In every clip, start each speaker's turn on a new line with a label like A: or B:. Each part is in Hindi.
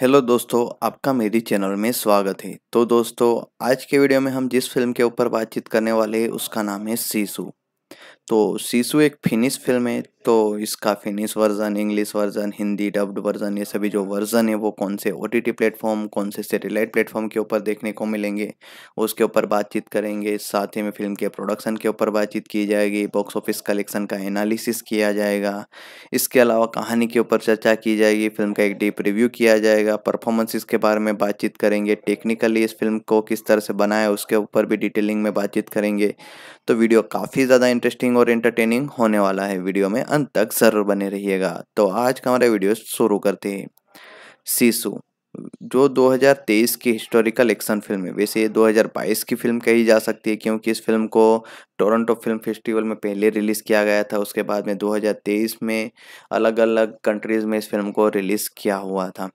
A: हेलो दोस्तों आपका मेरी चैनल में स्वागत है तो दोस्तों आज के वीडियो में हम जिस फिल्म के ऊपर बातचीत करने वाले हैं उसका नाम है सीसू तो सीसू एक फिनिश फिल्म है तो इसका Finnish version English version Hindi dubbed version ये सभी जो वर्जन है वो कौन से ओ टी टी प्लेटफॉर्म कौन से सेटेलाइट प्लेटफॉर्म के ऊपर देखने को मिलेंगे उसके ऊपर बातचीत करेंगे साथ ही में फिल्म के प्रोडक्शन के ऊपर बातचीत की जाएगी बॉक्स ऑफिस कलेक्शन का एनालिसिस किया जाएगा इसके अलावा कहानी के ऊपर चर्चा की जाएगी फिल्म का एक डीप रिव्यू किया जाएगा परफॉर्मेंसिस के बारे में बातचीत करेंगे टेक्निकली इस फिल्म को किस तरह से बनाया उसके ऊपर भी डिटेलिंग में बातचीत करेंगे तो वीडियो काफ़ी ज़्यादा इंटरेस्टिंग और इंटरटेनिंग होने वाला है वीडियो में अंत तक जरूर बने रहिएगा तो आज का हमारा वीडियो शुरू करते हैं सीसू जो 2023 की हिस्टोरिकल एक्शन फिल्म है वैसे ये 2022 की फिल्म कही जा सकती है क्योंकि इस फिल्म को टोरंटो फिल्म फेस्टिवल में पहले रिलीज़ किया गया था उसके बाद में 2023 में अलग अलग कंट्रीज़ में इस फिल्म को रिलीज़ किया हुआ था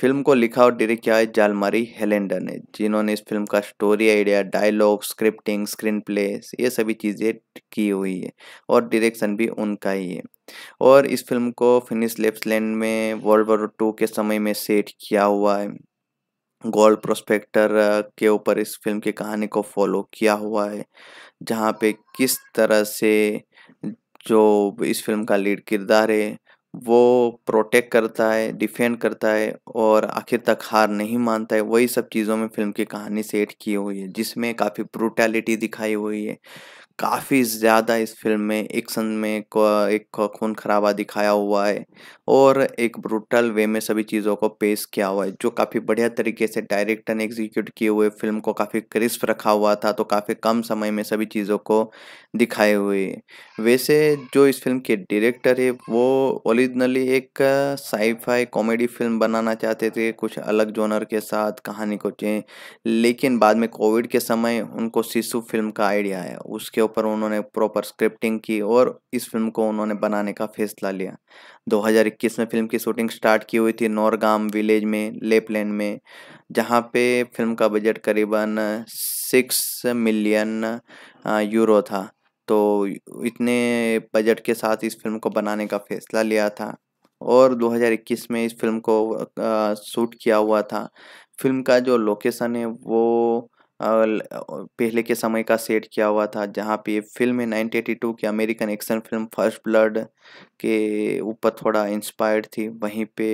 A: फिल्म को लिखा और डायरेक्ट किया है जालमारी हेलेंडर ने जिन्होंने इस फिल्म का story idea dialogue scripting screenplay ये सभी चीज़ें की हुई है और डायरेक्शन भी उनका ही है और इस फिल्म को फिनिश लेफ्टलैंड में वर्ल्ड वॉर टू के समय में सेट किया हुआ है गोल्ड प्रोस्पेक्टर के ऊपर इस फिल्म की कहानी को फॉलो किया हुआ है जहाँ पे किस तरह से जो इस फिल्म का लीड किरदार है वो प्रोटेक्ट करता है डिफेंड करता है और आखिर तक हार नहीं मानता है वही सब चीज़ों में फिल्म की कहानी सेट की हुई है जिसमें काफ़ी ब्रूटैलिटी दिखाई हुई है काफ़ी ज़्यादा इस फ़िल्म में एक्शन में एक खून खराबा दिखाया हुआ है और एक ब्रूटल वे में सभी चीज़ों को पेश किया हुआ है जो काफ़ी बढ़िया तरीके से डायरेक्टर ने एग्जीक्यूट किए हुए फ़िल्म को काफ़ी क्रिस्प रखा हुआ था तो काफ़ी कम समय में सभी चीज़ों को दिखाए हुए वैसे जो इस फिल्म के डायरेक्टर है वो ओरिजिनली एक साईफाई कॉमेडी फिल्म बनाना चाहते थे कुछ अलग जोनर के साथ कहानी को चें लेकिन बाद में कोविड के समय उनको शिशु फिल्म का आइडिया आया उसके ऊपर उन्होंने प्रॉपर स्क्रिप्टिंग की और इस फिल्म को उन्होंने बनाने का फैसला लिया 2021 में फिल्म की शूटिंग स्टार्ट की हुई थी नौरगाम विलेज में लेपलैंड में जहां पे फिल्म का बजट करीबन सिक्स मिलियन यूरो था तो इतने बजट के साथ इस फिल्म को बनाने का फैसला लिया था और 2021 में इस फिल्म को शूट किया हुआ था फिल्म का जो लोकेशन है वो पहले के समय का सेट किया हुआ था जहाँ पे फिल्म है नाइनटी एटी टू की American action film First Blood के ऊपर थोड़ा इंस्पायर्ड थी वहीं पे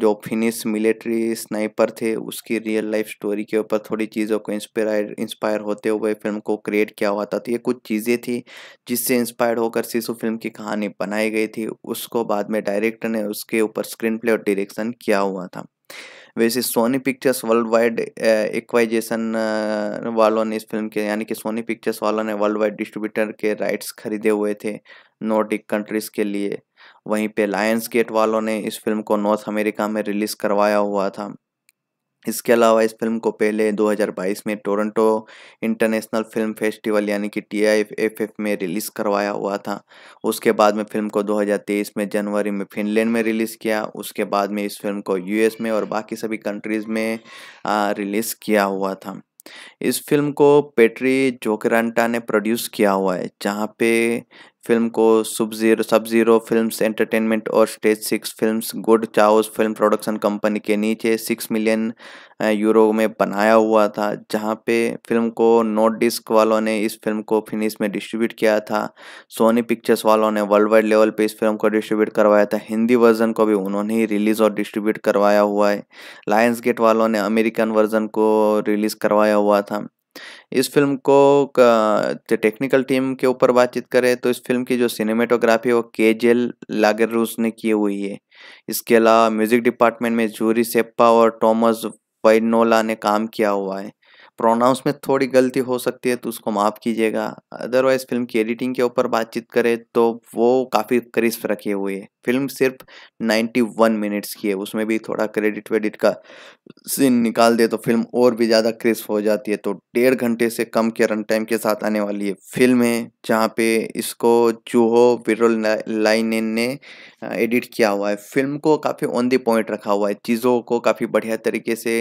A: जो फिनिश मिलिट्री स्नाइपर थे उसकी रियल लाइफ स्टोरी के ऊपर थोड़ी चीज़ों को इंस्पायर इंस्पायर होते हुए फिल्म को क्रिएट किया हुआ था तो ये कुछ चीज़ें थी जिससे इंस्पायर होकर शिशु फिल्म की कहानी बनाई गई थी उसको बाद में डायरेक्टर ने उसके ऊपर स्क्रीन प्ले और डायरेक्शन किया हुआ था वैसे Sony Pictures worldwide acquisition वालों ने इस फिल्म के यानी कि सोनी पिक्चर्स वालों ने वर्ल्ड वाइड डिस्ट्रीब्यूटर के राइट्स खरीदे हुए थे नॉर्डिक कंट्रीज़ के लिए वहीं पे लायंस गेट वालों ने इस फिल्म को नॉर्थ अमेरिका में रिलीज़ करवाया हुआ था इसके अलावा इस फिल्म को पहले 2022 में टोरंटो इंटरनेशनल फिल्म फेस्टिवल यानी कि टी आई एफ एफ में रिलीज़ करवाया हुआ था उसके बाद में फिल्म को 2023 में जनवरी में फिनलैंड में रिलीज़ किया उसके बाद में इस फिल्म को यूएस में और बाकी सभी कंट्रीज़ में रिलीज़ किया हुआ था इस फिल्म को पेट्री जोकरांटा ने प्रोड्यूस किया हुआ है जहाँ पे फिल्म को सुब जीरो सब जीरो फिल्म एंटरटेनमेंट और stage six film Good Chaos film production company के नीचे सिक्स मिलियन यूरो में बनाया हुआ था जहाँ पे फिल्म को नोट डिस्क वालों ने इस फिल्म को फिनिश में डिस्ट्रीब्यूट किया था सोनी पिक्चर्स वालों ने वर्ल्ड वाइड लेवल पे इस फिल्म को डिस्ट्रीब्यूट करवाया था हिंदी वर्जन को भी उन्होंने ही रिलीज़ और डिस्ट्रीब्यूट करवाया हुआ है लायंस गेट वालों ने अमेरिकन वर्जन को रिलीज़ करवाया हुआ था इस फिल्म को टेक्निकल टीम के ऊपर बातचीत करें तो इस फिल्म की जो सिनेमेटोग्राफी है वो के जेल लागर ने की हुई है इसके अलावा म्यूजिक डिपार्टमेंट में जूरी सेप्पा और टॉमस वाइनोला ने काम किया हुआ है प्रोनाउंस में थोड़ी गलती हो सकती है तो उसको माफ़ कीजिएगा अदरवाइज़ फिल्म की एडिटिंग के ऊपर बातचीत करें तो वो काफ़ी क्रिस्प रखी हुई है फिल्म सिर्फ 91 मिनट्स की है उसमें भी थोड़ा क्रेडिट वेडिट का सीन निकाल दे तो फिल्म और भी ज़्यादा क्रिस्प हो जाती है तो डेढ़ घंटे से कम के रन टाइम के साथ आने वाली है फिल्म है जहाँ पे इसको जूहो विरोल लाइन ने एडिट किया हुआ है फिल्म को काफ़ी ऑन दी पॉइंट रखा हुआ है चीज़ों को काफ़ी बढ़िया तरीके से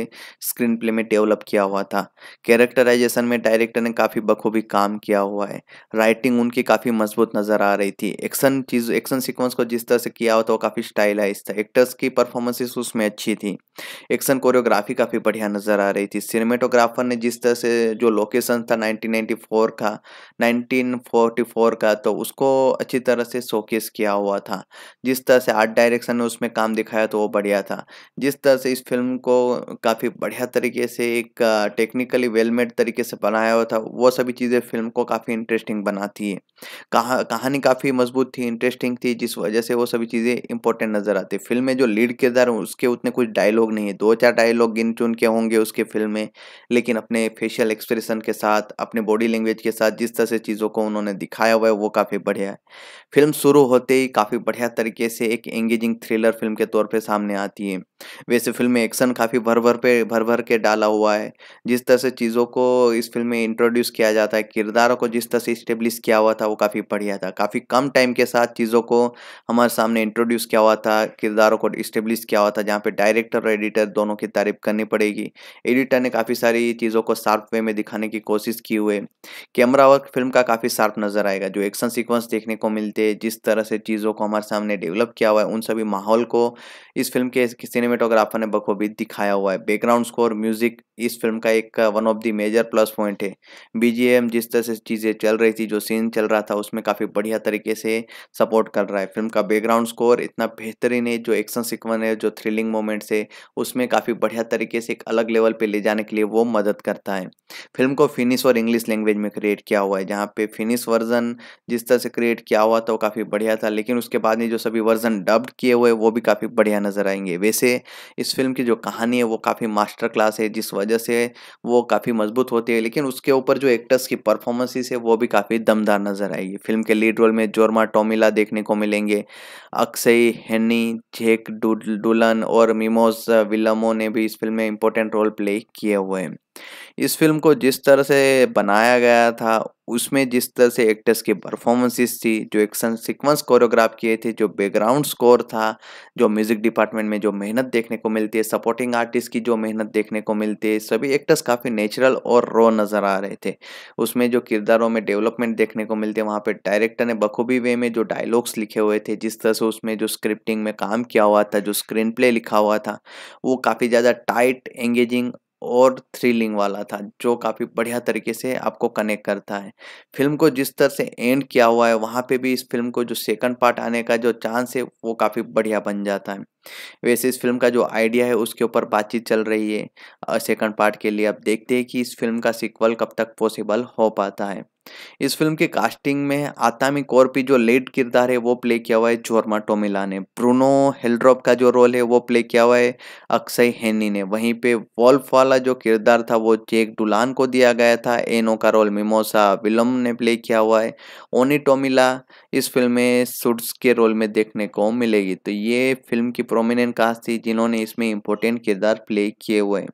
A: स्क्रीन प्ले में डेवलप किया हुआ था कैरेक्टराइजेशन में डायरेक्टर ने काफ़ी बखूबी काम किया हुआ है राइटिंग उनकी काफ़ी मजबूत नज़र आ रही थी एक्शन चीज एक्शन सीक्वेंस को जिस तरह से किया हुआ तो था वो काफ़ी स्टाइलाइज था एक्टर्स की परफॉर्मेंसेस उसमें अच्छी थी एक्शन कोरियोग्राफी काफ़ी बढ़िया नज़र आ रही थी सिनेमेटोग्राफर ने जिस तरह से जो लोकेशन था नाइनटीन का नाइनटीन का तो उसको अच्छी तरह से शोकेस किया हुआ था जिस तरह से आर्ट डायरेक्शन ने उसमें काम दिखाया तो वो बढ़िया था जिस तरह से इस फिल्म को काफ़ी बढ़िया तरीके से एक टेक्निक वेल वेलमेड तरीके से बनाया हुआ था वो सभी चीज़ें फिल्म को काफ़ी इंटरेस्टिंग बनाती है कहा कहानी काफ़ी मजबूत थी इंटरेस्टिंग थी जिस वजह से वो सभी चीज़ें इंपॉर्टेंट नज़र आती है फिल्म में जो लीड किरदार उसके उतने कुछ डायलॉग नहीं है दो चार डायलॉग गिन चुन के होंगे उसके फिल्म में लेकिन अपने फेशियल एक्सप्रेशन के साथ अपने बॉडी लैंग्वेज के साथ जिस तरह से चीज़ों को उन्होंने दिखाया हुआ है वो काफ़ी बढ़िया है फिल्म शुरू होते ही काफ़ी बढ़िया तरीके से एक एंगेजिंग थ्रिलर फिल्म के तौर पर सामने आती है वैसे फिल्म में एक्शन काफ़ी भर भर पे भर भर के डाला हुआ है जिस तरह से चीज़ों को इस फिल्म में इंट्रोड्यूस किया जाता है किरदारों को जिस तरह से इस्टेब्लिश किया हुआ था वो काफ़ी बढ़िया था काफ़ी कम टाइम के साथ चीज़ों को हमारे सामने इंट्रोड्यूस किया हुआ था किरदारों को इस्टेब्लिश किया हुआ था जहाँ पे डायरेक्टर और एडिटर दोनों की तारीफ करनी पड़ेगी एडिटर ने काफ़ी सारी चीज़ों को शार्प वे में दिखाने की कोशिश की हुए कैमरा वर्क फिल्म का काफ़ी शार्प नज़र आएगा जो एक्शन सिक्वेंस देखने को मिलते हैं जिस तरह से चीज़ों को हमारे सामने डेवलप किया हुआ है उन सभी माहौल को इस फिल्म के सिनेमेटोग्राफर ने बखूबी दिखाया हुआ है बैकग्राउंड स्कोर म्यूज़िक इस फिल्म का एक one of the major plus point है बीजीएम जिस तरह से चीज़ें चल रही थी जो सीन चल रहा था उसमें काफ़ी बढ़िया तरीके से सपोर्ट कर रहा है फिल्म का बैकग्राउंड स्कोर इतना बेहतरीन है जो एक्शन सिक्वन है जो थ्रिलिंग मोमेंट्स है उसमें काफ़ी बढ़िया तरीके से एक अलग लेवल पर ले जाने के लिए वो मदद करता है फिल्म को फिनिश और इंग्लिश लैंग्वेज में क्रिएट किया हुआ है जहाँ पे फिनिश वर्जन जिस तरह से क्रिएट किया हुआ था वो काफ़ी बढ़िया था लेकिन उसके बाद में जो सभी वर्जन डब्ड किए हुए वो भी काफ़ी बढ़िया नज़र आएंगे वैसे इस फिल्म की जो कहानी है वो काफ़ी मास्टर क्लास है जिस वजह से वो काफ़ी मजबूत होती है लेकिन उसके ऊपर जो एक्टर्स की परफॉर्मेंसेस है वो भी काफ़ी दमदार नजर आएगी फिल्म के लीड रोल में जोरमा टोमिला देखने को मिलेंगे अक्षय हेनी जेक डुलन और मिमोज विलमो ने भी इस फिल्म में इंपॉर्टेंट रोल प्ले किए हुए हैं इस फिल्म को जिस तरह से बनाया गया था उसमें जिस तरह से एक्टर्स की परफॉर्मेंसेस थी जो एक्शन सीक्वेंस कोरियोग्राफ किए थे जो बैकग्राउंड स्कोर था जो म्यूज़िक डिपार्टमेंट में जो मेहनत देखने को मिलती है सपोर्टिंग आर्टिस्ट की जो मेहनत देखने को मिलती है सभी एक्टर्स काफ़ी नेचुरल और रो नज़र आ रहे थे उसमें जो किरदारों में डेवलपमेंट देखने को मिलती है वहाँ पर डायरेक्टर ने बखूबी वे में जो डायलॉग्स लिखे हुए थे जिस तरह से उसमें जो स्क्रिप्टिंग में काम किया हुआ था जो स्क्रीन प्ले लिखा हुआ था वो काफ़ी ज़्यादा टाइट एंगेजिंग और थ्रिलिंग वाला था जो काफ़ी बढ़िया तरीके से आपको कनेक्ट करता है फिल्म को जिस तरह से एंड किया हुआ है वहाँ पे भी इस फिल्म को जो सेकंड पार्ट आने का जो चांस है वो काफ़ी बढ़िया बन जाता है वैसे इस फिल्म का जो आइडिया है उसके ऊपर बातचीत चल रही है सेकंड पार्ट के लिए अब देखते हैं कि इस फिल्म का सिक्वल कब तक पॉसिबल हो पाता है इस फिल्म के कास्टिंग में आतामी कौर भी जो लेड किरदार है वो प्ले किया हुआ है जोरमा टोमिला ने ब्रूनो हेलड्रॉप का जो रोल है वो प्ले किया हुआ है अक्षय हेनी ने वहीं पे वॉल्फ वाला जो किरदार था वो जेक डुलान को दिया गया था एनो का रोल मिमोसा विलम ने प्ले किया हुआ है ओनी टोमिला इस फिल्म में सुट्स के रोल में देखने को मिलेगी तो ये फिल्म की प्रोमिनेंट कास्ट थी जिन्होंने इसमें इंपॉर्टेंट किरदार प्ले किए हुए हैं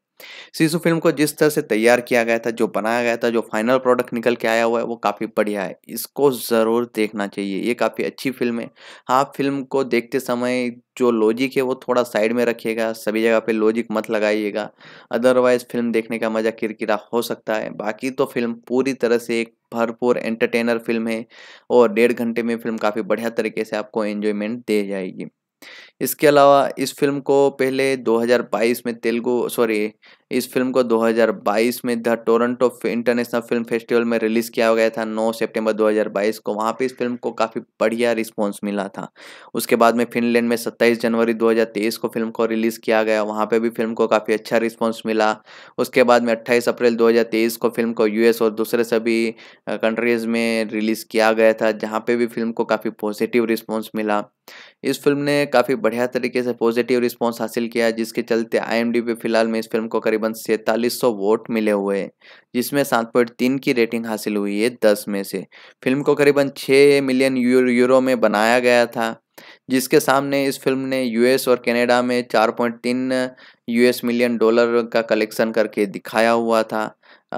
A: सीसु फिल्म को जिस तरह से तैयार किया गया था जो बनाया गया था जो फाइनल प्रोडक्ट निकल के आया हुआ है वो काफ़ी बढ़िया है इसको ज़रूर देखना चाहिए ये काफ़ी अच्छी फिल्म है हाँ फिल्म को देखते समय जो लॉजिक है वो थोड़ा साइड में रखिएगा सभी जगह पे लॉजिक मत लगाइएगा अदरवाइज फिल्म देखने का मज़ा किरकिरा हो सकता है बाकी तो फिल्म पूरी तरह से एक भरपूर एंटरटेनर फिल्म है और डेढ़ घंटे में फिल्म काफ़ी बढ़िया तरीके से आपको एन्जॉयमेंट दे जाएगी इसके अलावा इस फिल्म को पहले 2022 में तेलुगु सॉरी इस फिल्म को 2022 में the Toronto International Film festival में रिलीज़ किया गया था 9 सितंबर 2022 को वहाँ पे इस फिल्म को काफ़ी बढ़िया रिस्पांस मिला था उसके बाद में फिनलैंड में 27 जनवरी 2023 को फिल्म को रिलीज़ किया गया वहाँ पे भी फिल्म को काफ़ी अच्छा रिस्पॉन्स मिला उसके बाद में अट्ठाईस अप्रैल दो को फिल्म को यू और दूसरे सभी कंट्रीज़ में रिलीज़ किया गया था जहाँ पर भी फिल्म को काफ़ी पॉजिटिव रिस्पॉन्स मिला इस फिल्म ने काफ़ी बढ़िया तरीके से पॉजिटिव रिस्पॉन्स हासिल किया जिसके चलते आई पे फिलहाल में इस फिल्म को करीबन सैंतालीस वोट मिले हुए हैं जिसमें सात पॉइंट तीन की रेटिंग हासिल हुई है दस में से फिल्म को करीबन छः मिलियन यूरो में बनाया गया था जिसके सामने इस फिल्म ने यूएस और कनाडा में चार पॉइंट तीन यूएस मिलियन डॉलर का कलेक्शन करके दिखाया हुआ था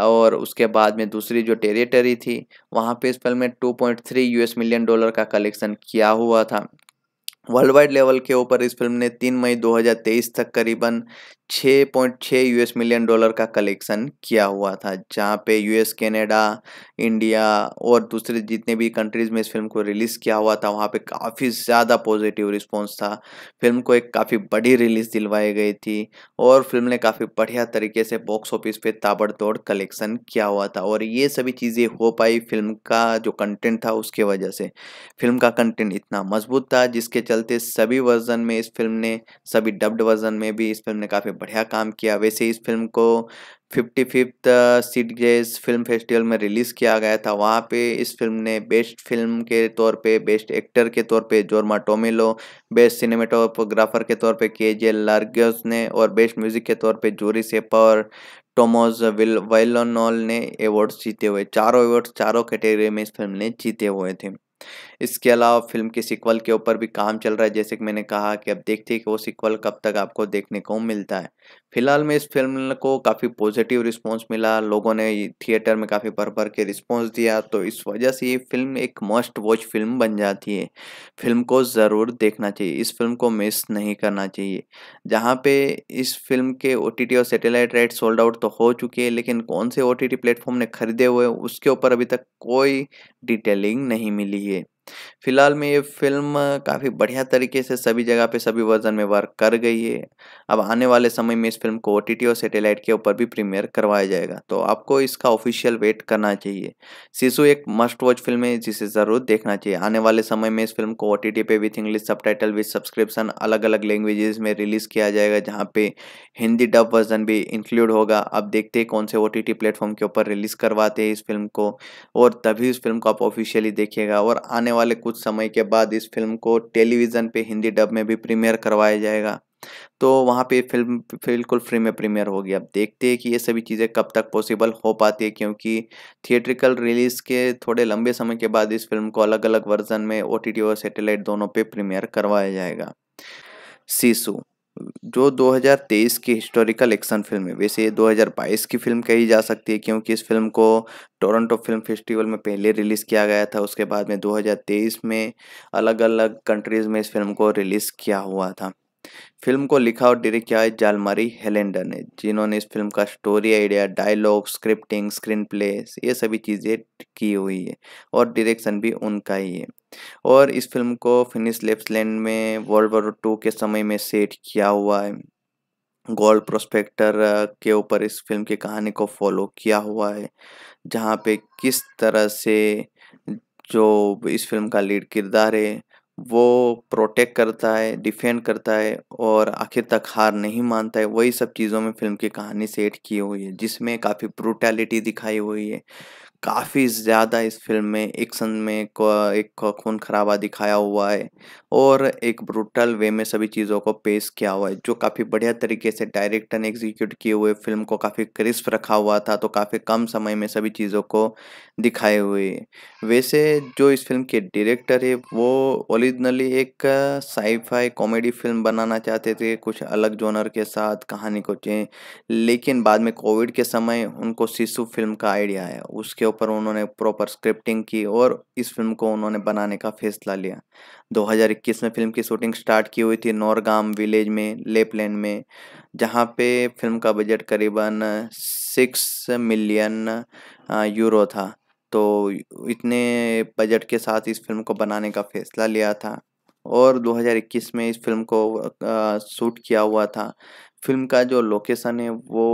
A: और उसके बाद में दूसरी जो टेरिटरी थी वहाँ पे इस फिल्म में two point three US million dollar का कलेक्शन किया हुआ था वर्ल्ड वाइड लेवल के ऊपर इस फिल्म ने तीन मई 2023 तक करीबन छः पॉइंट छः यूएस मिलियन डॉलर का कलेक्शन किया हुआ था जहाँ पे यूएस कनाडा इंडिया और दूसरे जितने भी कंट्रीज़ में इस फिल्म को रिलीज़ किया हुआ था वहाँ पे काफ़ी ज़्यादा पॉजिटिव रिस्पांस था फिल्म को एक काफ़ी बड़ी रिलीज़ दिलवाई गई थी और फिल्म ने काफ़ी बढ़िया तरीके से बॉक्स ऑफिस पे ताबड़तोड़ कलेक्शन किया हुआ था और ये सभी चीज़ें हो पाई फिल्म का जो कंटेंट था उसके वजह से फिल्म का कंटेंट इतना मजबूत था जिसके चलते सभी वर्जन में इस फिल्म ने सभी डब्ड वर्जन में भी इस फिल्म ने काफ़ी बढ़िया काम किया वैसे इस फिल्म को fifty fifth Sitges film festival में रिलीज़ किया गया था वहाँ पे इस फिल्म ने बेस्ट फिल्म के तौर पे बेस्ट एक्टर के तौर पे जोरमा टोमिलो बेस्ट सिनेमेटोग्राफर के तौर पे के जे लार्गस ने और बेस्ट म्यूज़िक के तौर पे जोरी सेपा और टोमोज विल ने अवार्ड्स जीते हुए चारों अवार्ड्स चारों कैटेगरी में इस फिल्म ने जीते हुए थे इसके अलावा फिल्म के सिक्वल के ऊपर भी काम चल रहा है जैसे कि मैंने कहा कि अब देखते हैं कि वो सिक्वल कब तक आपको देखने को मिलता है फिलहाल में इस फिल्म को काफ़ी पॉजिटिव रिस्पॉन्स मिला लोगों ने थिएटर में काफ़ी भर भर के रिस्पॉन्स दिया तो इस वजह से ये फिल्म एक मस्ट वॉच फिल्म बन जाती है फिल्म को ज़रूर देखना चाहिए इस फिल्म को मिस नहीं करना चाहिए जहाँ पे इस फिल्म के ओ और सैटेलाइट राइट सोल्ड आउट तो हो चुके हैं लेकिन कौन से ओ टी प्लेटफॉर्म ने खरीदे हुए उसके ऊपर अभी तक कोई डिटेलिंग नहीं मिली है फिलहाल में ये फ़िल्म काफ़ी बढ़िया तरीके से सभी जगह पे सभी वर्ज़न में वर्क कर गई है। अब आने वाले समय में इस फ़िल्म को टी और सैटेलाइट के ऊपर भी प्रीमियर करवाया जाएगा, तो आपको इसका ऑफ़िशियल वेट करना चाहिए। सिसु एक मस्ट वॉच फ़िल्म है जिसे ज़रूर देखना चाहिए। आने वाले समय में इस फ़िल्म को टी पे with English sub with subscription अलग-अलग लैंग्वेजेस में रिलीज़ किया जाएगा जहाँ पे हिंदी डब वर्ज़न भी इंक्लूड होगा। अब देखते हैं कौन से टी प्लेटफ़ॉर्म के ऊपर रिलीज़ करवाते हैं इस फ़िल्म को और तभी इस फ़िल्म को आप ऑफ़िशियली देखिएगा और आने आने वाले कुछ समय के बाद इस फिल्म को टेलीविज़न पे हिंदी डब में भी प्रीमियर करवाया जाएगा तो वहाँ पे फिल्म बिल्कुल फ्री में प्रीमियर होगी अब देखते हैं कि ये सभी चीज़ें कब तक पॉसिबल हो पाती है क्योंकि थिएट्रिकल रिलीज़ के थोड़े लंबे समय के बाद इस फिल्म को अलग अलग वर्जन में ओ और सैटेलाइट दोनों पे प्रीमियर करवाया जाएगा सीसू जो 2023 की हिस्टोरिकल एक्शन फिल्म है वैसे ये 2022 की फिल्म कही जा सकती है क्योंकि इस फिल्म को टोरंटो फिल्म फेस्टिवल में पहले रिलीज़ किया गया था उसके बाद में 2023 में अलग अलग कंट्रीज़ में इस फिल्म को रिलीज़ किया हुआ था फिल्म को लिखा और डायरेक्ट किया है जालमारी हेलेंडर ने जिन्होंने इस फिल्म का story idea dialogue scripting screenplay ये सभी चीज़ें की हुई है और डायरेक्शन भी उनका ही है और इस फिल्म को फिनिश लेप्सलैंड में वर्ल्ड वॉर टू के समय में सेट किया हुआ है गोल्ड प्रोस्पेक्टर के ऊपर इस फिल्म की कहानी को फॉलो किया हुआ है जहाँ पे किस तरह से जो इस फिल्म का लीड किरदार है वो प्रोटेक्ट करता है डिफेंड करता है और आखिर तक हार नहीं मानता है वही सब चीज़ों में फिल्म की कहानी सेट की हुई है जिसमें काफ़ी ब्रूटैलिटी दिखाई हुई है काफ़ी ज़्यादा इस फिल्म में एक्शन में एक खून खराबा दिखाया हुआ है और एक ब्रूटल वे में सभी चीज़ों को पेश किया हुआ है जो काफ़ी बढ़िया तरीके से डायरेक्टर ने एग्जीक्यूट किए हुए फिल्म को काफ़ी क्रिस्प रखा हुआ था तो काफ़ी कम समय में सभी चीज़ों को दिखाए हुए वैसे जो इस फिल्म के डायरेक्टर है वो ओरिजिनली एक साईफाई कॉमेडी फिल्म बनाना चाहते थे कुछ अलग जोनर के साथ कहानी को चें लेकिन बाद में कोविड के समय उनको शिशु फिल्म का आइडिया आया उसके ऊपर उन्होंने प्रॉपर स्क्रिप्टिंग की और इस फिल्म को उन्होंने बनाने का फैसला लिया 2021 में फिल्म की शूटिंग स्टार्ट की हुई थी नौरगाम विलेज में लेपलैंड में जहां पे फिल्म का बजट करीबन सिक्स मिलियन यूरो था तो इतने बजट के साथ इस फिल्म को बनाने का फैसला लिया था और 2021 में इस फिल्म को शूट किया हुआ था फिल्म का जो लोकेशन है वो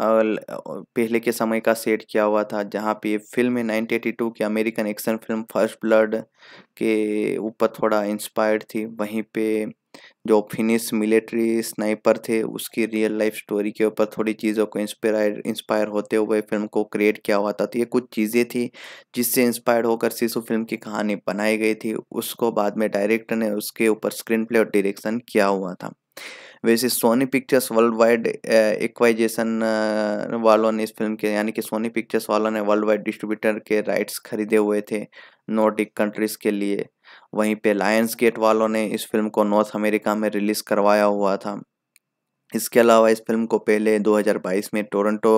A: पहले के समय का सेट किया हुआ था जहाँ पे फिल्म टू की American action film First Blood के ऊपर थोड़ा इंस्पायर्ड थी वहीं पे जो फिनिश मिलिट्री स्नाइपर थे उसकी रियल लाइफ स्टोरी के ऊपर थोड़ी चीज़ों को इंस्पायर इंस्पायर होते हुए फिल्म को क्रिएट किया हुआ था तो ये कुछ चीज़ें थी जिससे इंस्पायर्ड होकर शिशु फिल्म की कहानी बनाई गई थी उसको बाद में डायरेक्टर ने उसके ऊपर स्क्रीन प्ले और डायरेक्शन किया हुआ था वैसे Sony Pictures worldwide acquisition वालों ने इस फिल्म के यानी कि सोनी पिक्चर्स वालों ने वर्ल्ड वाइड डिस्ट्रीब्यूटर के राइट्स खरीदे हुए थे नॉर्डिक कंट्रीज़ के लिए वहीं पे लायंस गेट वालों ने इस फिल्म को नॉर्थ अमेरिका में रिलीज़ करवाया हुआ था इसके अलावा इस फिल्म को पहले 2022 में टोरंटो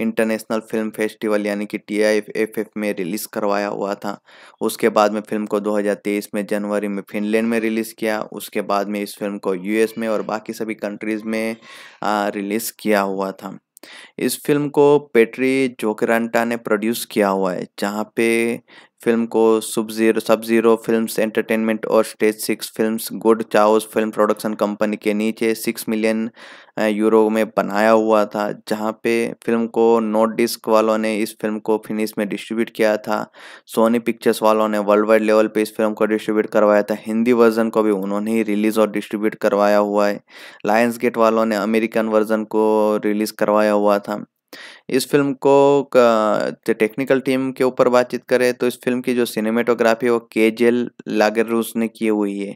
A: इंटरनेशनल फिल्म फेस्टिवल यानी कि टी आई में रिलीज़ करवाया हुआ था उसके बाद में फिल्म को 2023 में जनवरी में फिनलैंड में रिलीज़ किया उसके बाद में इस फिल्म को यूएस में और बाकी सभी कंट्रीज़ में रिलीज़ किया हुआ था इस फिल्म को पेट्री जोकरांटा ने प्रोड्यूस किया हुआ है जहाँ पे फिल्म को सुब जीरो सब जीरो फिल्म एंटरटेनमेंट और stage six film Good Chaos film production company के नीचे सिक्स मिलियन यूरो में बनाया हुआ था जहाँ पे फिल्म को नोट डिस्क वालों ने इस फिल्म को फिनिश में डिस्ट्रीब्यूट किया था सोनी पिक्चर्स वालों ने वर्ल्ड वाइड लेवल पे इस फिल्म को डिस्ट्रीब्यूट करवाया था हिंदी वर्जन को भी उन्होंने ही रिलीज़ और डिस्ट्रीब्यूट करवाया हुआ है लायंस गेट वालों ने अमेरिकन वर्जन को रिलीज़ करवाया हुआ था इस फिल्म को टेक्निकल टीम के ऊपर बातचीत करें तो इस फिल्म की जो सिनेमेटोग्राफी है वो के जेल लागर ने की हुई है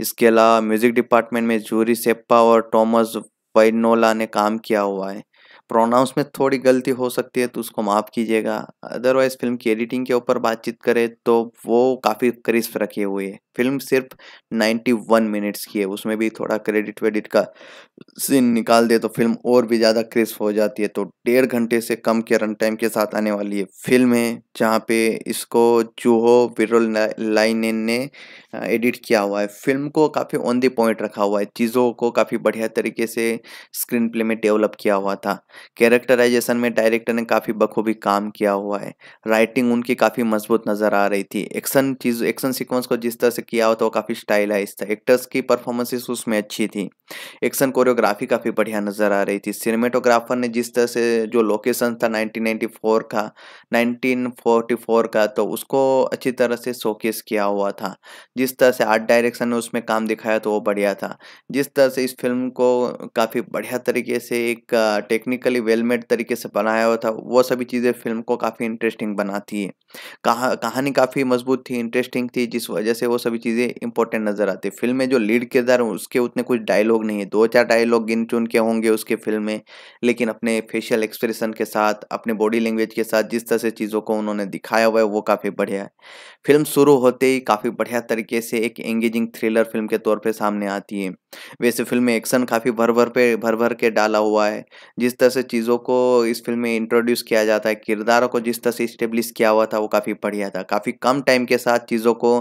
A: इसके अलावा म्यूजिक डिपार्टमेंट में जूरी सेप्पा और टॉमस वाइनोला ने काम किया हुआ है प्रोनाउंस में थोड़ी गलती हो सकती है तो उसको माफ़ कीजिएगा अदरवाइज़ फिल्म की एडिटिंग के ऊपर बातचीत करें तो वो काफ़ी क्रिस्प रखी हुई है फिल्म सिर्फ 91 मिनट्स की है उसमें भी थोड़ा क्रेडिट वेडिट का सीन निकाल दे तो फिल्म और भी ज़्यादा क्रिस्प हो जाती है तो डेढ़ घंटे से कम के रन टाइम के साथ आने वाली है फिल्म है जहाँ पे इसको जूहो विरोल लाइन ने एडिट किया हुआ है फिल्म को काफ़ी ऑन दी पॉइंट रखा हुआ है चीज़ों को काफ़ी बढ़िया तरीके से स्क्रीन प्ले में डेवलप किया हुआ था कैरेक्टराइजेशन में डायरेक्टर ने काफ़ी बखूबी काम किया हुआ है राइटिंग उनकी काफ़ी मजबूत नज़र आ रही थी एक्शन चीज़ एक्शन सीक्वेंस को जिस तरह से किया हुआ था तो वो काफ़ी स्टाइलाइज था एक्टर्स की परफॉर्मेंसेस उसमें अच्छी थी एक्शन कोरियोग्राफी काफ़ी बढ़िया नज़र आ रही थी सिनेमेटोग्राफर ने जिस तरह से जो लोकेशन था नाइनटीन का नाइनटीन का तो उसको अच्छी तरह से शोकेस किया हुआ था जिस तरह से आर्ट डायरेक्शन ने उसमें काम दिखाया तो वो बढ़िया था जिस तरह से इस फिल्म को काफ़ी बढ़िया तरीके से एक टेक्निकल टेक्निकली वेल मेड तरीके से बनाया हुआ था वो सभी चीज़ें फिल्म को काफ़ी इंटरेस्टिंग बनाती है कहा कहानी काफ़ी मजबूत थी इंटरेस्टिंग थी जिस वजह से वो सभी चीज़ें इंपॉर्टेंट नज़र आती फिल्म में जो लीड किरदार हैं उसके उतने कुछ डायलॉग नहीं है दो चार डायलॉग गिन चुन के होंगे उसके फिल्म में लेकिन अपने फेशियल एक्सप्रेशन के साथ अपने बॉडी लैंग्वेज के साथ जिस तरह से चीज़ों को उन्होंने दिखाया हुआ है वो काफ़ी बढ़िया है फिल्म शुरू होते ही काफ़ी बढ़िया तरीके से एक एंगेजिंग थ्रिलर फिल्म के तौर पर सामने आती है वैसे फिल्म में एक्शन काफ़ी भर भर पे भर भर के डाला हुआ है जिस तरह से चीज़ों को इस फिल्म में इंट्रोड्यूस किया जाता है किरदारों को जिस तरह से इस्टेब्लिश किया हुआ था वो काफ़ी बढ़िया था काफ़ी कम टाइम के साथ चीज़ों को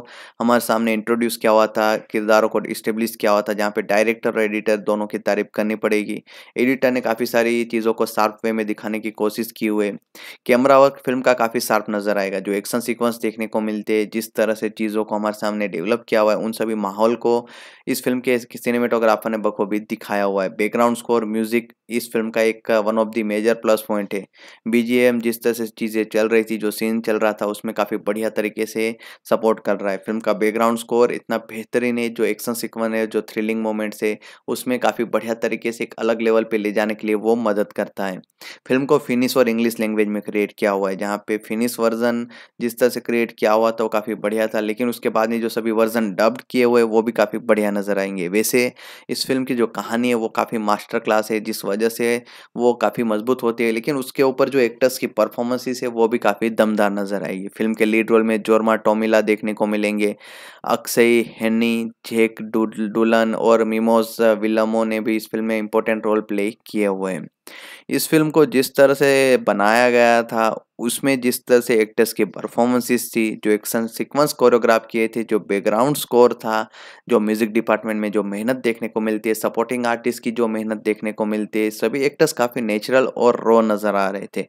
A: हमारे सामने इंट्रोड्यूस किया हुआ था किरदारों को इस्टेब्लिश किया हुआ था जहाँ पे डायरेक्टर और एडिटर दोनों की तारीफ करनी पड़ेगी एडिटर ने काफ़ी सारी चीज़ों को शार्प वे में दिखाने की कोशिश की हुए कैमरा वर्क फिल्म का काफ़ी शार्प नज़र आएगा जो एक्शन सीक्वेंस देखने को मिलते हैं जिस तरह से चीज़ों को हमारे सामने डेवलप किया हुआ है उन सभी माहौल को इस फिल्म के सिनेमेटोग्राफर ने बखूबी दिखाया हुआ है बैकग्राउंड स्कोर म्यूज़िक इस फिल्म का एक one of the major plus point है बीजीएम जिस तरह से चीज़ें चल रही थी जो सीन चल रहा था उसमें काफ़ी बढ़िया तरीके से सपोर्ट कर रहा है फिल्म का बैकग्राउंड स्कोर इतना बेहतरीन है जो एक्शन सिक्वन है जो थ्रिलिंग मोमेंट्स है उसमें काफ़ी बढ़िया तरीके से एक अलग लेवल पर ले जाने के लिए वो मदद करता है फिल्म को फिनिश और इंग्लिश लैंग्वेज में क्रिएट किया हुआ है जहाँ पे फिनिश वर्जन जिस तरह से क्रिएट किया हुआ था वो काफ़ी बढ़िया था लेकिन उसके बाद में जो सभी वर्जन डब्ड किए हुए वो भी काफ़ी बढ़िया नज़र आएंगे वैसे इस फिल्म की जो कहानी है वो काफ़ी मास्टर क्लास है जिस वजह से वो काफ़ी मजबूत होती है लेकिन उसके ऊपर जो एक्टर्स की परफॉर्मेंसिस है वो भी काफ़ी दमदार नजर आएगी फिल्म के लीड रोल में जोरमा टोमिला देखने को मिलेंगे अक्षय हेनी जेक डुलन और मिमोज विलमो ने भी इस फिल्म में इंपॉर्टेंट रोल प्ले किए हुए हैं इस फिल्म को जिस तरह से बनाया गया था उसमें जिस तरह से एक्टर्स की परफॉर्मेंसेस थी जो एक्शन सीक्वेंस कोरियोग्राफ किए थे जो बैकग्राउंड स्कोर था जो म्यूज़िक डिपार्टमेंट में जो मेहनत देखने को मिलती है सपोर्टिंग आर्टिस्ट की जो मेहनत देखने को मिलती है सभी एक्टर्स काफ़ी नेचुरल और रो नज़र आ रहे थे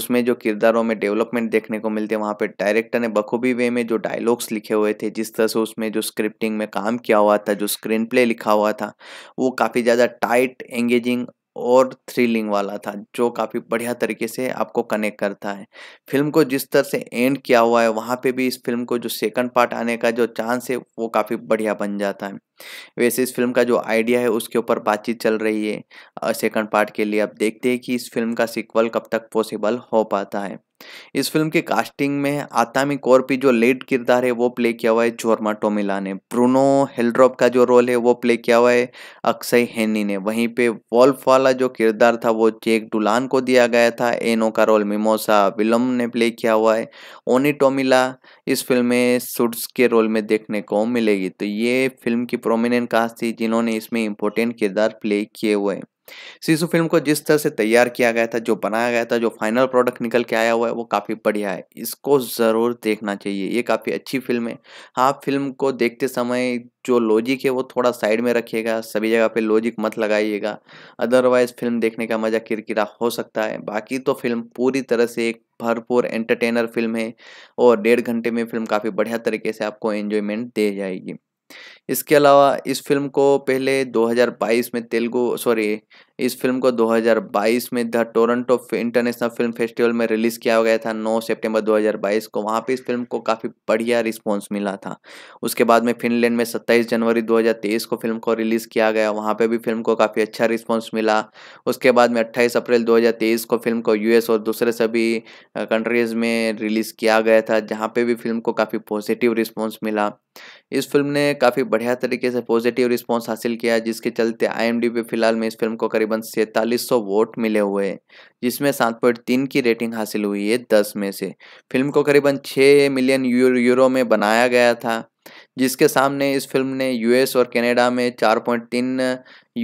A: उसमें जो किरदारों में डेवलपमेंट देखने को मिलती है वहाँ पर डायरेक्टर ने बखूबी वे में जो डायलॉग्स लिखे हुए थे जिस तरह से उसमें जो स्क्रिप्टिंग में काम किया हुआ था जो स्क्रीन प्ले लिखा हुआ था वो काफ़ी ज़्यादा टाइट एंगेजिंग और थ्रिलिंग वाला था जो काफ़ी बढ़िया तरीके से आपको कनेक्ट करता है फिल्म को जिस तरह से एंड किया हुआ है वहाँ पे भी इस फिल्म को जो सेकंड पार्ट आने का जो चांस है वो काफ़ी बढ़िया बन जाता है वैसे इस फिल्म का जो आइडिया है उसके ऊपर बातचीत चल रही है सेकंड पार्ट के लिए अब देखते हैं कि इस फिल्म का सिक्वल कब तक पॉसिबल हो पाता है इस फिल्म के कास्टिंग में आतामी कोरपी जो लेड किरदार है वो प्ले किया हुआ है जोरमा टोमिला ने ब्रूनो हेलड्रॉप का जो रोल है वो प्ले किया हुआ है अक्षय हेनी ने वहीं पे वॉल्फ वाला जो किरदार था वो जेक डुलान को दिया गया था एनो का रोल मिमोसा विलम ने प्ले किया हुआ है ओनी टोमिला इस फिल्म में सुट्स के रोल में देखने को मिलेगी तो ये फिल्म की प्रोमिनेंट कास्ट थी जिन्होंने इसमें इम्पोर्टेंट किरदार प्ले किए हुए हैं सीसु फिल्म को जिस तरह से तैयार किया गया था जो बनाया गया था जो फाइनल प्रोडक्ट निकल के आया हुआ है वो काफ़ी बढ़िया है इसको ज़रूर देखना चाहिए ये काफ़ी अच्छी फिल्म है हाँ फिल्म को देखते समय जो लॉजिक है वो थोड़ा साइड में रखिएगा सभी जगह पे लॉजिक मत लगाइएगा अदरवाइज़ फिल्म देखने का मज़ा किरकिरा हो सकता है बाकी तो फिल्म पूरी तरह से एक भरपूर एंटरटेनर फिल्म है और डेढ़ घंटे में फिल्म काफ़ी बढ़िया तरीके से आपको एन्जॉयमेंट दे जाएगी इसके अलावा इस फिल्म को पहले 2022 में तेलुगु सॉरी इस फिल्म को 2022 में the Toronto International Film festival में रिलीज़ किया गया था 9 सितंबर 2022 को वहाँ पे इस फिल्म को काफ़ी बढ़िया रिस्पांस मिला था उसके बाद में फिनलैंड में 27 जनवरी 2023 को फिल्म को रिलीज़ किया गया वहाँ पे भी फिल्म को काफ़ी अच्छा रिस्पॉन्स मिला उसके बाद में अट्ठाईस अप्रैल दो को फिल्म को यूएस और दूसरे सभी कंट्रीज़ में रिलीज़ किया गया था जहाँ पे भी फिल्म को काफ़ी पॉजिटिव रिस्पॉन्स मिला इस फिल्म ने काफ़ी बढ़िया तरीके से पॉजिटिव रिस्पॉन्स हासिल किया जिसके चलते आई पे फिलहाल में इस फिल्म को करीब तकरीबन सैंतालीस सौ वोट मिले हुए हैं जिसमें सात पॉइंट तीन की रेटिंग हासिल हुई है दस में से फिल्म को करीबन छः मिलियन यूरो में बनाया गया था जिसके सामने इस फिल्म ने यूएस और कनाडा में चार पॉइंट तीन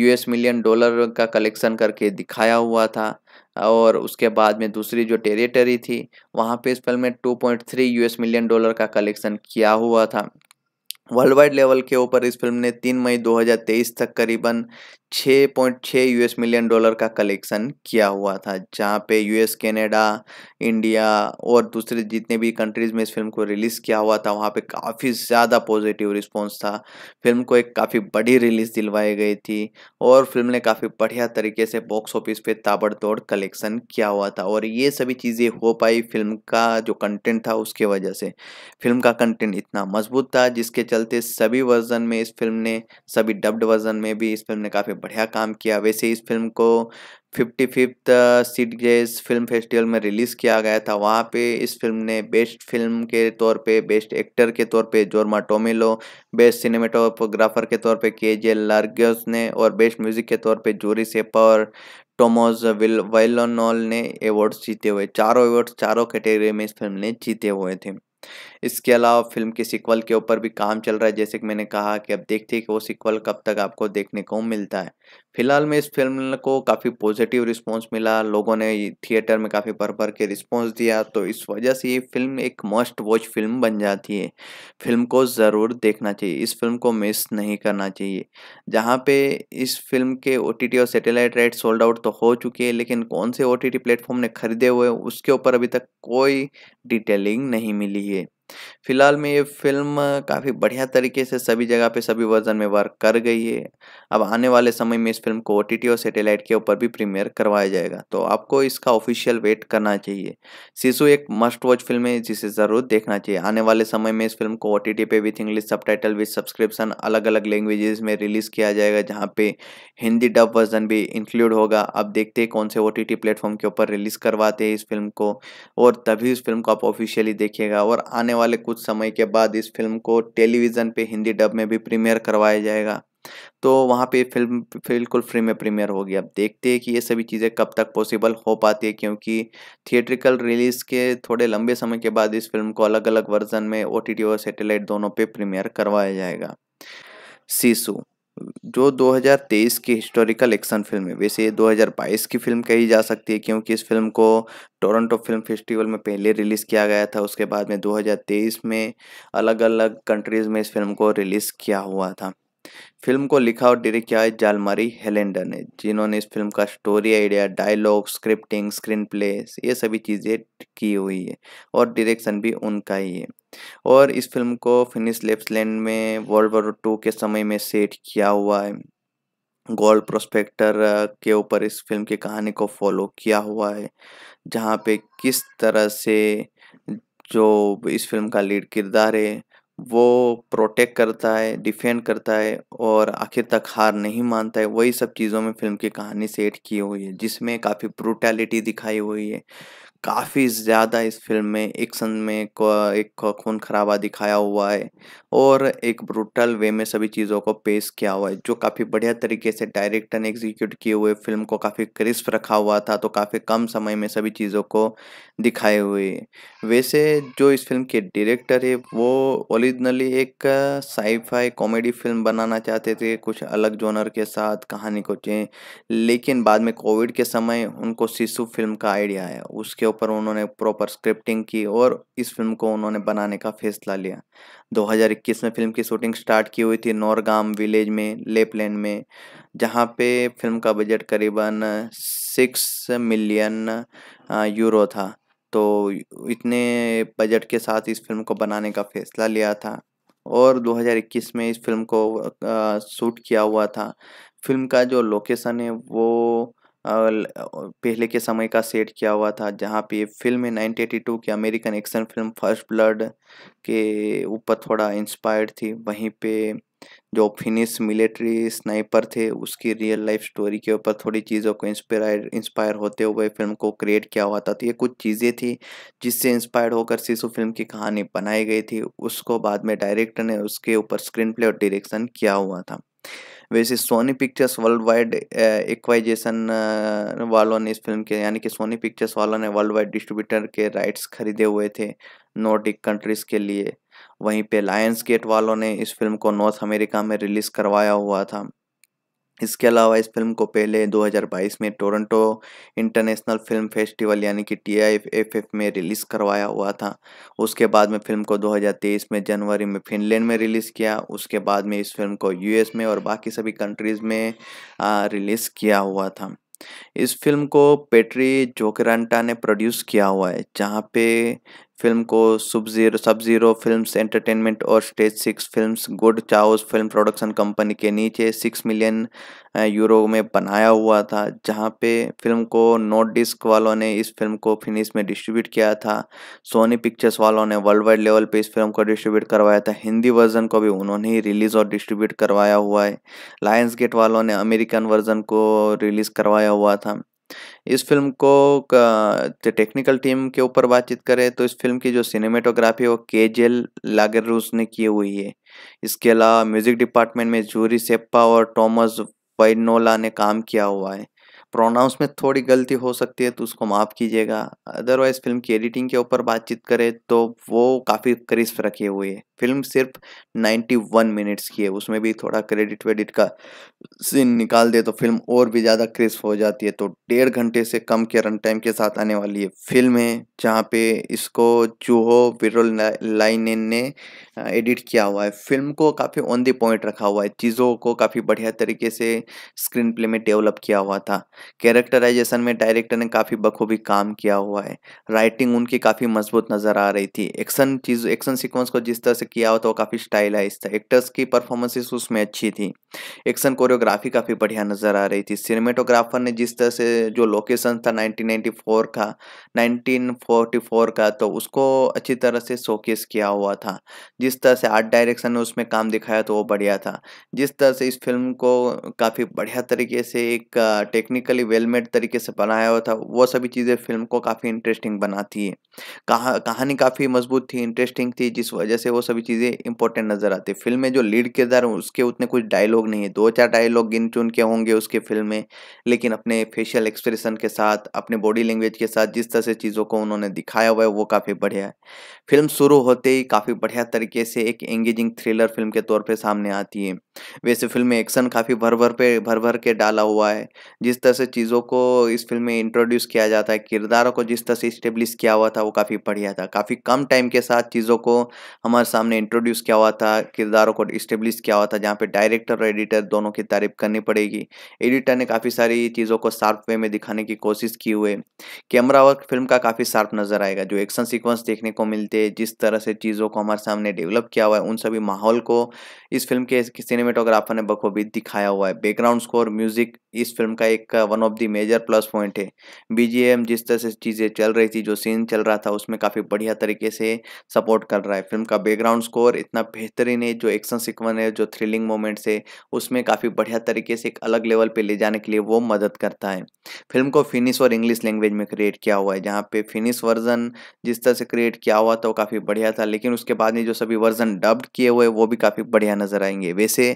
A: यूएस मिलियन डॉलर का कलेक्शन करके दिखाया हुआ था और उसके बाद में दूसरी जो टेरिटरी थी वहाँ पे इस फिल्म में two point three US million dollar का कलेक्शन किया हुआ था वर्ल्ड वाइड लेवल के ऊपर इस फिल्म ने तीन मई 2023 तक करीबन छः पॉइंट छः यूएस मिलियन डॉलर का कलेक्शन किया हुआ था जहाँ पे यूएस कनाडा इंडिया और दूसरे जितने भी कंट्रीज़ में इस फिल्म को रिलीज़ किया हुआ था वहाँ पे काफ़ी ज़्यादा पॉजिटिव रिस्पांस था फिल्म को एक काफ़ी बड़ी रिलीज़ दिलवाई गई थी और फिल्म ने काफ़ी बढ़िया तरीके से बॉक्स ऑफिस पे ताबड़तोड़ कलेक्शन किया हुआ था और ये सभी चीज़ें हो पाई फिल्म का जो कंटेंट था उसके वजह से फिल्म का कंटेंट इतना मजबूत था जिसके चलते सभी वर्जन में इस फिल्म ने सभी डब्ड वर्जन में भी इस फिल्म ने काफ़ी में बढ़िया काम किया वैसे इस फिल्म को fifty fifth Sitges film festival में रिलीज़ किया गया था वहाँ पे इस फिल्म ने बेस्ट फिल्म के तौर पे बेस्ट एक्टर के तौर पे जोरमा टोमिलो बेस्ट सिनेमाटोग्राफर के तौर पे के जे लार्गस ने और बेस्ट म्यूज़िक के तौर पे जोरी सेपा और टोमोज विल वाइलोनॉल ने अवार्ड्स जीते हुए चारों अवार्ड्स चारों कैटेगरी में इस फिल्म ने जीते हुए थे इसके अलावा फिल्म के सिक्वल के ऊपर भी काम चल रहा है जैसे कि मैंने कहा कि अब देखते हैं कि वो सिक्वल कब तक आपको देखने को मिलता है फिलहाल में इस फिल्म को काफ़ी पॉजिटिव रिस्पांस मिला लोगों ने थिएटर में काफ़ी भर भर के रिस्पांस दिया तो इस वजह से ये फिल्म एक मस्ट वॉच फिल्म बन जाती है फिल्म को ज़रूर देखना चाहिए इस फिल्म को मिस नहीं करना चाहिए जहाँ पे इस फिल्म के ओ और सेटेलाइट राइट सोल्ड आउट तो हो चुके हैं लेकिन कौन से ओ टी प्लेटफॉर्म ने खरीदे हुए उसके ऊपर अभी तक कोई डिटेलिंग नहीं मिली है फिलहाल में ये फिल्म काफ़ी बढ़िया तरीके से सभी जगह पे सभी वर्जन में वर्क कर गई है अब आने वाले समय में इस फिल्म को ओ और सैटेलाइट के ऊपर भी प्रीमियर करवाया जाएगा तो आपको इसका ऑफिशियल वेट करना चाहिए शिशु एक मस्ट वॉच फिल्म है जिसे ज़रूर देखना चाहिए आने वाले समय में इस फिल्म को ओ टी पे with English subtitle with subscription अलग अलग लैंग्वेजेस में रिलीज़ किया जाएगा जहाँ पे हिंदी डब वर्जन भी इंक्लूड होगा अब देखते हैं कौन से ओ टी प्लेटफॉर्म के ऊपर रिलीज़ करवाते हैं इस फिल्म को और तभी इस फिल्म को आप ऑफिशियली देखिएगा और आने वाले कुछ समय के बाद इस फिल्म को टेलीविज़न पे हिंदी डब में भी प्रीमियर करवाया जाएगा तो वहाँ पे फिल्म बिल्कुल फ्री में प्रीमियर होगी अब देखते हैं कि ये सभी चीज़ें कब तक पॉसिबल हो पाती है क्योंकि थिएट्रिकल रिलीज़ के थोड़े लंबे समय के बाद इस फिल्म को अलग अलग वर्जन में ओ और सेटेलाइट दोनों पर प्रीमियर करवाया जाएगा सीसु जो 2023 की हिस्टोरिकल एक्शन फिल्म है वैसे ये 2022 की फिल्म कही जा सकती है क्योंकि इस फिल्म को टोरंटो फिल्म फेस्टिवल में पहले रिलीज़ किया गया था उसके बाद में 2023 में अलग अलग कंट्रीज़ में इस फिल्म को रिलीज़ किया हुआ था फिल्म को लिखा और डायरेक्ट किया है जालमारी हेलेंडर ने जिन्होंने इस फिल्म का story idea dialogue scripting screenplay ये सभी चीज़ें की हुई है और डायरेक्शन भी उनका ही है और इस फिल्म को फिनिश लेप्सलैंड में वर्ल्ड वॉर टू के समय में सेट किया हुआ है गोल्ड प्रोस्पेक्टर के ऊपर इस फिल्म की कहानी को फॉलो किया हुआ है जहाँ पे किस तरह से जो इस फिल्म का लीड किरदार है वो प्रोटेक्ट करता है डिफेंड करता है और आखिर तक हार नहीं मानता है वही सब चीज़ों में फिल्म की कहानी सेट की हुई है जिसमें काफ़ी ब्रूटैलिटी दिखाई हुई है काफ़ी ज़्यादा इस फ़िल्म में एक्शन में को एक खून खराबा दिखाया हुआ है और एक ब्रूटल वे में सभी चीज़ों को पेश किया हुआ है जो काफ़ी बढ़िया तरीके से डायरेक्टर ने एग्जीक्यूट किए हुए फिल्म को काफ़ी क्रिस्प रखा हुआ था तो काफ़ी कम समय में सभी चीज़ों को दिखाए हुए वैसे जो इस फिल्म के डायरेक्टर है वो ओरिजिनली एक साईफाई कॉमेडी फिल्म बनाना चाहते थे कुछ अलग जोनर के साथ कहानी को चें लेकिन बाद में कोविड के समय उनको शिशु फिल्म का आइडिया आया उसके ऊपर उन्होंने प्रॉपर स्क्रिप्टिंग की और इस फिल्म को उन्होंने बनाने का फैसला लिया 2021 में फिल्म की शूटिंग स्टार्ट की हुई थी नौरगाम विलेज में लेपलैंड में जहां पे फिल्म का बजट करीबन सिक्स मिलियन यूरो था तो इतने बजट के साथ इस फिल्म को बनाने का फैसला लिया था और 2021 में इस फिल्म को शूट किया हुआ था फिल्म का जो लोकेशन है वो पहले के समय का सेट किया हुआ था जहाँ पे फिल्म है नाइनटीन की American action film First Blood के ऊपर थोड़ा इंस्पायर्ड थी वहीं पे जो फिनिश मिलिट्री स्नाइपर थे उसकी रियल लाइफ स्टोरी के ऊपर थोड़ी चीज़ों को इंस्पायर इंस्पायर होते हुए फिल्म को क्रिएट किया हुआ था तो ये कुछ चीज़ें थी जिससे इंस्पायर होकर शिशु फिल्म की कहानी बनाई गई थी उसको बाद में डायरेक्टर ने उसके ऊपर स्क्रीन प्ले और डायरेक्शन किया हुआ था वैसे Sony Pictures worldwide acquisition वालों ने इस फिल्म के यानी कि सोनी पिक्चर्स वालों ने वर्ल्ड वाइड डिस्ट्रीब्यूटर के राइट्स खरीदे हुए थे नॉर्डिक कंट्रीज़ के लिए वहीं पे लायंस गेट वालों ने इस फिल्म को नॉर्थ अमेरिका में रिलीज़ करवाया हुआ था इसके अलावा इस फिल्म को पहले 2022 में टोरंटो इंटरनेशनल फिल्म फेस्टिवल यानी कि टी एफ में रिलीज़ करवाया हुआ था उसके बाद में फिल्म को 2023 में जनवरी में फिनलैंड में रिलीज़ किया उसके बाद में इस फिल्म को यूएस में और बाकी सभी कंट्रीज़ में रिलीज़ किया हुआ था इस फिल्म को पेट्री जोकरांटा ने प्रोड्यूस किया हुआ है जहाँ पे फिल्म को सुब जीरो सब जीरो फिल्म एंटरटेनमेंट और stage six film Good Chaos film production company के नीचे सिक्स मिलियन यूरो में बनाया हुआ था जहाँ पे फिल्म को नोट डिस्क वालों ने इस फिल्म को फिनिश में डिस्ट्रीब्यूट किया था सोनी पिक्चर्स वालों ने वर्ल्ड वाइड लेवल पे इस फिल्म को डिस्ट्रीब्यूट करवाया था हिंदी वर्जन को भी उन्होंने ही रिलीज़ और डिस्ट्रीब्यूट करवाया हुआ है लायंस गेट वालों ने अमेरिकन वर्जन को रिलीज़ करवाया हुआ था इस फिल्म को टेक्निकल टीम के ऊपर बातचीत करें तो इस फिल्म की जो सिनेमेटोग्राफी है वो के जे लागरूस ने की हुई है इसके अलावा म्यूजिक डिपार्टमेंट में जूरी सेप्पा और टॉमस वाइनोला ने काम किया हुआ है प्रोनाउंस में थोड़ी गलती हो सकती है तो उसको माफ़ कीजिएगा अदरवाइज़ फिल्म की एडिटिंग के ऊपर बातचीत करें तो वो काफ़ी क्रिस्प रखे हुए है फिल्म सिर्फ 91 मिनट्स की है उसमें भी थोड़ा क्रेडिट वेडिट का सीन निकाल दे तो फिल्म और भी ज़्यादा क्रिस्प हो जाती है तो डेढ़ घंटे से कम के रन टाइम के साथ आने वाली है फिल्म है जहाँ पे इसको जूहो विरल लाइन ने एडिट किया हुआ है फिल्म को काफ़ी ऑन दी पॉइंट रखा हुआ है चीज़ों को काफ़ी बढ़िया तरीके से स्क्रीन प्ले में डेवलप किया हुआ था कैरेक्टराइजेशन में डायरेक्टर ने काफ़ी बखूबी काम किया हुआ है राइटिंग उनकी काफ़ी मजबूत नज़र आ रही थी एक्शन चीज़ एक्शन सिक्वेंस को जिस तरह से किया हुआ था तो वो काफ़ी स्टाइलाइज था एक्टर्स की परफॉर्मेंसेस उसमें अच्छी थी एक्शन कोरियोग्राफी काफ़ी बढ़िया नज़र आ रही थी सिनेमेटोग्राफर ने जिस तरह से जो लोकेशन था 1994 का 1944 का तो उसको अच्छी तरह से शोकेस किया हुआ था जिस तरह से आर्ट डायरेक्शन ने उसमें काम दिखाया तो वो बढ़िया था जिस तरह से इस फिल्म को काफ़ी बढ़िया तरीके से एक टेक्निकली वेलमेड तरीके से बनाया हुआ था वो सभी चीज़ें फिल्म को काफ़ी इंटरेस्टिंग बनाती है कहा, कहानी काफ़ी मजबूत थी इंटरेस्टिंग थी जिस वजह से वो सभी सभी चीज़ें इंपॉर्टेंट नज़र आती है फिल्म में जो लीड किरदार हूँ उसके उतने कुछ डायलॉग नहीं है दो चार डायलॉग गिन चुन के होंगे उसके फिल्म में लेकिन अपने फेशियल एक्सप्रेशन के साथ अपने बॉडी लैंग्वेज के साथ जिस तरह से चीज़ों को उन्होंने दिखाया हुआ है वो काफ़ी बढ़िया है फिल्म शुरू होते ही काफ़ी बढ़िया तरीके से एक एंगेजिंग थ्रिलर फिल्म के तौर पर सामने आती है वैसे फिल्म में एक्शन काफ़ी भर भर पे भर भर के डाला हुआ है जिस तरह से चीज़ों को इस फिल्म में इंट्रोड्यूस किया जाता है किरदारों को जिस तरह से इस्टेब्लिश किया हुआ था वो काफ़ी बढ़िया था काफ़ी कम टाइम के साथ चीज़ों को हमारे सामने हमने इंट्रोड्यूस किया हुआ था किरदारों को इस्टेब्लिश किया हुआ था जहाँ पे डायरेक्टर और एडिटर दोनों की तारीफ करनी पड़ेगी एडिटर ने काफ़ी सारी चीज़ों को शार्प वे में दिखाने की कोशिश की हुए कैमरा वर्क फिल्म का काफ़ी शार्प नज़र आएगा जो एक्शन सिक्वेंस देखने को मिलते हैं जिस तरह से चीज़ों को हमारे सामने डेवलप किया हुआ है उन सभी माहौल को इस फिल्म के सिनेमेटोग्राफर ने बखूबी दिखाया हुआ है बैकग्राउंड स्कोर म्यूजिक इस फिल्म का एक one of the major plus point है बीजीएम जिस तरह से चीज़ें चल रही थी जो सीन चल रहा था उसमें काफ़ी बढ़िया तरीके से सपोर्ट कर रहा है फिल्म का बैकग्राउंड साउंड स्कोर इतना बेहतरीन है जो एक्शन सिक्वन है जो थ्रिलिंग मोमेंट्स है उसमें काफ़ी बढ़िया तरीके से एक अलग लेवल पे ले जाने के लिए वो मदद करता है फिल्म को फिनिश और इंग्लिश लैंग्वेज में क्रिएट किया हुआ है जहाँ पे फिनिश वर्जन जिस तरह से क्रिएट किया हुआ था वो काफ़ी बढ़िया था लेकिन उसके बाद में जो सभी वर्जन डब्ड किए हुए वो भी काफ़ी बढ़िया नज़र आएंगे वैसे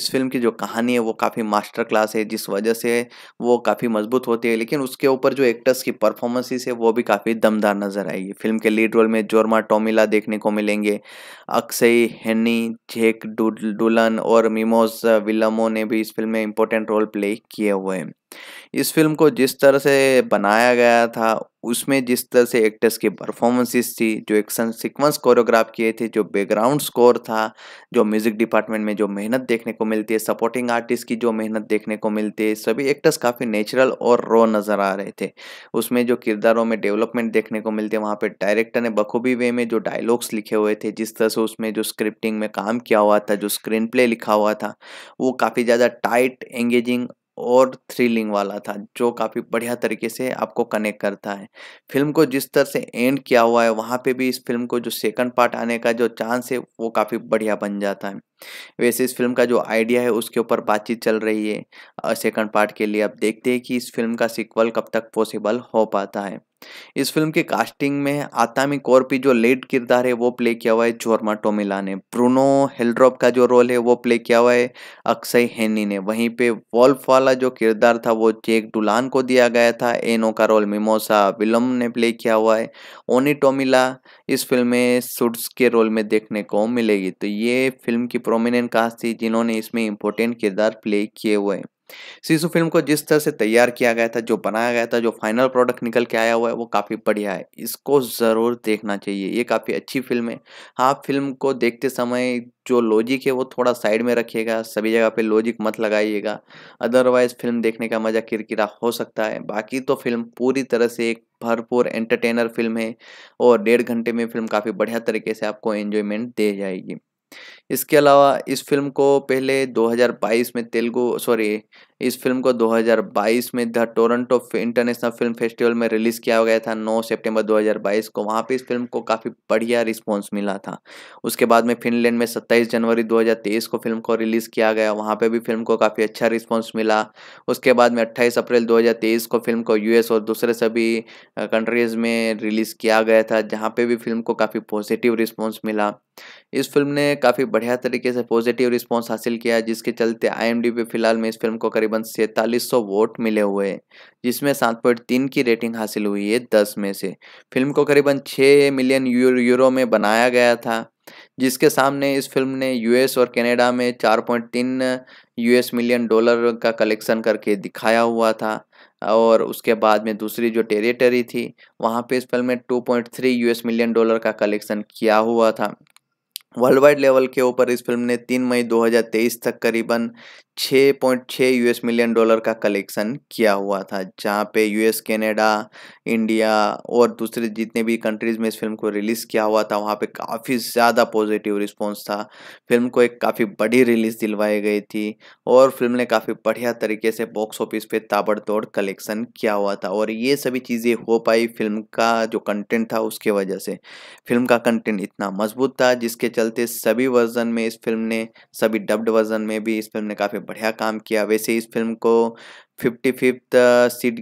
A: इस फिल्म की जो कहानी है वो काफ़ी मास्टर क्लास है जिस वजह से वो काफ़ी मजबूत होती है लेकिन उसके ऊपर जो एक्टर्स की परफॉर्मेंसेस है वो भी काफ़ी दमदार नज़र आएगी फिल्म के लीड रोल में जोरमा टोमिला देखने को मिलेंगे अक्षय हैनी जेक डुलन और मिमोज विलमो uh, ने भी इस फिल्म में इंपॉर्टेंट रोल प्ले किए हुए हैं इस फिल्म को जिस तरह से बनाया गया था उसमें जिस तरह से एक्टर्स की परफॉर्मेंसेस थी जो एक्शन सीक्वेंस कोरियोग्राफ किए थे जो बैकग्राउंड स्कोर था जो म्यूज़िक डिपार्टमेंट में जो मेहनत देखने को मिलती है सपोर्टिंग आर्टिस्ट की जो मेहनत देखने को मिलती है सभी एक्टर्स काफ़ी नेचुरल और रो नज़र आ रहे थे उसमें जो किरदारों में डेवलपमेंट देखने को मिलती है वहाँ पर डायरेक्टर ने बखूबी वे में जो डायलॉग्स लिखे हुए थे जिस तरह से उसमें जो स्क्रिप्टिंग में काम किया हुआ था जो स्क्रीन प्ले लिखा हुआ था वो काफ़ी ज़्यादा टाइट एंगेजिंग और थ्रिलिंग वाला था जो काफ़ी बढ़िया तरीके से आपको कनेक्ट करता है फिल्म को जिस तरह से एंड किया हुआ है वहाँ पे भी इस फिल्म को जो सेकंड पार्ट आने का जो चांस है वो काफ़ी बढ़िया बन जाता है वैसे इस फिल्म का जो आइडिया है उसके ऊपर बातचीत चल रही है सेकंड पार्ट के लिए अब देखते हैं कि इस फिल्म का सिक्वल कब तक पॉसिबल हो पाता है इस फिल्म के कास्टिंग में आतामी कौरपी जो लेड किरदार है वो प्ले किया हुआ है जोरमा टोमिला ने ब्रूनो हेलड्रॉप का जो रोल है वो प्ले किया हुआ है अक्षय हैनी ने वहीं पे वॉल्फ वाला जो किरदार था वो जेक डुलान को दिया गया था एनो का रोल मिमोसा विलम ने प्ले किया हुआ है ओनी टोमिला इस फिल्म में सुड्स के रोल में देखने को मिलेगी तो ये फिल्म की प्रोमिनेंट कास्ट थी जिन्होंने इसमें इम्पोर्टेंट किरदार प्ले किए हुए हैं सीसू फिल्म को जिस तरह से तैयार किया गया था जो बनाया गया था जो फाइनल प्रोडक्ट निकल के आया हुआ है वो काफ़ी बढ़िया है इसको ज़रूर देखना चाहिए ये काफ़ी अच्छी फिल्म है हाँ फिल्म को देखते समय जो लॉजिक है वो थोड़ा साइड में रखिएगा सभी जगह पे लॉजिक मत लगाइएगा अदरवाइज फिल्म देखने का मज़ा किरकिरा हो सकता है बाकी तो फिल्म पूरी तरह से एक भरपूर एंटरटेनर फिल्म है और डेढ़ घंटे में फिल्म काफ़ी बढ़िया तरीके से आपको एन्जॉयमेंट दे जाएगी इसके अलावा इस फिल्म को पहले 2022 में तेलुगु सॉरी इस फिल्म को 2022 में the Toronto International Film festival में रिलीज़ किया गया था 9 सितंबर 2022 को वहाँ पे इस फिल्म को काफ़ी बढ़िया रिस्पांस मिला था उसके बाद में फिनलैंड में 27 जनवरी 2023 को फिल्म को रिलीज़ किया गया वहाँ पे भी फिल्म को काफ़ी अच्छा रिस्पॉन्स मिला उसके बाद में अट्ठाईस अप्रैल दो को फिल्म को यू और दूसरे सभी कंट्रीज़ में रिलीज़ किया गया था जहाँ पर भी फिल्म को काफ़ी पॉजिटिव रिस्पॉन्स मिला इस फिल्म ने काफ़ी बढ़िया तरीके से पॉजिटिव रिस्पॉन्स हासिल किया जिसके चलते आई पे फिलहाल में इस फिल्म को करीबन सैंतालीस वोट मिले हुए हैं जिसमें सात पॉइंट तीन की रेटिंग हासिल हुई है दस में से फिल्म को करीबन छः मिलियन यूरो में बनाया गया था जिसके सामने इस फिल्म ने यूएस और कनाडा में 4.3 यूएस मिलियन डॉलर का कलेक्शन करके दिखाया हुआ था और उसके बाद में दूसरी जो टेरिटरी थी वहाँ पे इस फिल्म में 2.3 यूएस मिलियन डॉलर का कलेक्शन किया हुआ था वर्ल्ड वाइड लेवल के ऊपर इस फिल्म ने 3 मई 2023 तक करीबन 6.6 यूएस मिलियन डॉलर का कलेक्शन किया हुआ था जहाँ पे यूएस कनाडा इंडिया और दूसरे जितने भी कंट्रीज़ में इस फिल्म को रिलीज़ किया हुआ था वहाँ पे काफ़ी ज़्यादा पॉजिटिव रिस्पांस था फिल्म को एक काफ़ी बड़ी रिलीज़ दिलवाई गई थी और फिल्म ने काफ़ी बढ़िया तरीके से बॉक्स ऑफिस पर ताबड़तोड़ कलेक्शन किया हुआ था और ये सभी चीज़ें हो पाई फिल्म का जो कंटेंट था उसके वजह से फिल्म का कंटेंट इतना मजबूत था जिसके चलते चलते सभी वर्जन में इस फिल्म ने सभी डब्ड वर्जन में भी इस फिल्म ने काफ़ी बढ़िया काम किया वैसे इस फिल्म को fifty fifth Sitges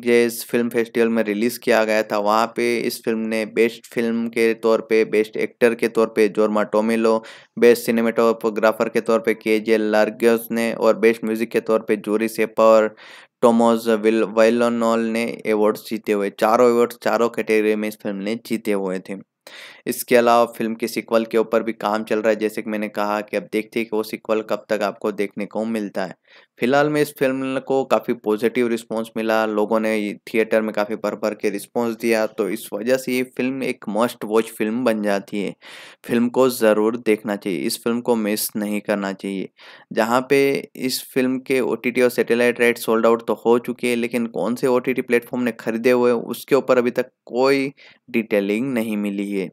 A: Film festival में रिलीज़ किया गया था वहाँ पे इस फिल्म ने बेस्ट फिल्म के तौर पे बेस्ट एक्टर के तौर पे जोरमा टोमिलो बेस्ट सिनेमेटोग्राफर के तौर पे के जे लार्गस ने और बेस्ट म्यूज़िक के तौर पे जोरी सेपा और टोमोज विल वाइलोनॉल ने अवार्ड्स जीते हुए चारों अवार्ड्स चारों कैटेगरी में इस फिल्म ने जीते हुए थे इसके अलावा फिल्म के सिक्वल के ऊपर भी काम चल रहा है जैसे कि मैंने कहा कि अब देखते हैं कि वो सिक्वल कब तक आपको देखने को मिलता है फिलहाल में इस फिल्म को काफ़ी पॉजिटिव रिस्पॉन्स मिला लोगों ने थिएटर में काफ़ी भर भर के रिस्पॉन्स दिया तो इस वजह से ये फिल्म एक मस्ट वॉच फिल्म बन जाती है फिल्म को ज़रूर देखना चाहिए इस फिल्म को मिस नहीं करना चाहिए जहाँ पे इस फिल्म के ओ और सेटेलाइट राइट सोल्ड आउट तो हो चुके हैं लेकिन कौन से ओ टी प्लेटफॉर्म ने खरीदे हुए उसके ऊपर अभी तक कोई डिटेलिंग नहीं मिली है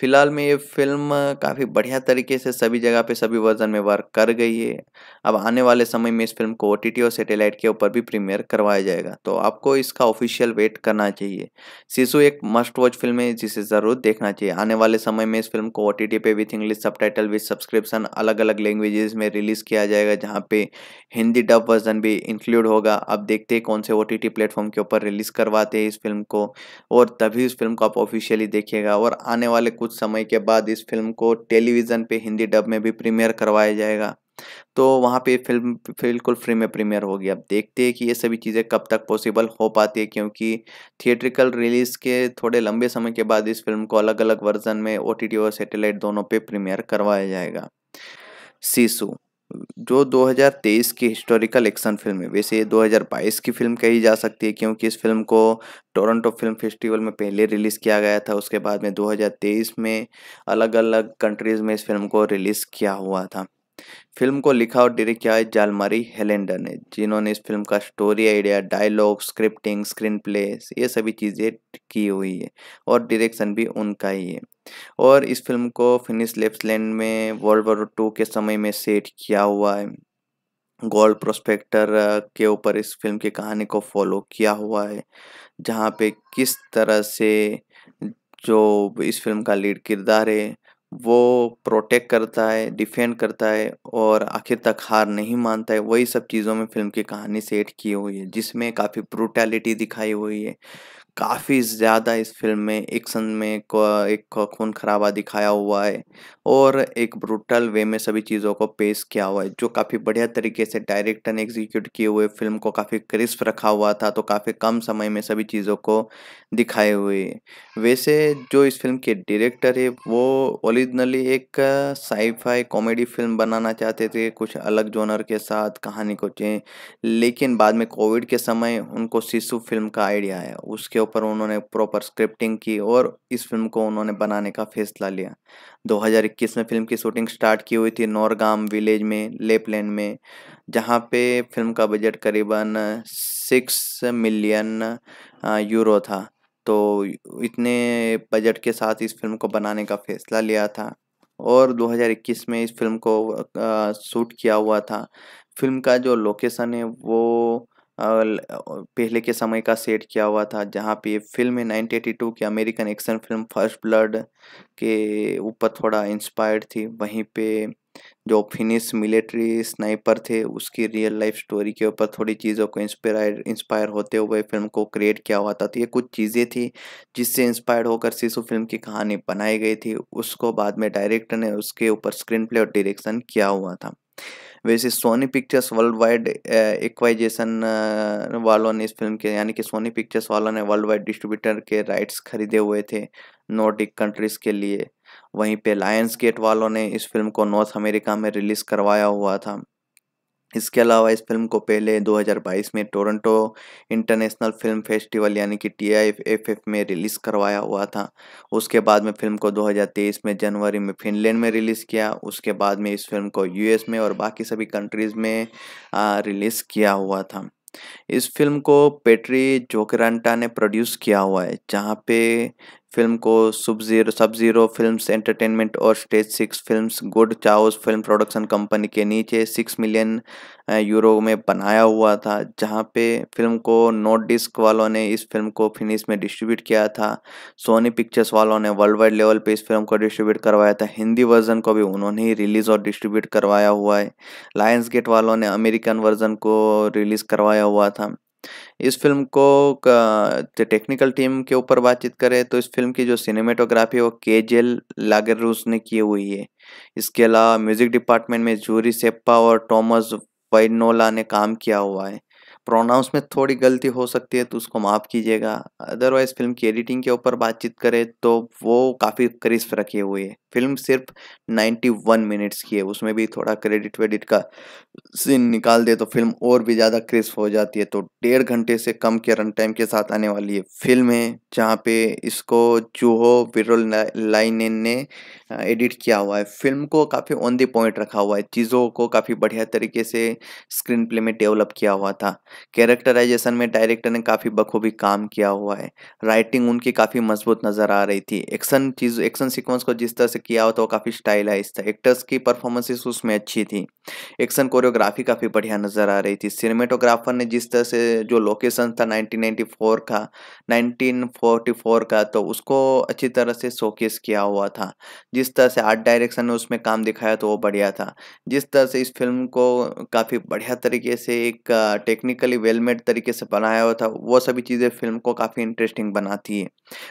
A: फिलहाल में ये फ़िल्म काफ़ी बढ़िया तरीके से सभी जगह पे सभी वर्जन में वर्क कर गई है अब आने वाले समय में इस फिल्म को ओ और सैटेलाइट के ऊपर भी प्रीमियर करवाया जाएगा तो आपको इसका ऑफिशियल वेट करना चाहिए शिशु एक मस्ट वॉच फिल्म है जिसे ज़रूर देखना चाहिए आने वाले समय में इस फिल्म को ओ पे with English subtitle subscription अलग अलग लैंग्वेजेस में रिलीज़ किया जाएगा जहाँ पे हिंदी डब वर्जन भी इंक्लूड होगा अब देखते हैं कौन से ओ टी प्लेटफॉर्म के ऊपर रिलीज़ करवाते हैं इस फिल्म को और तभी इस फिल्म को आप ऑफिशियली देखिएगा और आने वाले कुछ समय के बाद इस फिल्म को टेलीविज़न पे हिंदी डब में भी प्रीमियर करवाया जाएगा तो वहाँ पे फिल्म बिल्कुल फ्री में प्रीमियर होगी अब देखते हैं कि ये सभी चीज़ें कब तक पॉसिबल हो पाती है क्योंकि थिएट्रिकल रिलीज़ के थोड़े लंबे समय के बाद इस फिल्म को अलग अलग वर्जन में ओ और सेटेलाइट दोनों पे प्रीमियर करवाया जाएगा सीसू जो 2023 की हिस्टोरिकल एक्शन फिल्म है वैसे ये 2022 की फिल्म कही जा सकती है क्योंकि इस फिल्म को टोरंटो फिल्म फेस्टिवल में पहले रिलीज़ किया गया था उसके बाद में 2023 में अलग अलग कंट्रीज़ में इस फिल्म को रिलीज़ किया हुआ था फिल्म को लिखा और डायरेक्ट किया है जालमारी हेलेंडर ने जिन्होंने इस फिल्म का story idea dialogue scripting screenplay ये सभी चीज़ें की हुई है और डायरेक्शन भी उनका ही है और इस फिल्म को फिनिश लेप्सलैंड में वर्ल्ड वॉर टू के समय में सेट किया हुआ है गोल्ड प्रोस्पेक्टर uh, के ऊपर इस फिल्म की कहानी को फॉलो किया हुआ है जहाँ पे किस तरह से जो इस फिल्म का लीड किरदार है वो प्रोटेक्ट करता है डिफेंड करता है और आखिर तक हार नहीं मानता है वही सब चीज़ों में फिल्म की कहानी सेट की हुई है जिसमें काफ़ी ब्रूटैलिटी दिखाई हुई है काफ़ी ज़्यादा इस फिल्म में एक्शन में एक खून खराबा दिखाया हुआ है और एक ब्रूटल वे में सभी चीज़ों को पेश किया हुआ है जो काफ़ी बढ़िया तरीके से डायरेक्ट एंड एग्जीक्यूट किए हुए फिल्म को काफ़ी क्रिस्प रखा हुआ था तो काफ़ी कम समय में सभी चीज़ों को दिखाए हुए वैसे जो इस फिल्म के डायरेक्टर है वो ओरिजिनली एक साईफाई कॉमेडी फिल्म बनाना चाहते थे कुछ अलग जोनर के साथ कहानी को चें लेकिन बाद में कोविड के समय उनको शिशु फिल्म का आइडिया आया उसके ऊपर उन्होंने प्रॉपर स्क्रिप्टिंग की और इस फिल्म को उन्होंने बनाने का फैसला लिया 2021 में फिल्म की शूटिंग स्टार्ट की हुई थी नौरगाम विलेज में लेपलैंड में जहाँ पे फिल्म का बजट करीबन सिक्स मिलियन यूरो था तो इतने बजट के साथ इस फिल्म को बनाने का फैसला लिया था और 2021 में इस फिल्म को शूट किया हुआ था फिल्म का जो लोकेशन है वो पहले के समय का सेट किया हुआ था जहाँ पे फिल्म है टू की American action film First Blood के ऊपर थोड़ा इंस्पायर्ड थी वहीं पे जो फिनिश मिलिट्री स्नाइपर थे उसकी रियल लाइफ स्टोरी के ऊपर थोड़ी चीज़ों को इंस्पायर इंस्पायर होते हुए फिल्म को क्रिएट किया हुआ था तो ये कुछ चीज़ें थी जिससे इंस्पायर होकर शिशु फिल्म की कहानी बनाई गई थी उसको बाद में डायरेक्टर ने उसके ऊपर स्क्रीन प्ले और डायरेक्शन किया हुआ था वैसे Sony Pictures worldwide acquisition वालों ने इस फिल्म के यानी कि सोनी पिक्चर्स वालों ने वर्ल्ड वाइड डिस्ट्रीब्यूटर के राइट्स खरीदे हुए थे नॉर्डिक कंट्रीज़ के लिए वहीं पे लायंस गेट वालों ने इस फिल्म को नॉर्थ अमेरिका में रिलीज़ करवाया हुआ था इसके अलावा इस फिल्म को पहले 2022 में टोरंटो इंटरनेशनल फिल्म फेस्टिवल यानी कि टी आई में रिलीज़ करवाया हुआ था उसके बाद में फिल्म को 2023 में जनवरी में फिनलैंड में रिलीज़ किया उसके बाद में इस फिल्म को यूएस में और बाकी सभी कंट्रीज़ में रिलीज़ किया हुआ था इस फिल्म को पेट्री जोकरांटा ने प्रोड्यूस किया हुआ है जहाँ पे फिल्म को सुब जीरो सब जीरो फिल्म एंटरटेनमेंट और stage six film Good Chaos film production company के नीचे सिक्स मिलियन यूरो में बनाया हुआ था जहाँ पे फिल्म को नोट डिस्क वालों ने इस फिल्म को फिनिश में डिस्ट्रीब्यूट किया था सोनी पिक्चर्स वालों ने वर्ल्ड वाइड लेवल पे इस फिल्म को डिस्ट्रीब्यूट करवाया था हिंदी वर्जन को भी उन्होंने ही रिलीज़ और डिस्ट्रीब्यूट करवाया हुआ है लायंस गेट वालों ने अमेरिकन वर्जन को रिलीज़ करवाया हुआ था इस फिल्म को टेक्निकल टीम के ऊपर बातचीत करें तो इस फिल्म की जो सिनेमेटोग्राफी वो के जेल लागर ने की हुई है इसके अलावा म्यूजिक डिपार्टमेंट में जूरी सेप्पा और टॉमस वाइनोला ने काम किया हुआ है प्रोनाउंस में थोड़ी गलती हो सकती है तो उसको माफ़ कीजिएगा अदरवाइज फिल्म की एडिटिंग के ऊपर बातचीत करें तो वो काफ़ी क्रिस्प रखी हुई है फिल्म सिर्फ 91 मिनट्स की है उसमें भी थोड़ा क्रेडिट वेडिट का सीन निकाल दे तो फिल्म और भी ज़्यादा क्रिस्प हो जाती है तो डेढ़ घंटे से कम के रन टाइम के साथ आने वाली है फिल्म है जहाँ पे इसको जूहो विरोल लाइन ने एडिट किया हुआ है फिल्म को काफ़ी ऑन दी पॉइंट रखा हुआ है चीज़ों को काफ़ी बढ़िया तरीके से स्क्रीन प्ले में डेवलप किया हुआ था कैरेक्टराइजेशन में डायरेक्टर ने काफ़ी बखूबी काम किया हुआ है राइटिंग उनकी काफ़ी मजबूत नज़र आ रही थी एक्शन चीज़ एक्शन सिक्वेंस को जिस तरह से किया हो तो काफ़ी स्टाइल है इस एक्टर्स की परफॉर्मेंसेस उसमें अच्छी थी एक्शन कोरियोग्राफी काफ़ी बढ़िया नज़र आ रही थी सिनेमेटोग्राफर ने जिस तरह से जो लोकेशन था 1994 का 1944 का तो उसको अच्छी तरह से शोकेस किया हुआ था जिस तरह से आर्ट डायरेक्शन ने उसमें काम दिखाया तो वो बढ़िया था जिस तरह से इस फिल्म को काफ़ी बढ़िया तरीके से एक टेक्निकली वेलमेड तरीके से बनाया हुआ था वो सभी चीज़ें फिल्म को काफ़ी इंटरेस्टिंग बनाती है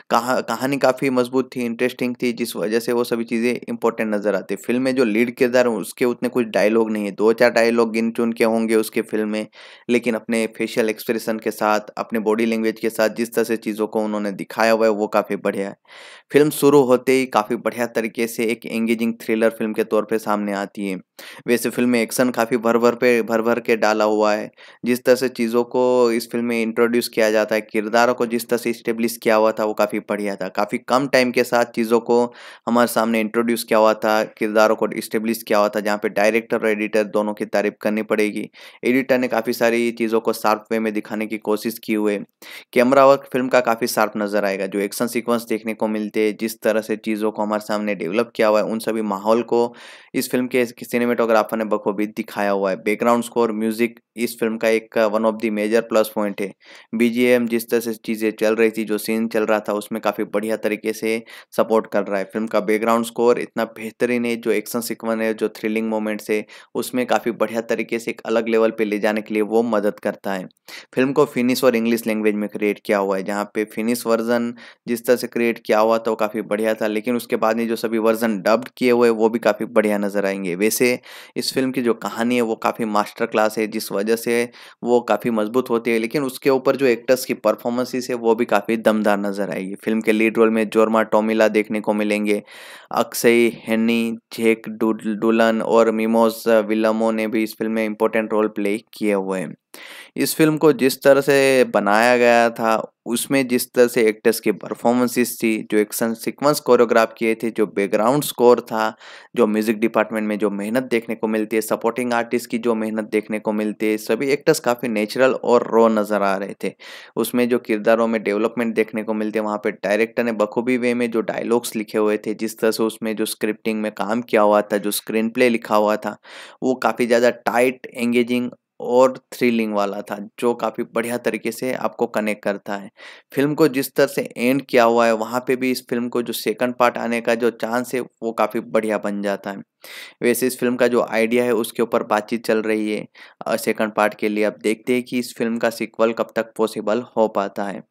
A: कहा, कहानी काफ़ी मजबूत थी इंटरेस्टिंग थी जिस वजह से वो सभी चीज़ें इंपॉर्टेंट नज़र आती फिल्म में जो लीड किरदार उसके उतने कुछ डायलॉग डायलॉग नहीं दो चार डायलॉग गिन चुन के होंगे उसके फिल्म में लेकिन अपने फेशियल एक्सप्रेशन के साथ अपने बॉडी लैंग्वेज के साथ जिस तरह से चीज़ों को उन्होंने दिखाया हुआ है वो काफ़ी बढ़िया है फिल्म शुरू होते ही काफ़ी बढ़िया तरीके से एक एंगेजिंग थ्रिलर फिल्म के तौर पर सामने आती है वैसे फिल्म में एक्शन काफ़ी भर भर पे भर भर के डाला हुआ है जिस तरह से चीज़ों को इस फिल्म में इंट्रोड्यूस किया जाता है किरदारों को जिस तरह से इस्टेब्लिश किया हुआ था वो काफ़ी बढ़िया था काफ़ी कम टाइम के साथ चीज़ों को हमारे सामने इंट्रोड्यूस किया हुआ था किरदारों को इस्टेब्लिश किया हुआ था जहाँ पे डायरेक्टर और एडिटर दोनों की तारीफ करनी पड़ेगी एडिटर ने काफ़ी सारी चीज़ों को शार्प वे में दिखाने की कोशिश की हुए कैमरा वर्क फिल्म का काफ़ी शार्प नज़र आएगा जो एक्शन सीक्वेंस देखने को मिलते हैं जिस तरह से चीज़ों को हमारे सामने डेवलप किया हुआ है उन सभी माहौल को इस फिल्म के सिनेमेटोग्राफर ने बखूबी दिखाया हुआ है बैकग्राउंड स्कोर म्यूजिक इस फिल्म का एक one of the major plus point है बीजीएम जिस तरह से चीज़ें चल रही थी जो सीन चल रहा था उसमें काफ़ी बढ़िया तरीके से सपोर्ट कर रहा है फिल्म का बैकग्राउंड स्कोर इतना बेहतरीन है जो एक्शन सिक्वन है जो थ्रिलिंग मोमेंट्स है उसमें काफ़ी बढ़िया तरीके से एक अलग लेवल पे ले जाने के लिए वो मदद करता है फिल्म को फिनिश और इंग्लिश लैंग्वेज में क्रिएट किया हुआ है जहाँ पे फिनिश वर्जन जिस तरह से क्रिएट किया हुआ था वो काफ़ी बढ़िया था लेकिन उसके बाद में जो सभी वर्जन डब्ड किए हुए वो भी काफ़ी बढ़िया नज़र आएंगे वैसे इस फिल्म की जो कहानी है वो काफ़ी मास्टर क्लास है जिस वजह से वो काफ़ी मजबूत होती है लेकिन उसके ऊपर जो एक्टर्स की परफॉर्मेंसेस है वो भी काफ़ी दमदार नज़र आएगी फिल्म के लीड रोल में जोरमा टोमिला देखने को मिलेंगे अक्सई हैनी जेक डुलन और मिमोज विलमो ने भी इस फिल्म में इंपॉर्टेंट रोल प्ले किए हुए हैं इस फ़िल्म को जिस तरह से बनाया गया था उसमें जिस तरह से एक्टर्स की परफॉर्मेंसेस थी जो एक्शन सीक्वेंस कोरियोग्राफ किए थे जो बैकग्राउंड स्कोर था जो म्यूज़िक डिपार्टमेंट में जो मेहनत देखने को मिलती है सपोर्टिंग आर्टिस्ट की जो मेहनत देखने को मिलती है सभी एक्टर्स काफ़ी नेचुरल और रो नज़र आ रहे थे उसमें जो किरदारों में डेवलपमेंट देखने को मिलती है वहाँ पर डायरेक्टर ने बखूबी वे में जो डायलॉग्स लिखे हुए थे जिस तरह से उसमें जो स्क्रिप्टिंग में काम किया हुआ था जो स्क्रीन प्ले लिखा हुआ था वो काफ़ी ज़्यादा टाइट एंगेजिंग और थ्रिलिंग वाला था जो काफ़ी बढ़िया तरीके से आपको कनेक्ट करता है फिल्म को जिस तरह से एंड किया हुआ है वहाँ पे भी इस फिल्म को जो सेकंड पार्ट आने का जो चांस है वो काफ़ी बढ़िया बन जाता है वैसे इस फिल्म का जो आइडिया है उसके ऊपर बातचीत चल रही है सेकंड पार्ट के लिए अब देखते हैं कि इस फिल्म का सिक्वल कब तक पॉसिबल हो पाता है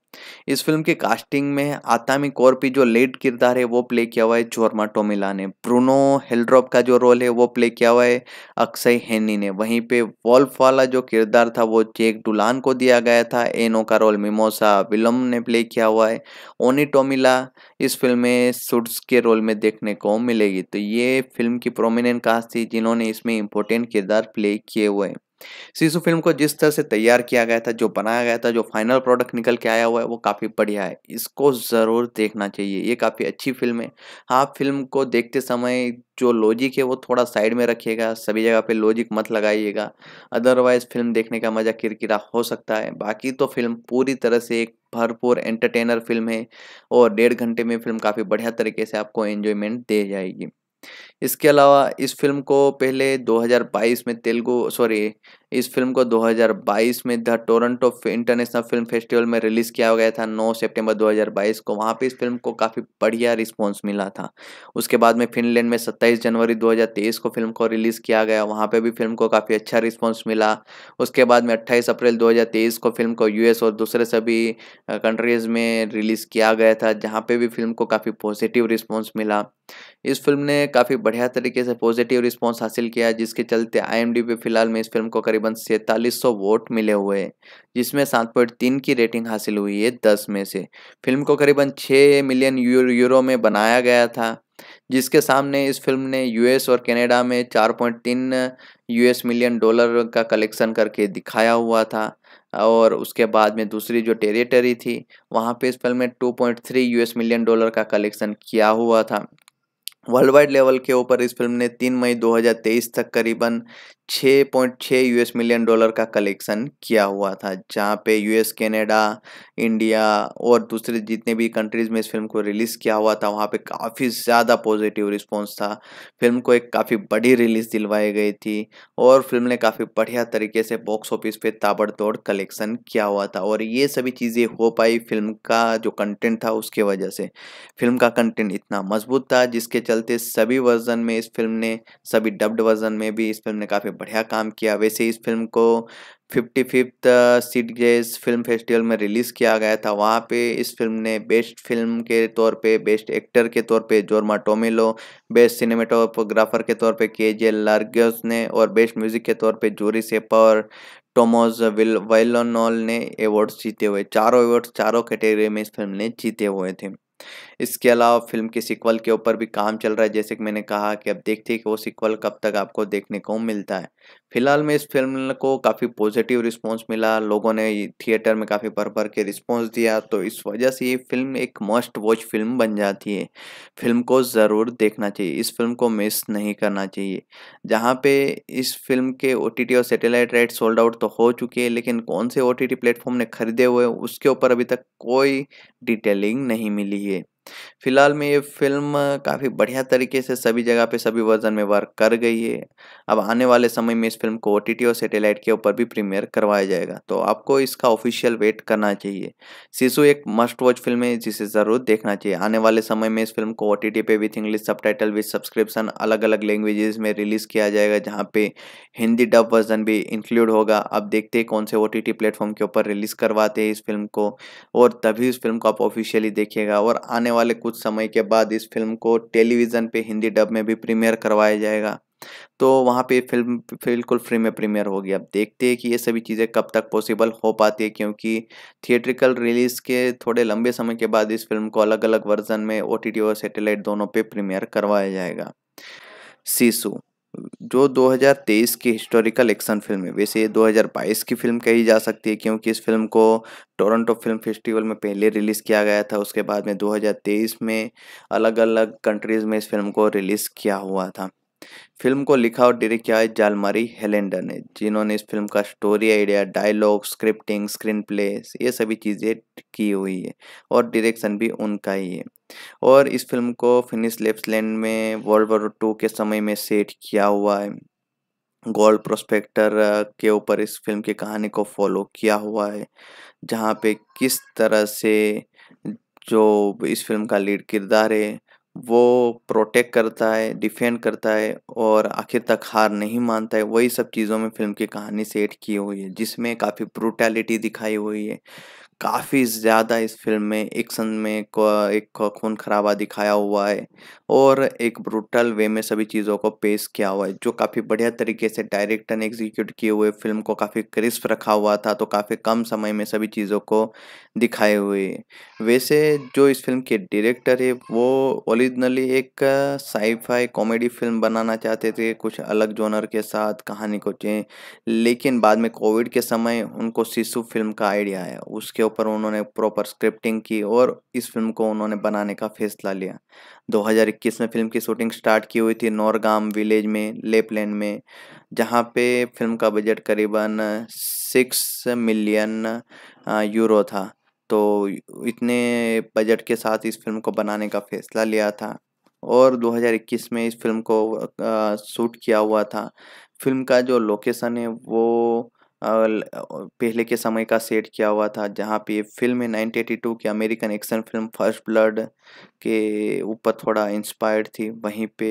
A: इस फिल्म के कास्टिंग में आतामी कोरपी जो लेड किरदार है वो प्ले किया हुआ है जोरमा टोमिला ने ब्रूनो हेलड्रॉप का जो रोल है वो प्ले किया हुआ है अक्षय हेनी ने वहीं पे वॉल्फ वाला जो किरदार था वो जेक डुलान को दिया गया था एनो का रोल मिमोसा विलम ने प्ले किया हुआ है ओनी टोमिला इस फिल्म में सुट्स के रोल में देखने को मिलेगी तो ये फिल्म की प्रोमिनेंट कास्ट थी जिन्होंने इसमें इम्पोर्टेंट किरदार प्ले किए हुए शिशु फिल्म को जिस तरह से तैयार किया गया था जो बनाया गया था जो फाइनल प्रोडक्ट निकल के आया हुआ है वो काफ़ी बढ़िया है इसको ज़रूर देखना चाहिए ये काफ़ी अच्छी फिल्म है हाँ फिल्म को देखते समय जो लॉजिक है वो थोड़ा साइड में रखिएगा सभी जगह पे लॉजिक मत लगाइएगा अदरवाइज फिल्म देखने का मज़ा किरकिरा हो सकता है बाकी तो फिल्म पूरी तरह से एक भरपूर एंटरटेनर फिल्म है और डेढ़ घंटे में फिल्म काफ़ी बढ़िया तरीके से आपको एन्जॉयमेंट दे जाएगी इसके अलावा इस फिल्म को पहले 2022 में तेलुगु सॉरी इस फिल्म को 2022 में the Toronto International Film festival में रिलीज़ किया गया था 9 सितंबर 2022 को वहाँ पे इस फिल्म को काफ़ी बढ़िया रिस्पांस मिला था उसके बाद में फिनलैंड में 27 जनवरी 2023 को फिल्म को रिलीज़ किया गया वहाँ पे भी फिल्म को काफ़ी अच्छा रिस्पॉन्स मिला उसके बाद में अट्ठाईस अप्रैल दो को फिल्म को यू और दूसरे सभी कंट्रीज़ में रिलीज़ किया गया था जहाँ पर भी फिल्म को काफ़ी पॉजिटिव रिस्पॉन्स मिला इस फिल्म ने काफ़ी बढ़िया तरीके से पॉजिटिव रिस्पांस हासिल किया जिसके चलते आई पे फिलहाल में इस फिल्म को करीबन सैंतालीस सौ वोट मिले हुए हैं जिसमें सात पॉइंट तीन की रेटिंग हासिल हुई है दस में से फिल्म को करीबन छः मिलियन यूरो में बनाया गया था जिसके सामने इस फिल्म ने यूएस और कनाडा में चार पॉइंट तीन यूएस मिलियन डॉलर का कलेक्शन करके दिखाया हुआ था और उसके बाद में दूसरी जो टेरिटरी थी वहाँ पे इस फिल्म में थ्री यूएस मिलियन डॉलर का कलेक्शन किया हुआ था वर्ल्ड वाइड लेवल के ऊपर इस फिल्म ने तीन मई 2023 तक करीबन छः पॉइंट छः यूएस मिलियन डॉलर का कलेक्शन किया हुआ था जहाँ पे यूएस कनाडा इंडिया और दूसरे जितने भी कंट्रीज़ में इस फिल्म को रिलीज़ किया हुआ था वहाँ पे काफ़ी ज़्यादा पॉजिटिव रिस्पांस था फिल्म को एक काफ़ी बड़ी रिलीज़ दिलवाई गई थी और फिल्म ने काफ़ी बढ़िया तरीके से बॉक्स ऑफिस पे ताबड़तोड़ कलेक्शन किया हुआ था और ये सभी चीज़ें हो पाई फिल्म का जो कंटेंट था उसके वजह से फिल्म का कंटेंट इतना मजबूत था जिसके चलते सभी वर्जन में इस फिल्म ने सभी डब्ड वर्जन में भी इस फिल्म ने काफ़ी बढ़िया काम किया वैसे इस फिल्म को fifty fifth Sitges Film festival में रिलीज़ किया गया था वहाँ पे इस फिल्म ने बेस्ट फिल्म के तौर पे बेस्ट एक्टर के तौर पे जोरमा टोमिलो बेस्ट सिनेमाटोग्राफर के तौर पे के जे लार्गस ने और बेस्ट म्यूज़िक के तौर पे जोरी सेपा और टोमोज विल वाइलोनॉल ने अवार्ड्स जीते हुए चारों अवार्ड्स चारों कैटेगरी में इस फिल्म ने जीते हुए थे इसके अलावा फिल्म के सिक्वल के ऊपर भी काम चल रहा है जैसे कि मैंने कहा कि अब देखते हैं कि वो सिक्वल कब तक आपको देखने को मिलता है फिलहाल में इस फिल्म को काफ़ी पॉजिटिव रिस्पॉन्स मिला लोगों ने थिएटर में काफ़ी भर भर के रिस्पॉन्स दिया तो इस वजह से ये फिल्म एक मस्ट वॉच फिल्म बन जाती है फिल्म को ज़रूर देखना चाहिए इस फिल्म को मिस नहीं करना चाहिए जहाँ पे इस फिल्म के ओ और सेटेलाइट राइट सोल्ड आउट तो हो चुके हैं लेकिन कौन से ओ टी प्लेटफॉर्म ने खरीदे हुए उसके ऊपर अभी तक कोई डिटेलिंग नहीं मिली है फिलहाल में ये फ़िल्म काफ़ी बढ़िया तरीके से सभी जगह पे सभी वर्ज़न में वर्क कर गई है। अब आने वाले समय में इस फ़िल्म को ओ और सैटेलाइट के ऊपर भी प्रीमियर करवाया जाएगा, तो आपको इसका ऑफ़िशियल वेट करना चाहिए। सिसु एक मस्ट वॉच फ़िल्म है जिसे ज़रूर देखना चाहिए। आने वाले समय में इस फ़िल्म को टी पे with English sub with subscription अलग-अलग लैंग्वेजेस में रिलीज़ किया जाएगा जहाँ पे हिंदी डब वर्ज़न भी इंक्लूड होगा। अब देखते हैं कौन से ओ प्लेटफ़ॉर्म के ऊपर रिलीज़ करवाते हैं इस फ़िल्म को और तभी इस फ़िल्म को आप ऑफ़िशियली देखिएगा और आने वाले कुछ समय के बाद इस फिल्म को टेलीविज़न पे हिंदी डब में भी प्रीमियर करवाया जाएगा तो वहाँ पे फिल्म बिल्कुल फ्री में प्रीमियर होगी अब देखते हैं कि ये सभी चीज़ें कब तक पॉसिबल हो पाती है क्योंकि थिएट्रिकल रिलीज़ के थोड़े लंबे समय के बाद इस फिल्म को अलग अलग वर्जन में ओ और सेटेलाइट दोनों पर प्रीमियर करवाया जाएगा सीसू जो 2023 की हिस्टोरिकल एक्शन फिल्म है वैसे ये 2022 की फिल्म कही जा सकती है क्योंकि इस फिल्म को टोरंटो फिल्म फेस्टिवल में पहले रिलीज़ किया गया था उसके बाद में 2023 में अलग अलग कंट्रीज़ में इस फिल्म को रिलीज़ किया हुआ था फिल्म को लिखा और डायरेक्ट किया है जालमारी हेलेंडर ने जिन्होंने इस फिल्म का story idea dialogue scripting screenplay ये सभी चीज़ें की हुई है और डायरेक्शन भी उनका ही है और इस फिल्म को फिनिश लेप्सलैंड में वर्ल्ड वॉर टू के समय में सेट किया हुआ है गोल्ड प्रोस्पेक्टर के ऊपर इस फिल्म की कहानी को फॉलो किया हुआ है जहाँ पे किस तरह से जो इस फिल्म का लीड किरदार है वो प्रोटेक्ट करता है डिफेंड करता है और आखिर तक हार नहीं मानता है वही सब चीज़ों में फिल्म की कहानी सेट की हुई है जिसमें काफ़ी ब्रूटैलिटी दिखाई हुई है काफ़ी ज़्यादा इस फिल्म में एक्शन में एक खून खराबा दिखाया हुआ है और एक ब्रूटल वे में सभी चीज़ों को पेश किया हुआ है जो काफ़ी बढ़िया तरीके से डायरेक्ट एंड एग्जीक्यूट किए हुए फिल्म को काफ़ी क्रिस्प रखा हुआ था तो काफ़ी कम समय में सभी चीज़ों को दिखाए हुए वैसे जो इस फिल्म के डायरेक्टर है वो ओरिजिनली एक साईफाई कॉमेडी फिल्म बनाना चाहते थे कुछ अलग जोनर के साथ कहानी को चें लेकिन बाद में कोविड के समय उनको शिशु फिल्म का आइडिया आया उसके ऊपर उन्होंने प्रॉपर स्क्रिप्टिंग की और इस फिल्म को उन्होंने बनाने का फैसला लिया 2021 में फिल्म की शूटिंग स्टार्ट की हुई थी नौरगाम विलेज में लेपलैंड में जहां पे फिल्म का बजट करीबन सिक्स मिलियन यूरो था तो इतने बजट के साथ इस फिल्म को बनाने का फैसला लिया था और 2021 में इस फिल्म को शूट किया हुआ था फिल्म का जो लोकेशन है वो पहले के समय का सेट किया हुआ था जहाँ पे फिल्म टू की American action film First Blood के ऊपर थोड़ा इंस्पायर्ड थी वहीं पे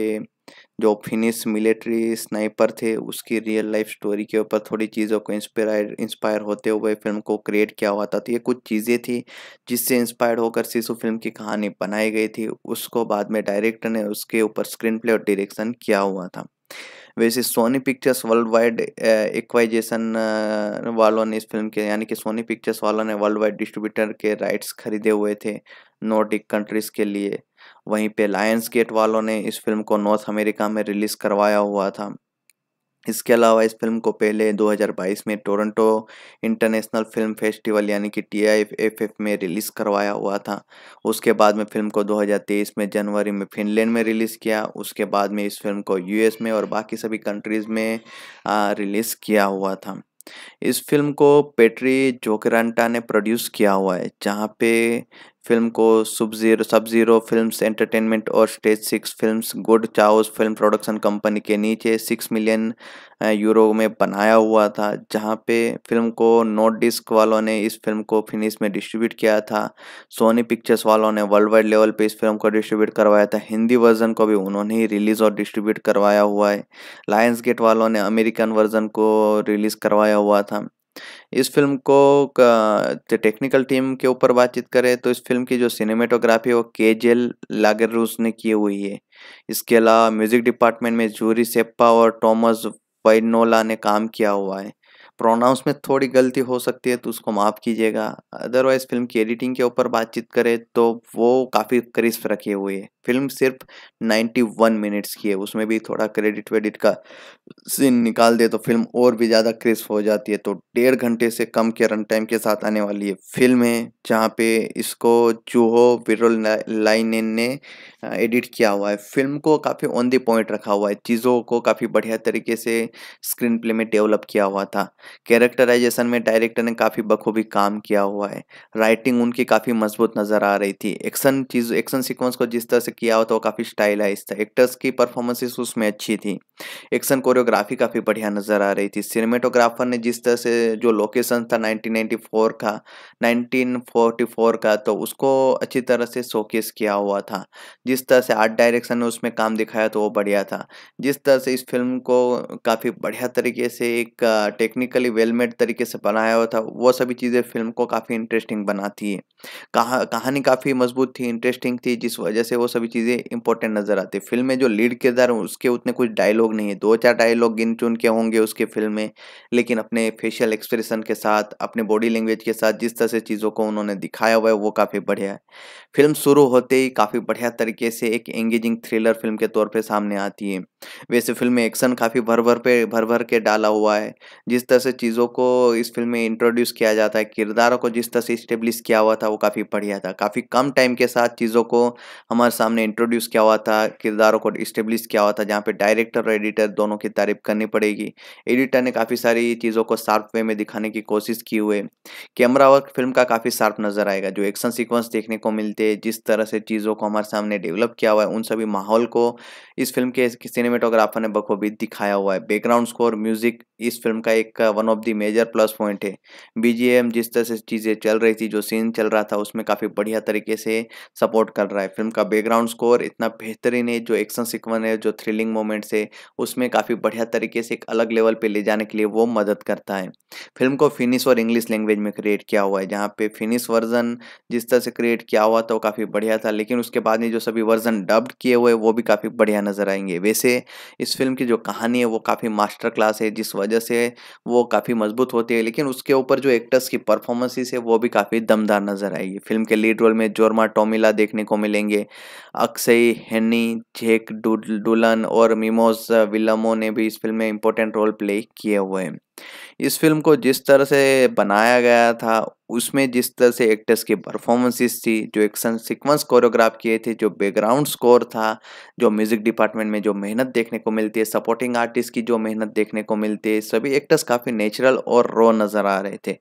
A: जो फिनिश मिलिट्री स्नाइपर थे उसकी रियल लाइफ स्टोरी के ऊपर थोड़ी चीज़ों को इंस्पायर इंस्पायर होते हुए फिल्म को क्रिएट किया हुआ था तो ये कुछ चीज़ें थी जिससे इंस्पायर्ड होकर शिशु फिल्म की कहानी बनाई गई थी उसको बाद में डायरेक्टर ने उसके ऊपर स्क्रीन प्ले और डायरेक्शन किया हुआ था वैसे Sony Pictures worldwide acquisition वालों ने इस फिल्म के यानी कि सोनी पिक्चर्स वालों ने वर्ल्ड वाइड डिस्ट्रीब्यूटर के राइट्स खरीदे हुए थे नॉर्डिक कंट्रीज़ के लिए वहीं पे लायंस गेट वालों ने इस फिल्म को नॉर्थ अमेरिका में रिलीज़ करवाया हुआ था इसके अलावा इस फिल्म को पहले 2022 में टोरंटो इंटरनेशनल फिल्म फेस्टिवल यानी कि टी में रिलीज़ करवाया हुआ था उसके बाद में फिल्म को 2023 में जनवरी में फिनलैंड में रिलीज़ किया उसके बाद में इस फिल्म को यूएस में और बाकी सभी कंट्रीज़ में रिलीज़ किया हुआ था इस फिल्म को पेट्री जोकरांटा ने प्रोड्यूस किया हुआ है जहाँ पे फिल्म को सुब जीरो सब जीरो फिल्म एंटरटेनमेंट और stage six film Good Chaos film production company के नीचे सिक्स मिलियन यूरो में बनाया हुआ था जहाँ पे फिल्म को नोट डिस्क वालों ने इस फिल्म को फिनिश में डिस्ट्रीब्यूट किया था सोनी पिक्चर्स वालों ने वर्ल्ड वाइड लेवल पे इस फिल्म को डिस्ट्रीब्यूट करवाया था हिंदी वर्जन को भी उन्होंने ही रिलीज़ और डिस्ट्रीब्यूट करवाया हुआ है लायंस गेट वालों ने अमेरिकन वर्जन को रिलीज़ करवाया हुआ था इस फ़िल्म को टेक्निकल टीम के ऊपर बातचीत करें तो इस फ़िल्म की जो सिनेमेटोग्राफ़ी है वो जेल लागर ने की हुई है। इसके अलावा म्यूज़िक डिपार्टमेंट में जूरी सेप्पा और टॉमस वाइनोला ने काम किया हुआ है। प्रोनाउंस में थोड़ी गलती हो सकती है तो उसको माफ़ कीजिएगा अदरवाइज़ फिल्म की एडिटिंग के ऊपर बातचीत करें तो वो काफ़ी क्रिस्प रखे हुए है फिल्म सिर्फ 91 मिनट्स की है उसमें भी थोड़ा क्रेडिट वेडिट का सीन निकाल दे तो फिल्म और भी ज़्यादा क्रिस्प हो जाती है तो डेढ़ घंटे से कम के रन टाइम के साथ आने वाली है फिल्म है जहाँ पे इसको जूहो विरल लाइन ने एडिट किया हुआ है फिल्म को काफ़ी ऑन दी पॉइंट रखा हुआ है चीज़ों को काफ़ी बढ़िया तरीके से स्क्रीन प्ले में डेवलप किया हुआ था कैरेक्टराइजेशन में डायरेक्टर ने काफ़ी बखूबी काम किया हुआ है राइटिंग उनकी काफ़ी मजबूत नज़र आ रही थी एक्शन चीज़ एक्शन सीक्वेंस को जिस तरह से किया हुआ तो था वो काफ़ी स्टाइलाइज था एक्टर्स की परफॉर्मेंसेस उसमें अच्छी थी एक्शन कोरियोग्राफी काफ़ी बढ़िया नज़र आ रही थी सिनेमेटोग्राफर ने जिस तरह से जो लोकेशन था नाइनटीन का नाइनटीन का तो उसको अच्छी तरह से शोकेस किया हुआ था जिस तरह से आर्ट डायरेक्शन ने उसमें काम दिखाया तो वो बढ़िया था जिस तरह से इस फिल्म को काफ़ी बढ़िया तरीके से एक टेक्निकल वेल मेड तरीके से बनाया हुआ था वो सभी चीज़ें फिल्म को काफ़ी इंटरेस्टिंग बनाती है कहा, कहानी काफ़ी मजबूत थी इंटरेस्टिंग थी जिस वजह से वो सभी चीज़ें इंपॉर्टेंट नज़र आती फिल्म में जो लीड किरदार हैं उसके उतने कुछ डायलॉग नहीं है दो चार डायलॉग गिन चुन के होंगे उसके फिल्म में लेकिन अपने फेशियल एक्सप्रेशन के साथ अपने बॉडी लैंग्वेज के साथ जिस तरह से चीज़ों को उन्होंने दिखाया हुआ है वो काफ़ी बढ़िया है फिल्म शुरू होते ही काफ़ी बढ़िया तरीके से एक एंगेजिंग थ्रिलर फिल्म के तौर पर सामने आती है वैसे फिल्म में एक्शन काफ़ी भर भर पे भर भर के डाला हुआ है जिस तरह से चीज़ों को इस फिल्म में इंट्रोड्यूस किया जाता है किरदारों को जिस तरह से इस्टेब्लिश किया हुआ था वो काफ़ी बढ़िया था काफ़ी कम टाइम के साथ चीज़ों को हमारे सामने इंट्रोड्यूस किया हुआ था किरदारों को इस्टेब्लिश किया हुआ था जहाँ पे डायरेक्टर और एडिटर दोनों की तारीफ करनी पड़ेगी एडिटर ने काफ़ी सारी चीज़ों को शार्प वे में दिखाने की कोशिश की हुए कैमरा वर्क फिल्म का काफ़ी शार्प नज़र आएगा जो एक्शन सिक्वेंस देखने को मिलते हैं जिस तरह से चीज़ों को हमारे सामने डेवलप किया हुआ है उन सभी माहौल को इस फिल्म के सिनेमेटोग्राफर ने बखूबी दिखाया हुआ है बैकग्राउंड स्कोर म्यूजिक इस फिल्म का एक का one of the major plus point है बीजीएम जिस तरह से चीज़ें चल रही थी जो सीन चल रहा था उसमें काफ़ी बढ़िया तरीके से सपोर्ट कर रहा है फिल्म का बैकग्राउंड स्कोर इतना बेहतरीन है जो एक्शन सिक्वन है जो थ्रिलिंग मोमेंट्स है उसमें काफ़ी बढ़िया तरीके से एक अलग लेवल पर ले जाने के लिए वो मदद करता है फिल्म को फिनिश और इंग्लिश लैंग्वेज में क्रिएट किया हुआ है जहाँ पे फिनिश वर्जन जिस तरह से क्रिएट किया हुआ था वो काफ़ी बढ़िया था लेकिन उसके बाद में जो सभी वर्जन डब्ड किए हुए वो भी काफ़ी बढ़िया नज़र आएंगे वैसे इस फिल्म की जो कहानी है वो काफ़ी मास्टर क्लास है जिस वजह से वो काफ़ी मजबूत होती है लेकिन उसके ऊपर जो एक्टर्स की परफॉर्मेंसेस है वो भी काफ़ी दमदार नजर आएगी फिल्म के लीड रोल में जोरमा टोमिला देखने को मिलेंगे अक्सई हेनी जेक डुलन और मिमोज विलमो ने भी इस फिल्म में इंपॉर्टेंट रोल प्ले किए हुए हैं इस फिल्म को जिस तरह से बनाया गया था उसमें जिस तरह से एक्टर्स की परफॉर्मेंसेस थी जो एक्शन सीक्वेंस कोरियोग्राफ किए थे जो बैकग्राउंड स्कोर था जो म्यूज़िक डिपार्टमेंट में जो मेहनत देखने को मिलती है सपोर्टिंग आर्टिस्ट की जो मेहनत देखने को मिलती है सभी एक्टर्स काफ़ी नेचुरल और रो नज़र आ रहे थे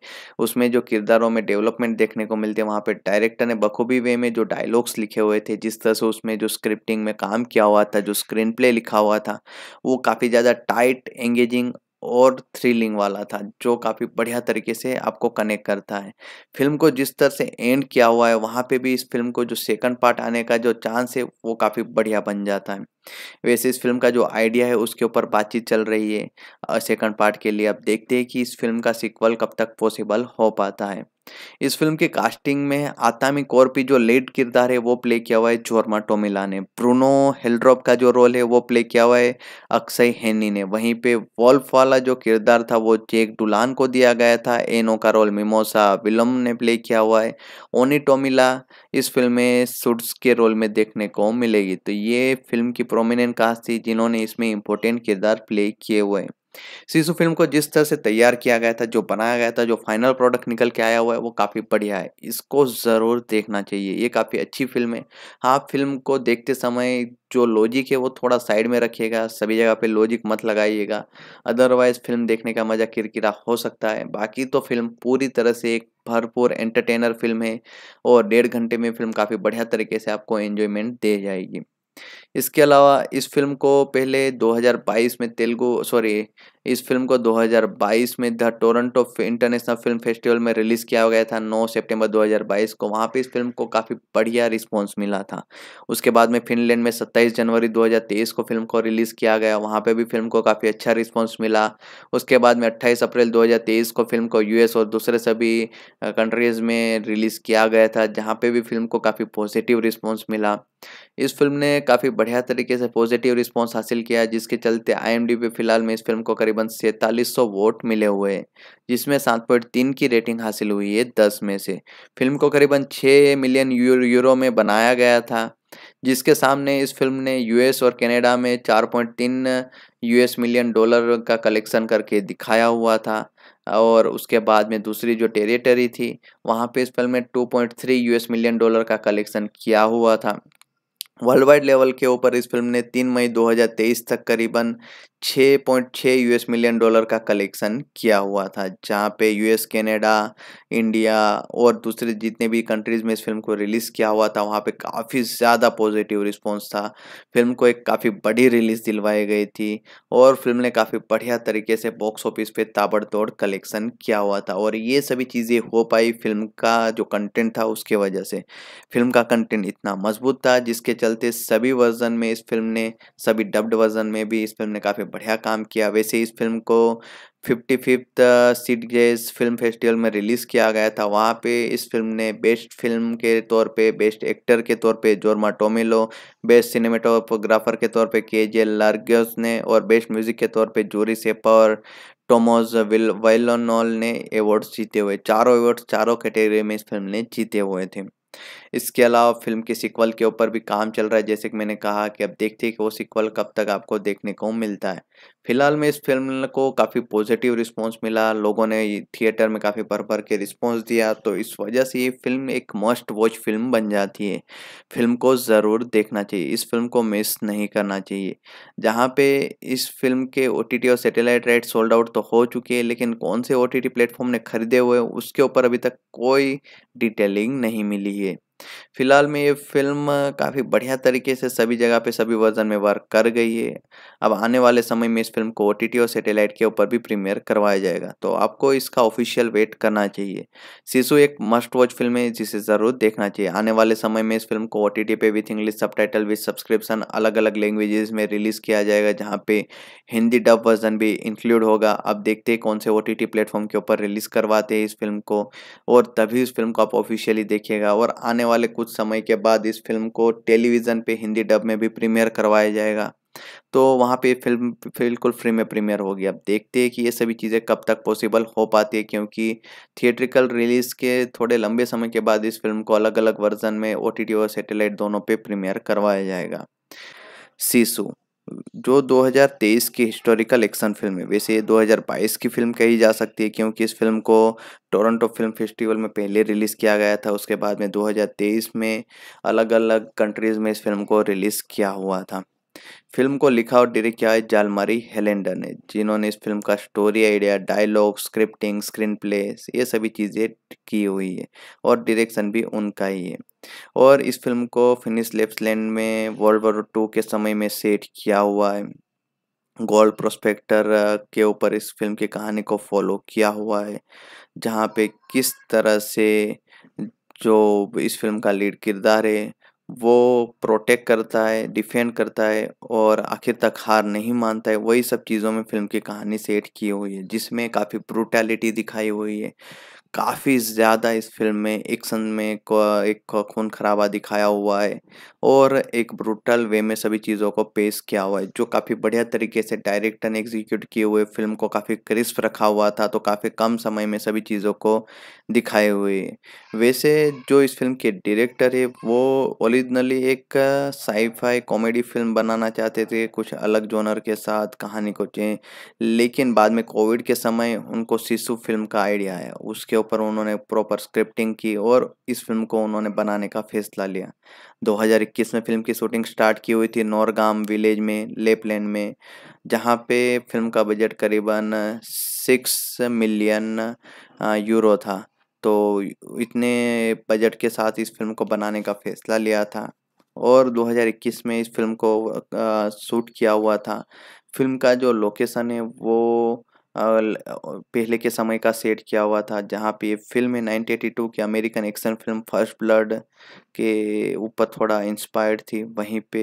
A: उसमें जो किरदारों में डेवलपमेंट देखने को मिलते वहाँ पर डायरेक्टर ने बखूबी वे में जो डायलॉग्स लिखे हुए थे जिस तरह से उसमें जो स्क्रिप्टिंग में काम किया हुआ था जो स्क्रीन प्ले लिखा हुआ था वो काफ़ी ज़्यादा टाइट एंगेजिंग और थ्रिलिंग वाला था जो काफ़ी बढ़िया तरीके से आपको कनेक्ट करता है फिल्म को जिस तरह से एंड किया हुआ है वहाँ पे भी इस फिल्म को जो सेकंड पार्ट आने का जो चांस है वो काफ़ी बढ़िया बन जाता है वैसे इस फिल्म का जो आइडिया है उसके ऊपर बातचीत चल रही है सेकंड पार्ट के लिए अब देखते हैं कि इस फिल्म का सिक्वल कब तक पॉसिबल हो पाता है इस फिल्म के कास्टिंग में आतामी कौरपी जो लीड किरदार है वो प्ले किया हुआ है जोरमा टोमिला ने ब्रूनो हेलड्रॉप का जो रोल है वो प्ले किया हुआ है अक्षय हेनी ने वहीं पे वॉल्फ वाला जो किरदार था वो जेक डुलान को दिया गया था एनो का रोल मिमोसा विलम ने प्ले किया हुआ है ओनी टोमिला इस फिल्म में सुड्स के रोल में देखने को मिलेगी तो ये फिल्म की प्रोमिनेंट कास्ट थी जिन्होंने इसमें इम्पोर्टेंट किरदार प्ले किए हुए हैं शिशु फिल्म को जिस तरह से तैयार किया गया था जो बनाया गया था जो फाइनल प्रोडक्ट निकल के आया हुआ है वो काफ़ी बढ़िया है इसको ज़रूर देखना चाहिए ये काफ़ी अच्छी फिल्म है हाँ फिल्म को देखते समय जो लॉजिक है वो थोड़ा साइड में रखिएगा सभी जगह पे लॉजिक मत लगाइएगा अदरवाइज फिल्म देखने का मज़ा किरकिरा हो सकता है बाकी तो फिल्म पूरी तरह से एक भरपूर एंटरटेनर फिल्म है और डेढ़ घंटे में फिल्म काफ़ी बढ़िया तरीके से आपको एन्जॉयमेंट दे जाएगी इसके अलावा इस फिल्म को पहले 2022 में तेलुगु सॉरी इस फिल्म को 2022 में the Toronto International Film festival में रिलीज़ किया गया था 9 सितंबर 2022 को वहाँ पे इस फिल्म को काफ़ी बढ़िया रिस्पांस मिला था उसके बाद में फिनलैंड में 27 जनवरी 2023 को फिल्म को रिलीज़ किया गया वहाँ पे भी फिल्म को काफ़ी अच्छा रिस्पांस मिला उसके बाद में अट्ठाईस अप्रैल दो को फिल्म को यूएस और दूसरे सभी कंट्रीज़ में रिलीज़ किया गया था जहाँ पर भी फिल्म को काफ़ी पॉजिटिव रिस्पॉन्स मिला इस फिल्म ने काफ़ी बढ़िया तरीके से पॉजिटिव रिस्पॉन्स हासिल किया जिसके चलते आई पे फिलहाल में इस फिल्म को करीब करीबन सैंतालीस सौ वोट मिले हुए हैं जिसमें सात पॉइंट तीन की रेटिंग हासिल हुई है दस में से फिल्म को करीबन छः मिलियन यूरो में बनाया गया था जिसके सामने इस फिल्म ने यूएस और कनाडा में चार पॉइंट तीन यूएस मिलियन डॉलर का कलेक्शन करके दिखाया हुआ था और उसके बाद में दूसरी जो टेरिटरी थी वहाँ पे इस फिल्म ने two point three US million dollar का कलेक्शन किया हुआ था वर्ल्ड वाइड लेवल के ऊपर इस फिल्म ने 3 मई 2023 तक करीबन 6.6 यूएस मिलियन डॉलर का कलेक्शन किया हुआ था जहाँ पे यूएस कनाडा इंडिया और दूसरे जितने भी कंट्रीज़ में इस फिल्म को रिलीज़ किया हुआ था वहाँ पे काफ़ी ज़्यादा पॉजिटिव रिस्पॉन्स था फिल्म को एक काफ़ी बड़ी रिलीज़ दिलवाई गई थी और फिल्म ने काफ़ी बढ़िया तरीके से बॉक्स ऑफिस पे ताबड़तोड़ कलेक्शन किया हुआ था और ये सभी चीज़ें हो पाई फिल्म का जो कंटेंट था उसके वजह से फिल्म का कंटेंट इतना मजबूत था जिसके चलते सभी वर्जन में इस फिल्म ने सभी डब्ड वर्जन में भी इस फिल्म ने काफ़ी बढ़िया काम किया वैसे इस फिल्म को fifty fifth Sitges film festival में रिलीज़ किया गया था वहाँ पे इस फिल्म ने बेस्ट फिल्म के तौर पे बेस्ट एक्टर के तौर पे जोरमा टोमिलो बेस्ट सिनेमेटोग्राफर के तौर पे के जे लार्गस ने और बेस्ट म्यूजिक के तौर पे जोरी सेपा और टोमोज विल वाइलोनॉल ने अवार्ड्स जीते हुए चारों अवार्ड्स चारों कैटेगरी में इस फिल्म ने जीते हुए थे इसके अलावा फिल्म के सिक्वल के ऊपर भी काम चल रहा है जैसे कि मैंने कहा कि अब देखते हैं कि वो सिक्वल कब तक आपको देखने को मिलता है फिलहाल में इस फिल्म को काफ़ी पॉजिटिव रिस्पांस मिला लोगों ने थिएटर में काफ़ी भर भर के रिस्पांस दिया तो इस वजह से ये फिल्म एक मस्ट वॉच फिल्म बन जाती है फिल्म को ज़रूर देखना चाहिए इस फिल्म को मिस नहीं करना चाहिए जहाँ पे इस फिल्म के ओ और सेटेलाइट राइट सोल्ड आउट तो हो चुके हैं लेकिन कौन से ओ टी प्लेटफॉर्म ने खरीदे हुए उसके ऊपर अभी तक कोई डिटेलिंग नहीं मिली है फिलहाल में ये फ़िल्म काफ़ी बढ़िया तरीके से सभी जगह पे सभी वर्जन में वर्क कर गई है अब आने वाले समय में इस फिल्म को ओ और सैटेलाइट के ऊपर भी प्रीमियर करवाया जाएगा तो आपको इसका ऑफिशियल वेट करना चाहिए शिशु एक मस्ट वॉच फिल्म है जिसे ज़रूर देखना चाहिए आने वाले समय में इस फिल्म को ओ टी पे with English subtitle with subscription अलग अलग लैंग्वेजेस में रिलीज़ किया जाएगा जहाँ पे हिंदी डब वर्जन भी इंक्लूड होगा अब देखते हैं कौन से ओ टी प्लेटफॉर्म के ऊपर रिलीज़ करवाते हैं इस फिल्म को और तभी इस फिल्म को आप ऑफिशियली देखिएगा और आने वाले कुछ समय के बाद इस फिल्म को टेलीविज़न पे हिंदी डब में भी प्रीमियर करवाया जाएगा तो वहाँ पे फिल्म बिल्कुल फ्री में प्रीमियर होगी अब देखते हैं कि ये सभी चीज़ें कब तक पॉसिबल हो पाती है क्योंकि थिएट्रिकल रिलीज़ के थोड़े लंबे समय के बाद इस फिल्म को अलग अलग वर्जन में ओ और सेटेलाइट दोनों पर प्रीमियर करवाया जाएगा सीसू जो 2023 की हिस्टोरिकल एक्शन फिल्म है वैसे ये 2022 की फिल्म कही जा सकती है क्योंकि इस फिल्म को टोरंटो फिल्म फेस्टिवल में पहले रिलीज़ किया गया था उसके बाद में 2023 में अलग अलग कंट्रीज़ में इस फिल्म को रिलीज़ किया हुआ था फिल्म को लिखा और डायरेक्ट किया है जालमारी हेलेंडर ने जिन्होंने इस फिल्म का story idea dialogue scripting screenplay ये सभी चीज़ें की हुई है और डायरेक्शन भी उनका ही है और इस फिल्म को फिनिश लेफ्टलैंड में वर्ल्ड वॉर टू के समय में सेट किया हुआ है गोल्ड प्रोस्पेक्टर के ऊपर इस फिल्म की कहानी को फॉलो किया हुआ है जहाँ पे किस तरह से जो इस फिल्म का लीड किरदार है वो प्रोटेक्ट करता है डिफेंड करता है और आखिर तक हार नहीं मानता है वही सब चीज़ों में फिल्म की कहानी सेट की हुई है जिसमें काफ़ी ब्रूटैलिटी दिखाई हुई है काफ़ी ज़्यादा इस फ़िल्म में एक्शन में को एक खून खराबा दिखाया हुआ है और एक ब्रूटल वे में सभी चीज़ों को पेश किया हुआ है जो काफ़ी बढ़िया तरीके से डायरेक्ट एंड एग्जीक्यूट किए हुए फ़िल्म को काफ़ी क्रिस्प रखा हुआ था तो काफ़ी कम समय में सभी चीज़ों को दिखाए हुए वैसे जो इस फिल्म के डायरेक्टर है वो ओरिजिनली एक साईफाई कॉमेडी फिल्म बनाना चाहते थे कुछ अलग जोनर के साथ कहानी को चें लेकिन बाद में कोविड के समय उनको शिशु फिल्म का आइडिया आया उसके ऊपर उन्होंने प्रॉपर स्क्रिप्टिंग की और इस फिल्म को उन्होंने बनाने का फैसला लिया 2021 में फिल्म की शूटिंग स्टार्ट की हुई थी नौरगाम विलेज में लेपलैंड में जहां पे फिल्म का बजट करीबन सिक्स मिलियन यूरो था तो इतने बजट के साथ इस फिल्म को बनाने का फैसला लिया था और 2021 में इस फिल्म को शूट किया हुआ था फिल्म का जो लोकेशन है वो पहले के समय का सेट किया हुआ था जहाँ पे फिल्म है टू की American action film First Blood के ऊपर थोड़ा इंस्पायर्ड थी वहीं पे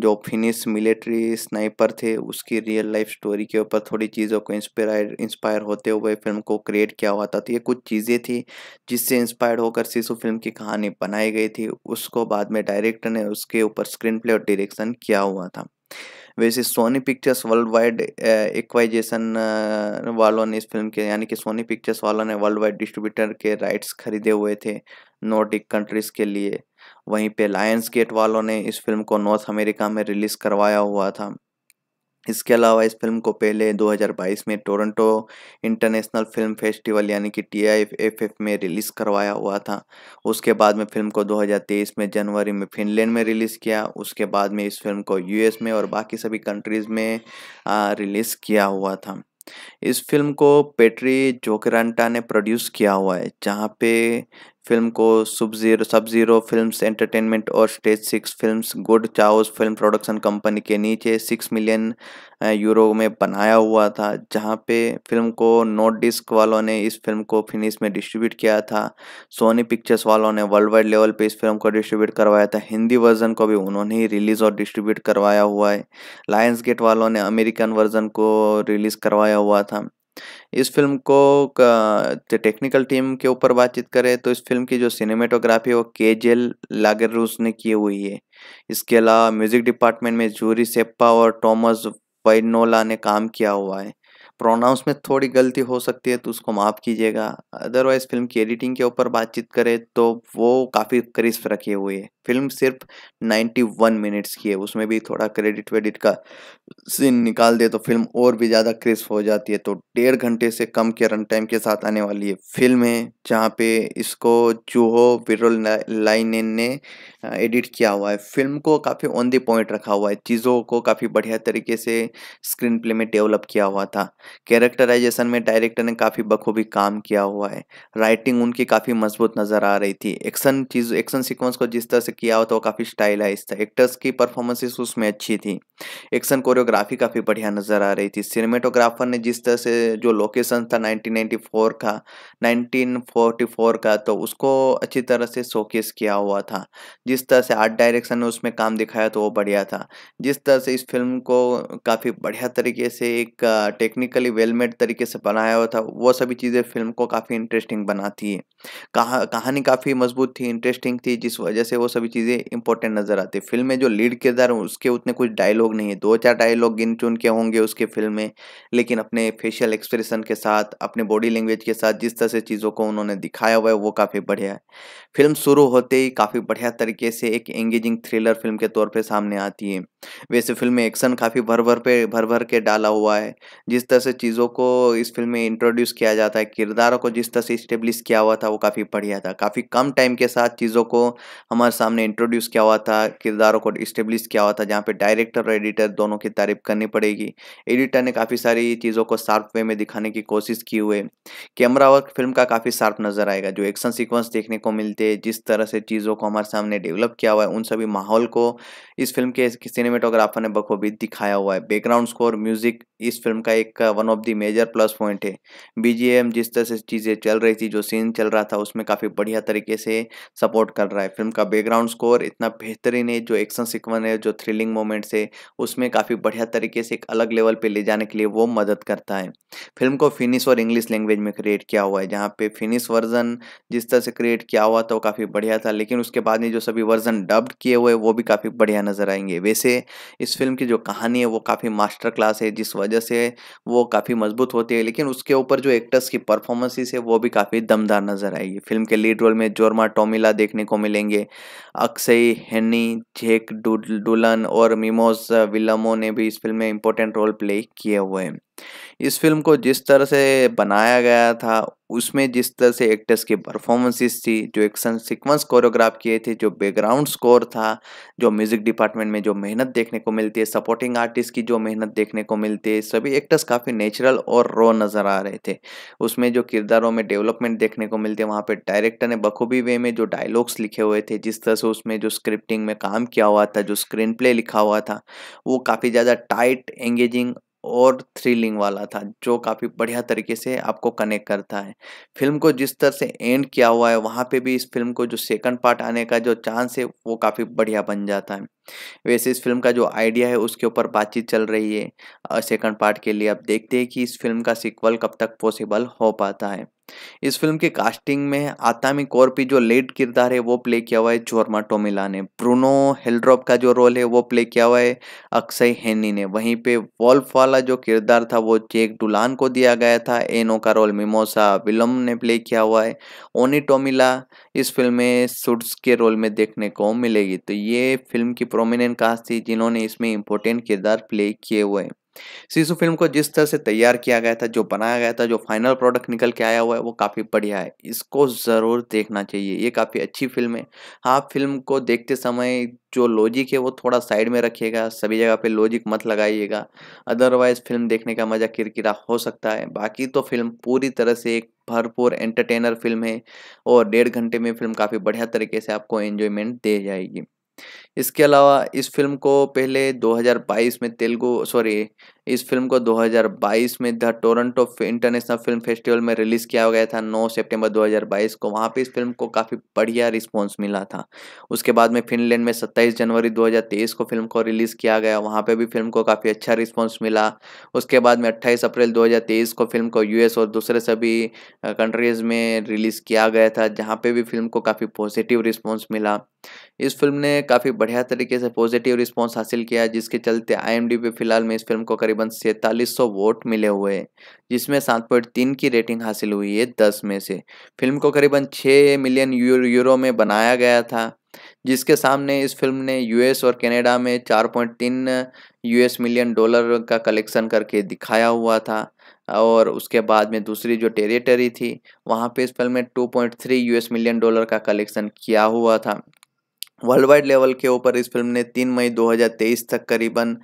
A: जो फिनिश मिलिट्री स्नाइपर थे उसकी रियल लाइफ स्टोरी के ऊपर थोड़ी चीज़ों को इंस्पायर इंस्पायर होते हुए फिल्म को क्रिएट किया हुआ था तो ये कुछ चीज़ें थी जिससे इंस्पायर होकर शिशु फिल्म की कहानी बनाई गई थी उसको बाद में डायरेक्टर ने उसके ऊपर स्क्रीन प्ले और डायरेक्शन किया हुआ था वैसे Sony Pictures worldwide acquisition वालों ने इस फिल्म के यानी कि सोनी पिक्चर्स वालों ने वर्ल्ड वाइड डिस्ट्रीब्यूटर के राइट्स खरीदे हुए थे नॉर्डिक कंट्रीज़ के लिए वहीं पे लायंस गेट वालों ने इस फिल्म को नॉर्थ अमेरिका में रिलीज़ करवाया हुआ था इसके अलावा इस फिल्म को पहले 2022 में टोरंटो इंटरनेशनल फिल्म फेस्टिवल यानी कि टी आई में रिलीज़ करवाया हुआ था उसके बाद में फिल्म को 2023 में जनवरी में फिनलैंड में रिलीज़ किया उसके बाद में इस फिल्म को यूएस में और बाकी सभी कंट्रीज़ में रिलीज़ किया हुआ था इस फिल्म को पेट्री जोकरांटा ने प्रोड्यूस किया हुआ है जहाँ पे फिल्म को सुब जीरो सब जीरो फिल्म एंटरटेनमेंट और stage six film Good Chaos film production company के नीचे सिक्स मिलियन यूरो में बनाया हुआ था जहाँ पे फिल्म को नोट डिस्क वालों ने इस फिल्म को फिनिश में डिस्ट्रीब्यूट किया था सोनी पिक्चर्स वालों ने वर्ल्ड वाइड लेवल पे इस फिल्म को डिस्ट्रीब्यूट करवाया था हिंदी वर्जन को भी उन्होंने ही रिलीज़ और डिस्ट्रीब्यूट करवाया हुआ है लायंस गेट वालों ने अमेरिकन वर्जन को रिलीज़ करवाया हुआ था इस फिल्म को टेक्निकल टीम के ऊपर बातचीत करें तो इस फिल्म की जो सिनेमेटोग्राफी वो के जेल लागर ने की हुई है इसके अलावा म्यूजिक डिपार्टमेंट में जूरी सेप्पा और टॉमस वाइनोला ने काम किया हुआ है प्रोनाउंस में थोड़ी गलती हो सकती है तो उसको माफ़ कीजिएगा अदरवाइज़ फिल्म की एडिटिंग के ऊपर बातचीत करें तो वो काफ़ी क्रिस्प रखी हुई है फिल्म सिर्फ 91 मिनट्स की है उसमें भी थोड़ा क्रेडिट वेडिट का सीन निकाल दे तो फिल्म और भी ज़्यादा क्रिस्प हो जाती है तो डेढ़ घंटे से कम के रन टाइम के साथ आने वाली है फिल्म है जहाँ पे इसको जूहो विरोल लाइन ने एडिट किया हुआ है फिल्म को काफ़ी ऑन दी पॉइंट रखा हुआ है चीज़ों को काफ़ी बढ़िया तरीके से स्क्रीन प्ले में डेवलप किया हुआ था कैरेक्टराइजेशन में डायरेक्टर ने काफ़ी बखूबी काम किया हुआ है राइटिंग उनकी काफ़ी मजबूत नज़र आ रही थी एक्शन चीज एक्शन सीक्वेंस को जिस तरह से किया हुआ तो था वो काफ़ी स्टाइलाइज था एक्टर्स की परफॉर्मेंसेस उसमें अच्छी थी एक्शन कोरियोग्राफी काफ़ी बढ़िया नज़र आ रही थी सिनेमेटोग्राफर ने जिस तरह से जो लोकेशन था नाइनटीन का नाइनटीन का तो उसको अच्छी तरह से शोकेस किया हुआ था जिस तरह से आर्ट डायरेक्शन ने उसमें काम दिखाया तो वो बढ़िया था जिस तरह से इस फिल्म को काफ़ी बढ़िया तरीके से एक टेक्निक वेल वेलमेड तरीके से बनाया हुआ था वो सभी चीज़ें फिल्म को काफ़ी इंटरेस्टिंग बनाती है कहा, कहानी काफ़ी मजबूत थी इंटरेस्टिंग थी जिस वजह से वो सभी चीज़ें इंपॉर्टेंट नज़र आती फिल्म में जो लीड किरदार उसके उतने कुछ डायलॉग नहीं है दो चार डायलॉग गिन चुन के होंगे उसके फिल्म में लेकिन अपने फेशियल एक्सप्रेशन के साथ अपने बॉडी लैंग्वेज के साथ जिस तरह से चीज़ों को उन्होंने दिखाया हुआ है वो काफ़ी बढ़िया है फिल्म शुरू होते ही काफ़ी बढ़िया तरीके से एक एंगेजिंग थ्रिलर फिल्म के तौर पर सामने आती है वैसे फिल्म में एक्शन काफ़ी भर भर पे भर भर के डाला हुआ है जिस तरह से चीज़ों को इस फिल्म में इंट्रोड्यूस किया जाता है किरदारों को जिस तरह से इस्टेब्लिश किया हुआ था वो काफ़ी बढ़िया था काफ़ी कम टाइम के साथ चीज़ों को हमारे सामने इंट्रोड्यूस किया हुआ था किरदारों को इस्टेब्लिश किया हुआ था जहाँ पे डायरेक्टर और एडिटर दोनों की तारीफ करनी पड़ेगी एडिटर ने काफ़ी सारी चीज़ों को शार्प वे में दिखाने की कोशिश की हुए कैमरा वर्क फिल्म का काफ़ी शार्प नज़र आएगा जो एक्शन सिक्वेंस देखने को मिलते हैं जिस तरह से चीज़ों को हमारे सामने डेवलप किया हुआ है उन सभी माहौल को इस फिल्म के सिनेमेटोग्राफर ने बखूबी दिखाया हुआ है बैकग्राउंड स्कोर म्यूज़िक इस फिल्म का एक one of the major plus point है बीजीएम जिस तरह से चीज़ें चल रही थी जो सीन चल रहा था उसमें काफ़ी बढ़िया तरीके से सपोर्ट कर रहा है फिल्म का बैकग्राउंड स्कोर इतना बेहतरीन है जो एक्शन सिक्वन है जो थ्रिलिंग मोमेंट्स है उसमें काफ़ी बढ़िया तरीके से एक अलग लेवल पर ले जाने के लिए वो मदद करता है फिल्म को फिनिश और इंग्लिश लैंग्वेज में क्रिएट किया हुआ है जहाँ पे फिनिश वर्जन जिस तरह से क्रिएट किया हुआ था वो काफ़ी बढ़िया था लेकिन उसके बाद में जो सभी वर्जन डब्ड किए हुए वो भी काफ़ी बढ़िया नज़र आएंगे वैसे इस फिल्म की जो कहानी है वो काफ़ी मास्टर क्लास है जिस वजह से वो काफ़ी मजबूत होती है लेकिन उसके ऊपर जो एक्टर्स की परफॉर्मेंसेस है वो भी काफ़ी दमदार नजर आएगी फिल्म के लीड रोल में जोरमा टोमिला देखने को मिलेंगे अक्षय हेनी जेक डुलन और मिमोज विलमो ने भी इस फिल्म में इंपॉर्टेंट रोल प्ले किए हुए हैं इस फिल्म को जिस तरह से बनाया गया था उसमें जिस तरह से एक्टर्स की परफॉर्मेंसेस थी जो एक्शन सीक्वेंस कोरियोग्राफ किए थे जो बैकग्राउंड स्कोर था जो म्यूज़िक डिपार्टमेंट में जो मेहनत देखने को मिलती है सपोर्टिंग आर्टिस्ट की जो मेहनत देखने को मिलती है सभी एक्टर्स काफ़ी नेचुरल और रो नज़र आ रहे थे उसमें जो किरदारों में डेवलपमेंट देखने को मिलती है वहाँ पर डायरेक्टर ने बखूबी वे में जो डायलॉग्स लिखे हुए थे जिस तरह से उसमें जो स्क्रिप्टिंग में काम किया हुआ था जो स्क्रीन प्ले लिखा हुआ था वो काफ़ी ज़्यादा टाइट एंगेजिंग और थ्रिलिंग वाला था जो काफ़ी बढ़िया तरीके से आपको कनेक्ट करता है फिल्म को जिस तरह से एंड किया हुआ है वहाँ पे भी इस फिल्म को जो सेकंड पार्ट आने का जो चांस है वो काफ़ी बढ़िया बन जाता है वैसे इस फिल्म का जो आइडिया है उसके ऊपर बातचीत चल रही है सेकंड पार्ट के लिए अब देखते हैं कि इस फिल्म का सिक्वल कब तक पॉसिबल हो पाता है इस फिल्म के कास्टिंग में आतामी कौर पी जो लेड किरदार है वो प्ले किया हुआ है जोरमा टोमिला ने ब्रूनो हेलड्रॉप का जो रोल है वो प्ले किया हुआ है अक्षय हेनी ने वहीं पे वॉल्फ वाला जो किरदार था वो जेक डुलान को दिया गया था एनो का रोल मिमोसा विलम ने प्ले किया हुआ है ओनी टोमिला इस फिल्म में सुट्स के रोल में देखने को मिलेगी तो ये फिल्म की प्रोमिनेंट कास्ट थी जिन्होंने इसमें इंपॉर्टेंट किरदार प्ले किए हुए हैं शिशु फिल्म को जिस तरह से तैयार किया गया था जो बनाया गया था जो फाइनल प्रोडक्ट निकल के आया हुआ है वो काफ़ी बढ़िया है इसको ज़रूर देखना चाहिए ये काफ़ी अच्छी फिल्म है हाँ फिल्म को देखते समय जो लॉजिक है वो थोड़ा साइड में रखिएगा सभी जगह पे लॉजिक मत लगाइएगा अदरवाइज फिल्म देखने का मज़ा किरकिरा हो सकता है बाकी तो फिल्म पूरी तरह से एक भरपूर एंटरटेनर फिल्म है और डेढ़ घंटे में फिल्म काफ़ी बढ़िया तरीके से आपको एन्जॉयमेंट दे जाएगी इसके अलावा इस फिल्म को पहले 2022 में तेलुगु सॉरी इस फिल्म को 2022 में the Toronto International Film festival में रिलीज़ किया गया था 9 सितंबर 2022 को वहाँ पे इस फिल्म को काफ़ी बढ़िया रिस्पॉन्स मिला था उसके बाद में फिनलैंड में 27 जनवरी 2023 को फिल्म को रिलीज़ किया गया वहाँ पे भी फिल्म को काफ़ी अच्छा रिस्पॉन्स मिला उसके बाद में अट्ठाईस अप्रैल दो को फिल्म को यूएस और दूसरे सभी कंट्रीज़ में रिलीज़ किया गया था जहाँ पे भी फिल्म को काफ़ी पॉजिटिव रिस्पॉन्स मिला इस फिल्म ने काफ़ी बढ़िया तरीके से पॉजिटिव रिस्पॉन्स हासिल किया जिसके चलते आई फिलहाल में इस फिल्म को करीब करीबन सैंतालीस सौ वोट मिले हुए हैं जिसमें सात पॉइंट तीन की रेटिंग हासिल हुई है दस में से फिल्म को करीबन छः मिलियन यूरो में बनाया गया था जिसके सामने इस फिल्म ने यूएस और कनाडा में चार पॉइंट तीन यूएस मिलियन डॉलर का कलेक्शन करके दिखाया हुआ था और उसके बाद में दूसरी जो टेरिटरी थी वहाँ पे इस फिल्म में 2.3 यूएस मिलियन डॉलर का कलेक्शन किया हुआ था वर्ल्ड वाइड लेवल के ऊपर इस फिल्म ने तीन मई 2023 तक करीबन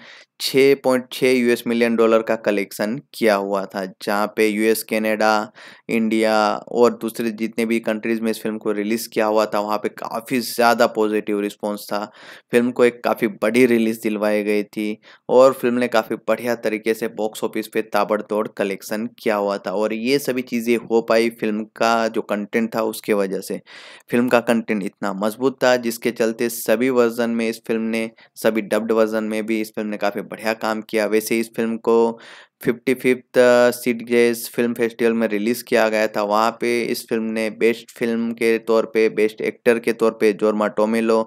A: छः पॉइंट छः यूएस मिलियन डॉलर का कलेक्शन किया हुआ था जहाँ पे यूएस कनाडा इंडिया और दूसरे जितने भी कंट्रीज़ में इस फिल्म को रिलीज़ किया हुआ था वहाँ पे काफ़ी ज़्यादा पॉजिटिव रिस्पांस था फिल्म को एक काफ़ी बड़ी रिलीज़ दिलवाई गई थी और फिल्म ने काफ़ी बढ़िया तरीके से बॉक्स ऑफिस पर ताबड़तोड़ कलेक्शन किया हुआ था और ये सभी चीज़ें हो पाई फिल्म का जो कंटेंट था उसके वजह से फिल्म का कंटेंट इतना मजबूत था जिसके चलते सभी वर्जन में इस फिल्म ने सभी डब्ड वर्जन में भी इस फिल्म ने काफ़ी बढ़िया काम किया वैसे इस फिल्म को fifty fifth Sitges Film festival में रिलीज़ किया गया था वहाँ पे इस फिल्म ने बेस्ट फिल्म के तौर पे बेस्ट एक्टर के तौर पे जोरमा टोमिलो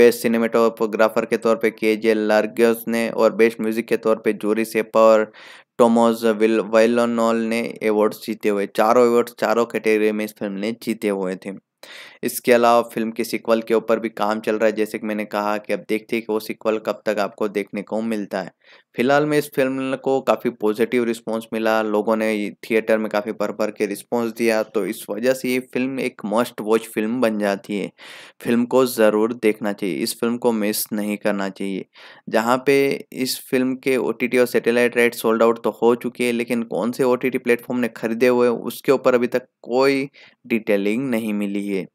A: बेस्ट सिनेमाटोग्राफर के तौर पे के जे लार्गस ने और बेस्ट म्यूज़िक के तौर पे जोरी सेपा और टोमोज विल ने अवार्ड्स जीते हुए चारों अवार्ड्स चारों कैटेगरी में इस फिल्म ने जीते हुए थे इसके अलावा फिल्म के सिक्वल के ऊपर भी काम चल रहा है जैसे कि मैंने कहा कि अब देखते हैं कि वो सिक्वल कब तक आपको देखने को मिलता है फिलहाल में इस फिल्म को काफ़ी पॉजिटिव रिस्पॉन्स मिला लोगों ने थिएटर में काफ़ी भर भर के रिस्पॉन्स दिया तो इस वजह से ये फिल्म एक मस्ट वॉच फिल्म बन जाती है फिल्म को ज़रूर देखना चाहिए इस फिल्म को मिस नहीं करना चाहिए जहाँ पे इस फिल्म के ओ और सैटेलाइट राइट सोल्ड आउट तो हो चुके हैं लेकिन कौन से ओ टी प्लेटफॉर्म ने खरीदे हुए उसके ऊपर अभी तक कोई डिटेलिंग नहीं मिली है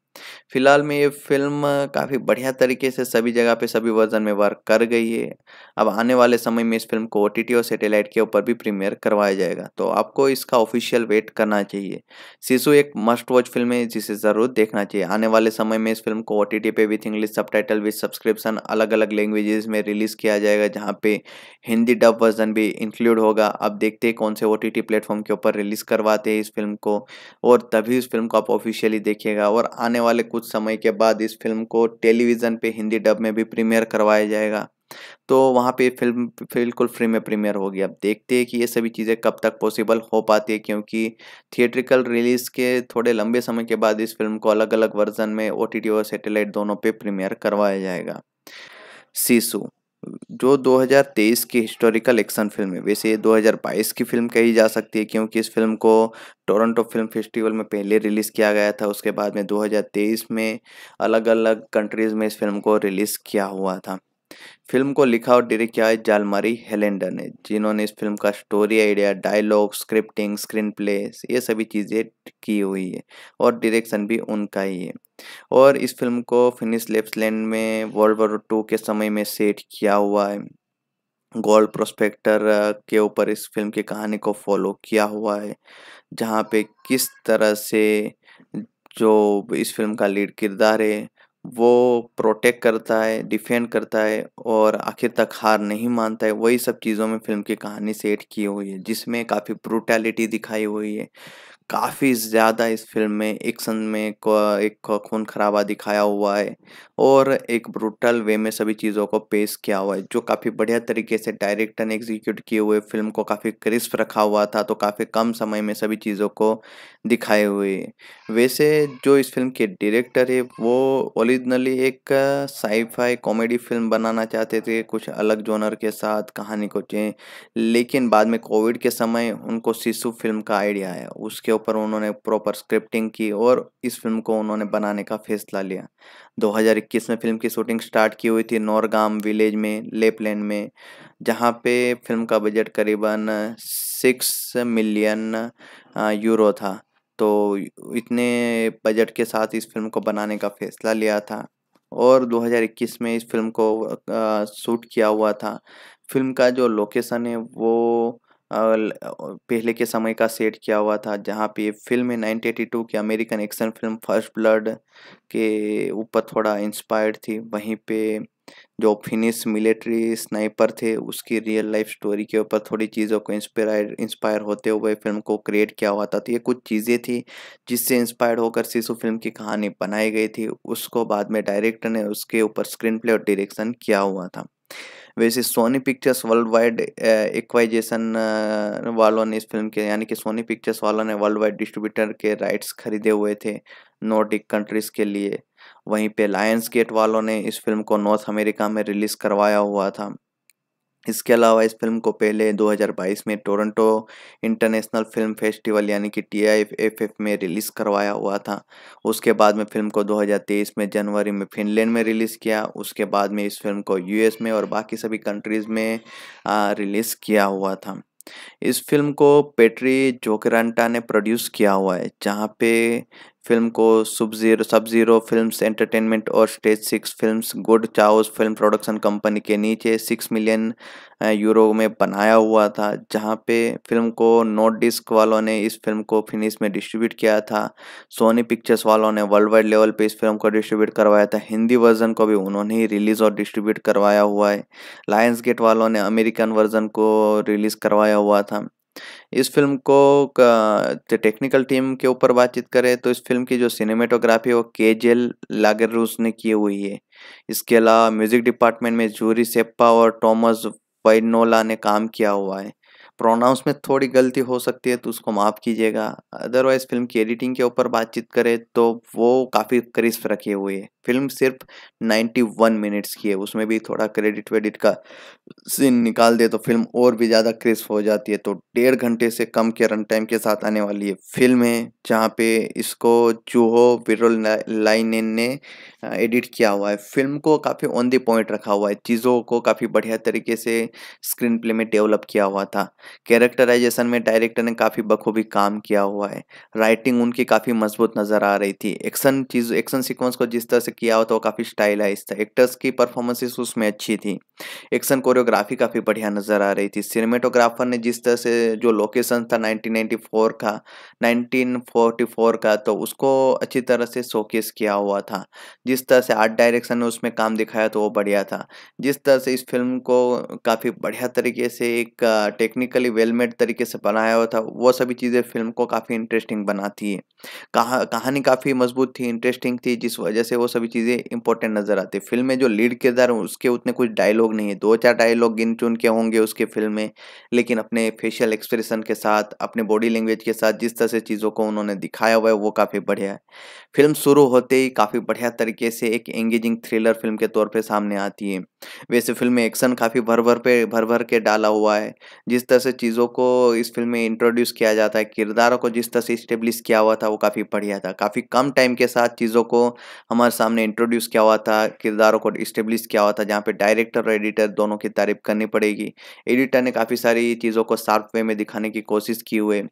A: फिलहाल में ये फ़िल्म काफ़ी बढ़िया तरीके से सभी जगह पे सभी वर्ज़न में वर्क कर गई है। अब आने वाले समय में इस फ़िल्म को ओ और सैटेलाइट के ऊपर भी प्रीमियर करवाया जाएगा, तो आपको इसका ऑफ़िशियल वेट करना चाहिए। सिसु एक मस्ट वॉच फ़िल्म है जिसे ज़रूर देखना चाहिए। आने वाले समय में इस फ़िल्म को टी पे with English sub with subscription अलग-अलग लैंग्वेजेस में रिलीज़ किया जाएगा जहाँ पे हिंदी डब वर्ज़न भी इंक्लूड होगा। अब देखते हैं कौन से टी प्लेटफ़ॉर्म के ऊपर रिलीज़ करवाते हैं इस फ़िल्म को और तभी इस फ़िल्म को आप ऑफ़िशियली देखिएगा और आने आने वाले कुछ समय के बाद इस फिल्म को टेलीविज़न पे हिंदी डब में भी प्रीमियर करवाया जाएगा तो वहाँ पे फिल्म बिल्कुल फ्री में प्रीमियर होगी अब देखते हैं कि ये सभी चीज़ें कब तक पॉसिबल हो पाती है क्योंकि थिएट्रिकल रिलीज़ के थोड़े लंबे समय के बाद इस फिल्म को अलग अलग वर्जन में ओ और सेटेलाइट दोनों पर प्रीमियर करवाया जाएगा सीसू जो 2023 की हिस्टोरिकल एक्शन फिल्म है वैसे ये 2022 की फिल्म कही जा सकती है क्योंकि इस फिल्म को टोरंटो फिल्म फेस्टिवल में पहले रिलीज़ किया गया था उसके बाद में 2023 में अलग अलग कंट्रीज़ में इस फिल्म को रिलीज़ किया हुआ था फिल्म को लिखा और डायरेक्ट किया है जालमारी हेलेंडर ने जिन्होंने इस फिल्म का story idea dialogue scripting screenplay ये सभी चीज़ें की हुई है और डायरेक्शन भी उनका ही है और इस फिल्म को फिनिश लेप्सलैंड में वर्ल्ड वॉर टू के समय में सेट किया हुआ है गोल्ड प्रोस्पेक्टर के ऊपर इस फिल्म की कहानी को फॉलो किया हुआ है जहाँ पे किस तरह से जो इस फिल्म का लीड किरदार है वो प्रोटेक्ट करता है डिफेंड करता है और आखिर तक हार नहीं मानता है वही सब चीज़ों में फिल्म की कहानी सेट की हुई है जिसमें काफ़ी ब्रूटैलिटी दिखाई हुई है काफ़ी ज़्यादा इस फ़िल्म में एक्शन में एक खून खराबा दिखाया हुआ है और एक ब्रूटल वे में सभी चीज़ों को पेश किया हुआ है जो काफ़ी बढ़िया तरीके से डायरेक्टर ने एग्जीक्यूट किए हुए फिल्म को काफ़ी क्रिस्प रखा हुआ था तो काफ़ी कम समय में सभी चीज़ों को दिखाए हुए वैसे जो इस फिल्म के डायरेक्टर है वो ओरिजिनली एक साईफाई कॉमेडी फिल्म बनाना चाहते थे कुछ अलग जोनर के साथ कहानी को चें लेकिन बाद में कोविड के समय उनको शिशु फिल्म का आइडिया आया उसके ऊपर उन्होंने प्रॉपर स्क्रिप्टिंग की और इस फिल्म को उन्होंने बनाने का फैसला लिया 2021 में फिल्म की शूटिंग स्टार्ट की हुई थी नौरगाम विलेज में लेपलैंड में जहां पे फिल्म का बजट करीबन सिक्स मिलियन यूरो था तो इतने बजट के साथ इस फिल्म को बनाने का फैसला लिया था और 2021 में इस फिल्म को शूट किया हुआ था फिल्म का जो लोकेशन है वो पहले के समय का सेट किया हुआ था जहाँ पे फिल्म एटी टू की American action film First Blood के ऊपर थोड़ा इंस्पायर्ड थी वहीं पे जो फिनिश मिलिट्री स्नाइपर थे उसकी रियल लाइफ स्टोरी के ऊपर थोड़ी चीज़ों को इंस्पायर इंस्पायर होते हुए फिल्म को क्रिएट किया हुआ था तो ये कुछ चीज़ें थी जिससे इंस्पायर होकर शिशु फिल्म की कहानी बनाई गई थी उसको बाद में डायरेक्टर ने उसके ऊपर स्क्रीन प्ले और डायरेक्शन किया हुआ था वैसे Sony Pictures worldwide acquisition वालों ने इस फिल्म के यानी कि सोनी पिक्चर्स वालों ने वर्ल्ड वाइड डिस्ट्रीब्यूटर के राइट्स खरीदे हुए थे नॉर्डिक कंट्रीज़ के लिए वहीं पे लायंस गेट वालों ने इस फिल्म को नॉर्थ अमेरिका में रिलीज़ करवाया हुआ था इसके अलावा इस फिल्म को पहले 2022 में टोरंटो इंटरनेशनल फिल्म फेस्टिवल यानी कि टी में रिलीज़ करवाया हुआ था उसके बाद में फिल्म को 2023 में जनवरी में फिनलैंड में रिलीज़ किया उसके बाद में इस फिल्म को यूएस में और बाकी सभी कंट्रीज़ में रिलीज़ किया हुआ था इस फिल्म को पेट्री जोकरांटा ने प्रोड्यूस किया हुआ है जहाँ पे फिल्म को सुब जीरो सब जीरो फिल्म एंटरटेनमेंट और stage six film Good Chaos film production company के नीचे सिक्स मिलियन यूरो में बनाया हुआ था जहाँ पे फिल्म को नोट डिस्क वालों ने इस फिल्म को फिनिश में डिस्ट्रीब्यूट किया था सोनी पिक्चर्स वालों ने वर्ल्ड वाइड लेवल पे इस फिल्म को डिस्ट्रीब्यूट करवाया था हिंदी वर्जन को भी उन्होंने ही रिलीज़ और डिस्ट्रीब्यूट करवाया हुआ है लायंस गेट वालों ने अमेरिकन वर्जन को रिलीज़ करवाया हुआ था इस फिल्म को टेक्निकल टीम के ऊपर बातचीत करें तो इस फिल्म की जो सिनेमेटोग्राफी वो के जे लागर ने की हुई है इसके अलावा म्यूजिक डिपार्टमेंट में जूरी सेप्पा और टॉमस वाइनोला ने काम किया हुआ है प्रोनाउंस में थोड़ी गलती हो सकती है तो उसको माफ़ कीजिएगा अदरवाइज़ फिल्म की एडिटिंग के ऊपर बातचीत करें तो वो काफ़ी क्रिस्प रखे हुए है फिल्म सिर्फ 91 मिनट्स की है उसमें भी थोड़ा क्रेडिट वेडिट का सीन निकाल दे तो फिल्म और भी ज़्यादा क्रिस्प हो जाती है तो डेढ़ घंटे से कम के रन टाइम के साथ आने वाली है फिल्म है जहाँ पे इसको जूहो विरोल लाइन ने एडिट किया हुआ है फिल्म को काफ़ी ऑन दी पॉइंट रखा हुआ है चीज़ों को काफ़ी बढ़िया तरीके से स्क्रीन प्ले में डेवलप किया हुआ था कैरेक्टराइजेशन में डायरेक्टर ने काफ़ी बखूबी काम किया हुआ है राइटिंग उनकी काफ़ी मजबूत नज़र आ रही थी एक्शन चीज़ एक्शन सिक्वेंस को जिस तरह से से किया हुआ था तो काफी स्टाइल है इसका एक्टर्स की परफॉर्मेंसेस उसमें अच्छी थी एक्शन कोरियोग्राफी काफ़ी बढ़िया नज़र आ रही थी सिनेमेटोग्राफर ने जिस तरह से जो लोकेशन था 1994 का 1944 का तो उसको अच्छी तरह से शोकेस किया हुआ था जिस तरह से आर्ट डायरेक्शन ने उसमें काम दिखाया तो वो बढ़िया था जिस तरह से इस फिल्म को काफ़ी बढ़िया तरीके से एक टेक्निकली वेलमेड तरीके से बनाया हुआ था वो सभी चीज़ें फिल्म को काफ़ी इंटरेस्टिंग बनाती है कहानी काफ़ी मजबूत थी इंटरेस्टिंग थी जिस वजह से वो सब सभी चीज़ें इंपॉर्टेंट नज़र आती है फिल्म में जो लीड किरदार हूँ उसके उतने कुछ डायलॉग नहीं है दो चार डायलॉग गिन चुन के होंगे उसके फिल्म में लेकिन अपने फेशियल एक्सप्रेशन के साथ अपने बॉडी लैंग्वेज के साथ जिस तरह से चीज़ों को उन्होंने दिखाया हुआ है वो काफ़ी बढ़िया है फिल्म शुरू होते ही काफ़ी बढ़िया तरीके से एक एंगेजिंग थ्रिलर फिल्म के तौर पर सामने आती है वैसे फिल्म में एक्शन काफ़ी भर भर पे भर भर के डाला हुआ है जिस तरह से चीज़ों को इस फिल्म में इंट्रोड्यूस किया जाता है किरदारों को जिस तरह से इस्टेब्लिश किया हुआ था वो काफ़ी बढ़िया था काफ़ी कम टाइम के साथ चीज़ों को हमारे सामने हमने इंट्रोड्यूस किया हुआ था किरदारों को इस्टेब्लिश किया हुआ था जहाँ पे डायरेक्टर और एडिटर दोनों की तारीफ करनी पड़ेगी एडिटर ने काफ़ी सारी चीज़ों को शार्प वे में दिखाने की कोशिश की हुए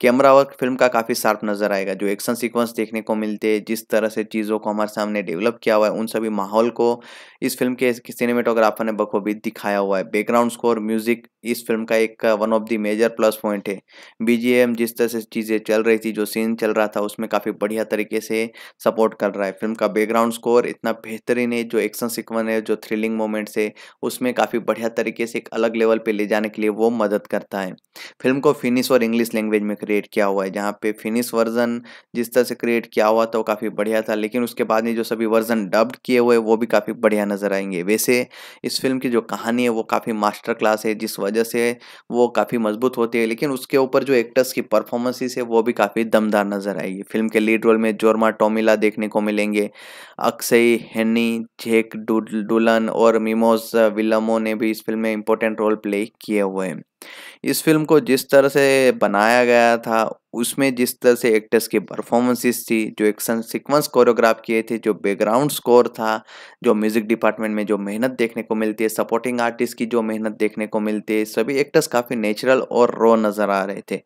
A: कैमरा वर्क फिल्म का काफ़ी शार्प नज़र आएगा जो एक्शन सिक्वेंस देखने को मिलते हैं जिस तरह से चीज़ों को हमारे सामने डेवलप किया हुआ है उन सभी माहौल को इस फिल्म के सिनेमेटोग्राफर ने बखूबी दिखाया हुआ है बैकग्राउंड स्कोर म्यूजिक इस फिल्म का एक one of the major plus point है बीजीएम जिस तरह से चीज़ें चल रही थी जो सीन चल रहा था उसमें काफ़ी बढ़िया तरीके से सपोर्ट कर रहा है फिल्म का बैकग्राउंड बैकग्राउंड स्कोर इतना बेहतरीन है जो एक्शन सिक्वन है जो थ्रिलिंग मोमेंट्स है उसमें काफ़ी बढ़िया तरीके से एक अलग लेवल पे ले जाने के लिए वो मदद करता है फिल्म को फिनिश और इंग्लिश लैंग्वेज में क्रिएट किया हुआ है जहाँ पे फिनिश वर्जन जिस तरह से क्रिएट किया हुआ था वो काफ़ी बढ़िया था लेकिन उसके बाद में जो सभी वर्जन डब्ड किए हुए वो भी काफ़ी बढ़िया नज़र आएंगे वैसे इस फिल्म की जो कहानी है वो काफ़ी मास्टर क्लास है जिस वजह से वो काफ़ी मजबूत होती है लेकिन उसके ऊपर जो एक्टर्स की परफॉर्मेंसेस है वो भी काफ़ी दमदार नज़र आएगी फिल्म के लीड रोल में जोरमा टोमिला देखने को मिलेंगे अक्षय हैनी जेक डुलन और मिमोज विलमो ने भी इस फिल्म में इंपॉर्टेंट रोल प्ले किए हुए हैं इस फिल्म को जिस तरह से बनाया गया था उसमें जिस तरह से एक्टर्स की परफॉर्मेंसेस थी जो एक्शन सीक्वेंस कोरियोग्राफ किए थे जो बैकग्राउंड स्कोर था जो म्यूज़िक डिपार्टमेंट में जो मेहनत देखने को मिलती है सपोर्टिंग आर्टिस्ट की जो मेहनत देखने को मिलती है सभी एक्टर्स काफ़ी नेचुरल और रो नज़र आ रहे थे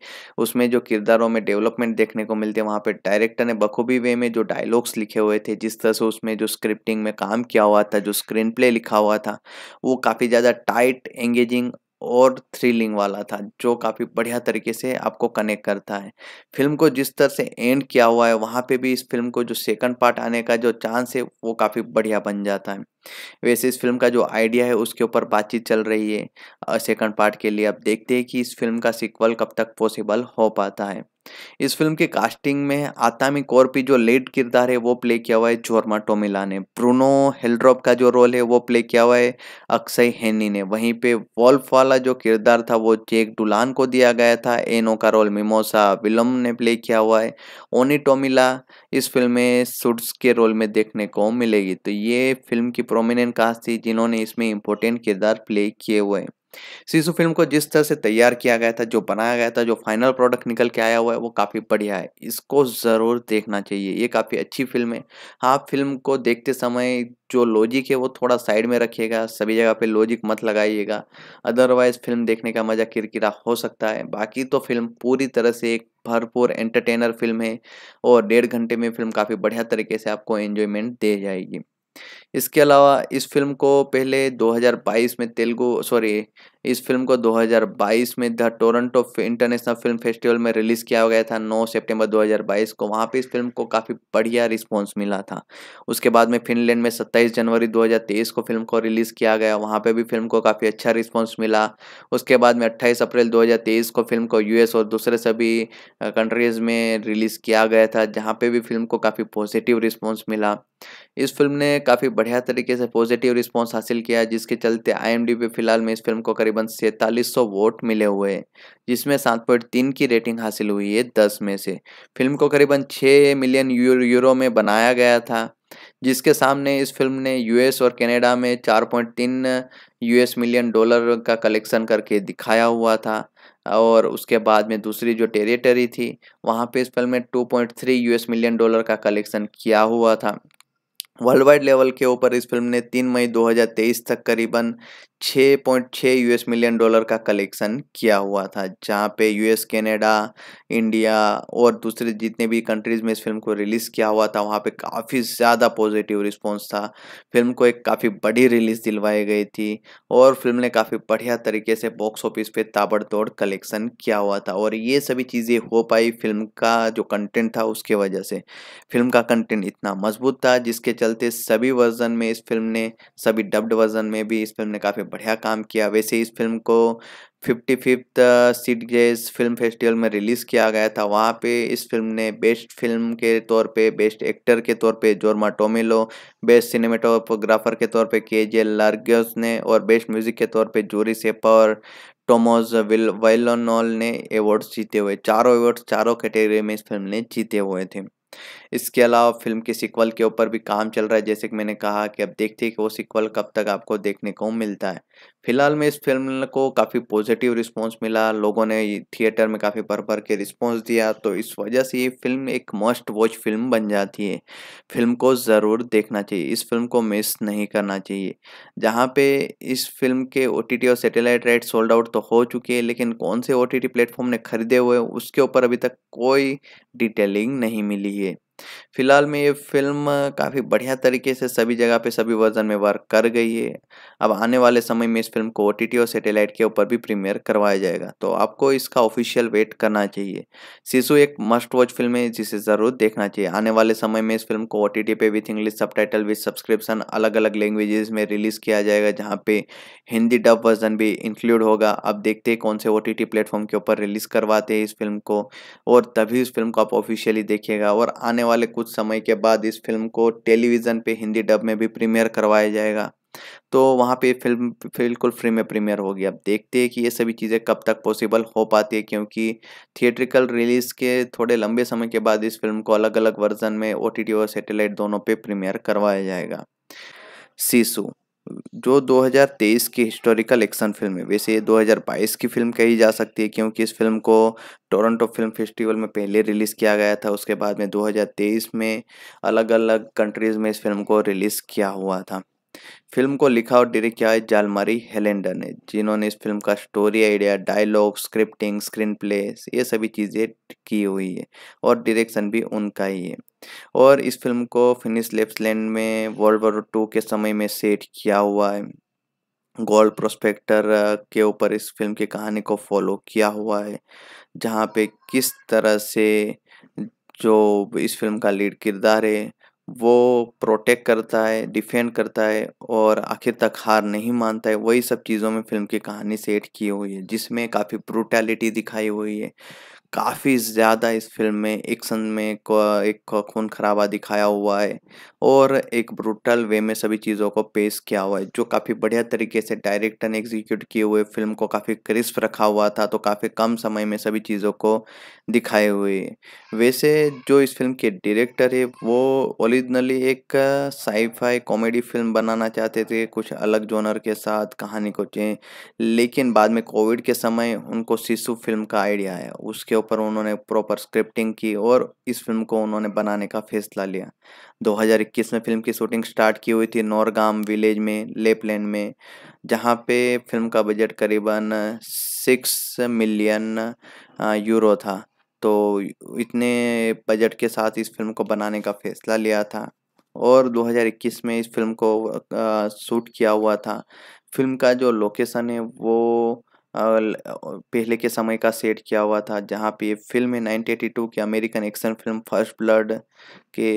A: उसमें जो किरदारों में डेवलपमेंट देखने को मिलते वहाँ पर डायरेक्टर ने बखूबी वे में जो डायलॉग्स लिखे हुए थे जिस तरह से उसमें जो स्क्रिप्टिंग में काम किया हुआ था जो स्क्रीन प्ले लिखा हुआ था वो काफ़ी ज़्यादा टाइट एंगेजिंग और थ्रिलिंग वाला था जो काफ़ी बढ़िया तरीके से आपको कनेक्ट करता है फिल्म को जिस तरह से एंड किया हुआ है वहाँ पे भी इस फिल्म को जो सेकंड पार्ट आने का जो चांस है वो काफ़ी बढ़िया बन जाता है वैसे इस फिल्म का जो आइडिया है उसके ऊपर बातचीत चल रही है सेकंड पार्ट के लिए अब देखते हैं कि इस फिल्म का सिक्वल कब तक पॉसिबल हो पाता है इस फिल्म के कास्टिंग में आतामी कौरपी जो लेड किरदार है वो प्ले किया हुआ है जोरमा टोमिला ने ब्रूनो हेलड्रॉप का जो रोल है वो प्ले किया हुआ है अक्षय हैनी ने वहीं पे वॉल्फ वाला जो किरदार था वो जेक डुलान को दिया गया था एनो का रोल मिमोसा विलम ने प्ले किया हुआ है ओनी टोमिला इस फिल्म में सुड्स के रोल में देखने को मिलेगी तो ये फिल्म की प्रोमिनेंट कास्ट थी जिन्होंने इसमें इम्पोर्टेंट किरदार प्ले किए हुए हैं सीसू फिल्म को जिस तरह से तैयार किया गया था जो बनाया गया था जो फाइनल प्रोडक्ट निकल के आया हुआ है वो काफ़ी बढ़िया है इसको ज़रूर देखना चाहिए ये काफ़ी अच्छी फिल्म है हाँ फिल्म को देखते समय जो लॉजिक है वो थोड़ा साइड में रखिएगा सभी जगह पे लॉजिक मत लगाइएगा अदरवाइज़ फिल्म देखने का मज़ा किरकिरा हो सकता है बाकी तो फिल्म पूरी तरह से एक भरपूर एंटरटेनर फिल्म है और डेढ़ घंटे में फिल्म काफ़ी बढ़िया तरीके से आपको एन्जॉयमेंट दे जाएगी इसके अलावा इस फिल्म को पहले 2022 में तेलुगु सॉरी इस फिल्म को 2022 में the Toronto International Film festival में रिलीज़ किया गया था 9 सितंबर 2022 को वहाँ पे इस फिल्म को काफ़ी बढ़िया रिस्पांस मिला था उसके बाद में फिनलैंड में 27 जनवरी 2023 को फिल्म को रिलीज़ किया गया वहाँ पे भी फिल्म को काफ़ी अच्छा रिस्पॉन्स मिला उसके बाद में अट्ठाईस अप्रैल दो को फिल्म को यू और दूसरे सभी कंट्रीज़ में रिलीज़ किया गया था जहाँ पर भी फिल्म को काफ़ी पॉजिटिव रिस्पॉन्स मिला इस फिल्म ने काफ़ी बढ़िया तरीके से पॉजिटिव रिस्पांस हासिल किया जिसके चलते आई पे फिलहाल में इस फिल्म को करीबन सैंतालीस वोट मिले हुए हैं जिसमें सात पॉइंट तीन की रेटिंग हासिल हुई है दस में से फिल्म को करीबन छः मिलियन यूरो में बनाया गया था जिसके सामने इस फिल्म ने यूएस और कनाडा में चार पॉइंट तीन यूएस मिलियन डॉलर का कलेक्शन करके दिखाया हुआ था और उसके बाद में दूसरी जो टेरिटरी थी वहाँ पे इस फिल्म में थ्री यूएस मिलियन डॉलर का कलेक्शन किया हुआ था वर्ल्ड वाइड लेवल के ऊपर इस फिल्म ने 3 मई 2023 तक करीबन 6.6 यूएस मिलियन डॉलर का कलेक्शन किया हुआ था जहाँ पे यूएस कनाडा इंडिया और दूसरे जितने भी कंट्रीज़ में इस फिल्म को रिलीज़ किया हुआ था वहाँ पे काफ़ी ज़्यादा पॉजिटिव रिस्पांस था फिल्म को एक काफ़ी बड़ी रिलीज़ दिलवाई गई थी और फिल्म ने काफ़ी बढ़िया तरीके से बॉक्स ऑफिस पे ताबड़तोड़ कलेक्शन किया हुआ था और ये सभी चीज़ें हो पाई फिल्म का जो कंटेंट था उसके वजह से फिल्म का कंटेंट इतना मजबूत था जिसके चलते चलते सभी वर्जन में इस फिल्म ने सभी डब्ड वर्जन में भी इस फिल्म ने काफ़ी बढ़िया काम किया वैसे इस फिल्म को fifty fifth Sitges film festival में रिलीज़ किया गया था वहाँ पे इस फिल्म ने बेस्ट फिल्म के तौर पे बेस्ट एक्टर के तौर पे जोरमा टोमिलो बेस्ट सिनेमेटोग्राफर के तौर पे के जे लार्गस ने और बेस्ट म्यूज़िक के तौर पे जोरी सेपा और टोमोज विल वाइलोनॉल ने अवार्ड्स जीते हुए चारों अवार्ड्स चारों कैटेगरी में इस फिल्म ने जीते हुए थे इसके अलावा फिल्म के सिक्वल के ऊपर भी काम चल रहा है जैसे कि मैंने कहा कि अब देखते हैं कि वो सिक्वल कब तक आपको देखने को मिलता है फिलहाल में इस फिल्म को काफ़ी पॉजिटिव रिस्पॉन्स मिला लोगों ने थिएटर में काफ़ी भर भर के रिस्पॉन्स दिया तो इस वजह से ये फिल्म एक मस्ट वॉच फिल्म बन जाती है फिल्म को ज़रूर देखना चाहिए इस फिल्म को मिस नहीं करना चाहिए जहाँ पे इस फिल्म के ओ और सेटेलाइट राइट सोल्ड आउट तो हो चुके हैं लेकिन कौन से ओ टी प्लेटफॉर्म ने खरीदे हुए उसके ऊपर अभी तक कोई डिटेलिंग नहीं मिली है फिलहाल में ये फ़िल्म काफ़ी बढ़िया तरीके से सभी जगह पे सभी वर्जन में वर्क कर गई है अब आने वाले समय में इस फिल्म को ओ और सेटेलाइट के ऊपर भी प्रीमियर करवाया जाएगा तो आपको इसका ऑफिशियल वेट करना चाहिए शिशु एक मस्ट वॉच फिल्म है जिसे ज़रूर देखना चाहिए आने वाले समय में इस फिल्म को ओ टी पे with English subtitle with subscription अलग अलग लैंग्वेजेस में रिलीज़ किया जाएगा जहाँ पे हिंदी डब वर्जन भी इंक्लूड होगा अब देखते हैं कौन से ओ टी प्लेटफॉर्म के ऊपर रिलीज़ करवाते हैं इस फिल्म को और तभी इस फिल्म को आप ऑफिशियली देखिएगा और आने वाले कुछ समय के बाद इस फिल्म को टेलीविज़न पे हिंदी डब में भी प्रीमियर करवाया जाएगा तो वहाँ पे फिल्म बिल्कुल फ्री में प्रीमियर होगी अब देखते हैं कि ये सभी चीज़ें कब तक पॉसिबल हो पाती है क्योंकि थिएट्रिकल रिलीज़ के थोड़े लंबे समय के बाद इस फिल्म को अलग अलग वर्जन में ओ और सेटेलाइट दोनों पर प्रीमियर करवाया जाएगा सीसू जो 2023 की हिस्टोरिकल एक्शन फिल्म है वैसे ये 2022 की फिल्म कही जा सकती है क्योंकि इस फिल्म को टोरंटो फिल्म फेस्टिवल में पहले रिलीज़ किया गया था उसके बाद में 2023 में अलग अलग कंट्रीज़ में इस फिल्म को रिलीज़ किया हुआ था फिल्म को लिखा और डायरेक्ट किया है जालमारी हेलेंडर ने जिन्होंने इस फिल्म का story idea dialogue scripting screenplay ये सभी चीज़ें की हुई है और डायरेक्शन भी उनका ही है और इस फिल्म को फिनिश लेफ्टलैंड में वर्ल्ड वॉर टू के समय में सेट किया हुआ है गोल्ड प्रोस्पेक्टर के ऊपर इस फिल्म की कहानी को फॉलो किया हुआ है जहाँ पे किस तरह से जो इस फिल्म का लीड किरदार है वो प्रोटेक्ट करता है डिफेंड करता है और आखिर तक हार नहीं मानता है वही सब चीज़ों में फिल्म की कहानी सेट की हुई है जिसमें काफ़ी ब्रूटैलिटी दिखाई हुई है काफ़ी ज़्यादा इस फ़िल्म में एक्शन में एक खून खराबा दिखाया हुआ है और एक ब्रूटल वे में सभी चीज़ों को पेश किया हुआ है जो काफ़ी बढ़िया तरीके से डायरेक्ट एंड एग्जीक्यूट किए हुए फ़िल्म को काफ़ी क्रिस्प रखा हुआ था तो काफ़ी कम समय में सभी चीज़ों को दिखाए हुए वैसे जो इस फिल्म के डायरेक्टर है वो ओरिजिनली एक साईफाई कॉमेडी फिल्म बनाना चाहते थे कुछ अलग जोनर के साथ कहानी को चें लेकिन बाद में कोविड के समय उनको शिशु फिल्म का आइडिया आया उसके ऊपर उन्होंने प्रॉपर स्क्रिप्टिंग की और इस फिल्म को उन्होंने बनाने का फैसला लिया 2021 में फिल्म की शूटिंग स्टार्ट की हुई थी नौरगाम विलेज में लेपलैंड में जहां पे फिल्म का बजट करीबन सिक्स मिलियन यूरो था तो इतने बजट के साथ इस फिल्म को बनाने का फैसला लिया था और 2021 में इस फिल्म को शूट किया हुआ था फिल्म का जो लोकेशन है वो पहले के समय का सेट किया हुआ था जहाँ पे फिल्म है नाइनटीन एटी टू की American action film First Blood के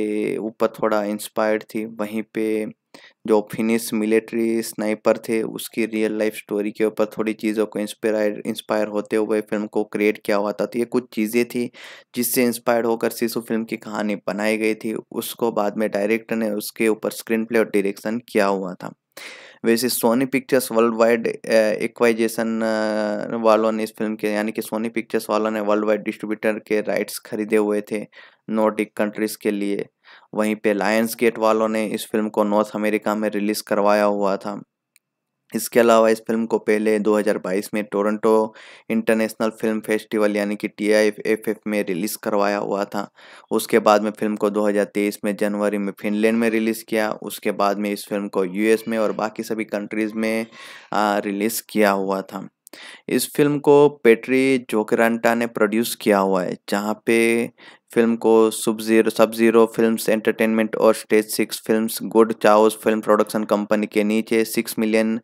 A: ऊपर थोड़ा इंस्पायर्ड थी वहीं पे जो फिनिश मिलिट्री स्नाइपर थे उसकी रियल लाइफ स्टोरी के ऊपर थोड़ी चीज़ों को इंस्पायर इंस्पायर होते हुए फिल्म को क्रिएट किया हुआ था तो ये कुछ चीज़ें थी जिससे इंस्पायर होकर शिशु फिल्म की कहानी बनाई गई थी उसको बाद में डायरेक्टर ने उसके ऊपर स्क्रीन प्ले और डायरेक्शन किया हुआ था वैसे Sony Pictures worldwide acquisition वालों ने इस फिल्म के यानी कि सोनी पिक्चर्स वालों ने वर्ल्ड वाइड डिस्ट्रीब्यूटर के राइट्स खरीदे हुए थे नॉर्डिक कंट्रीज़ के लिए वहीं पे लायंस गेट वालों ने इस फिल्म को नॉर्थ अमेरिका में रिलीज़ करवाया हुआ था इसके अलावा इस फिल्म को पहले 2022 में टोरंटो इंटरनेशनल फिल्म फेस्टिवल यानी कि टी आई एफ एफ में रिलीज़ करवाया हुआ था उसके बाद में फिल्म को 2023 में जनवरी में फिनलैंड में रिलीज़ किया उसके बाद में इस फिल्म को यूएस में और बाकी सभी कंट्रीज़ में रिलीज़ किया हुआ था इस फिल्म को पेट्री जोकरांटा ने प्रोड्यूस किया हुआ है जहाँ पे फिल्म को सब जीरो सब जीरो फिल्म एंटरटेनमेंट और stage six film Good Chaos film production company के नीचे सिक्स मिलियन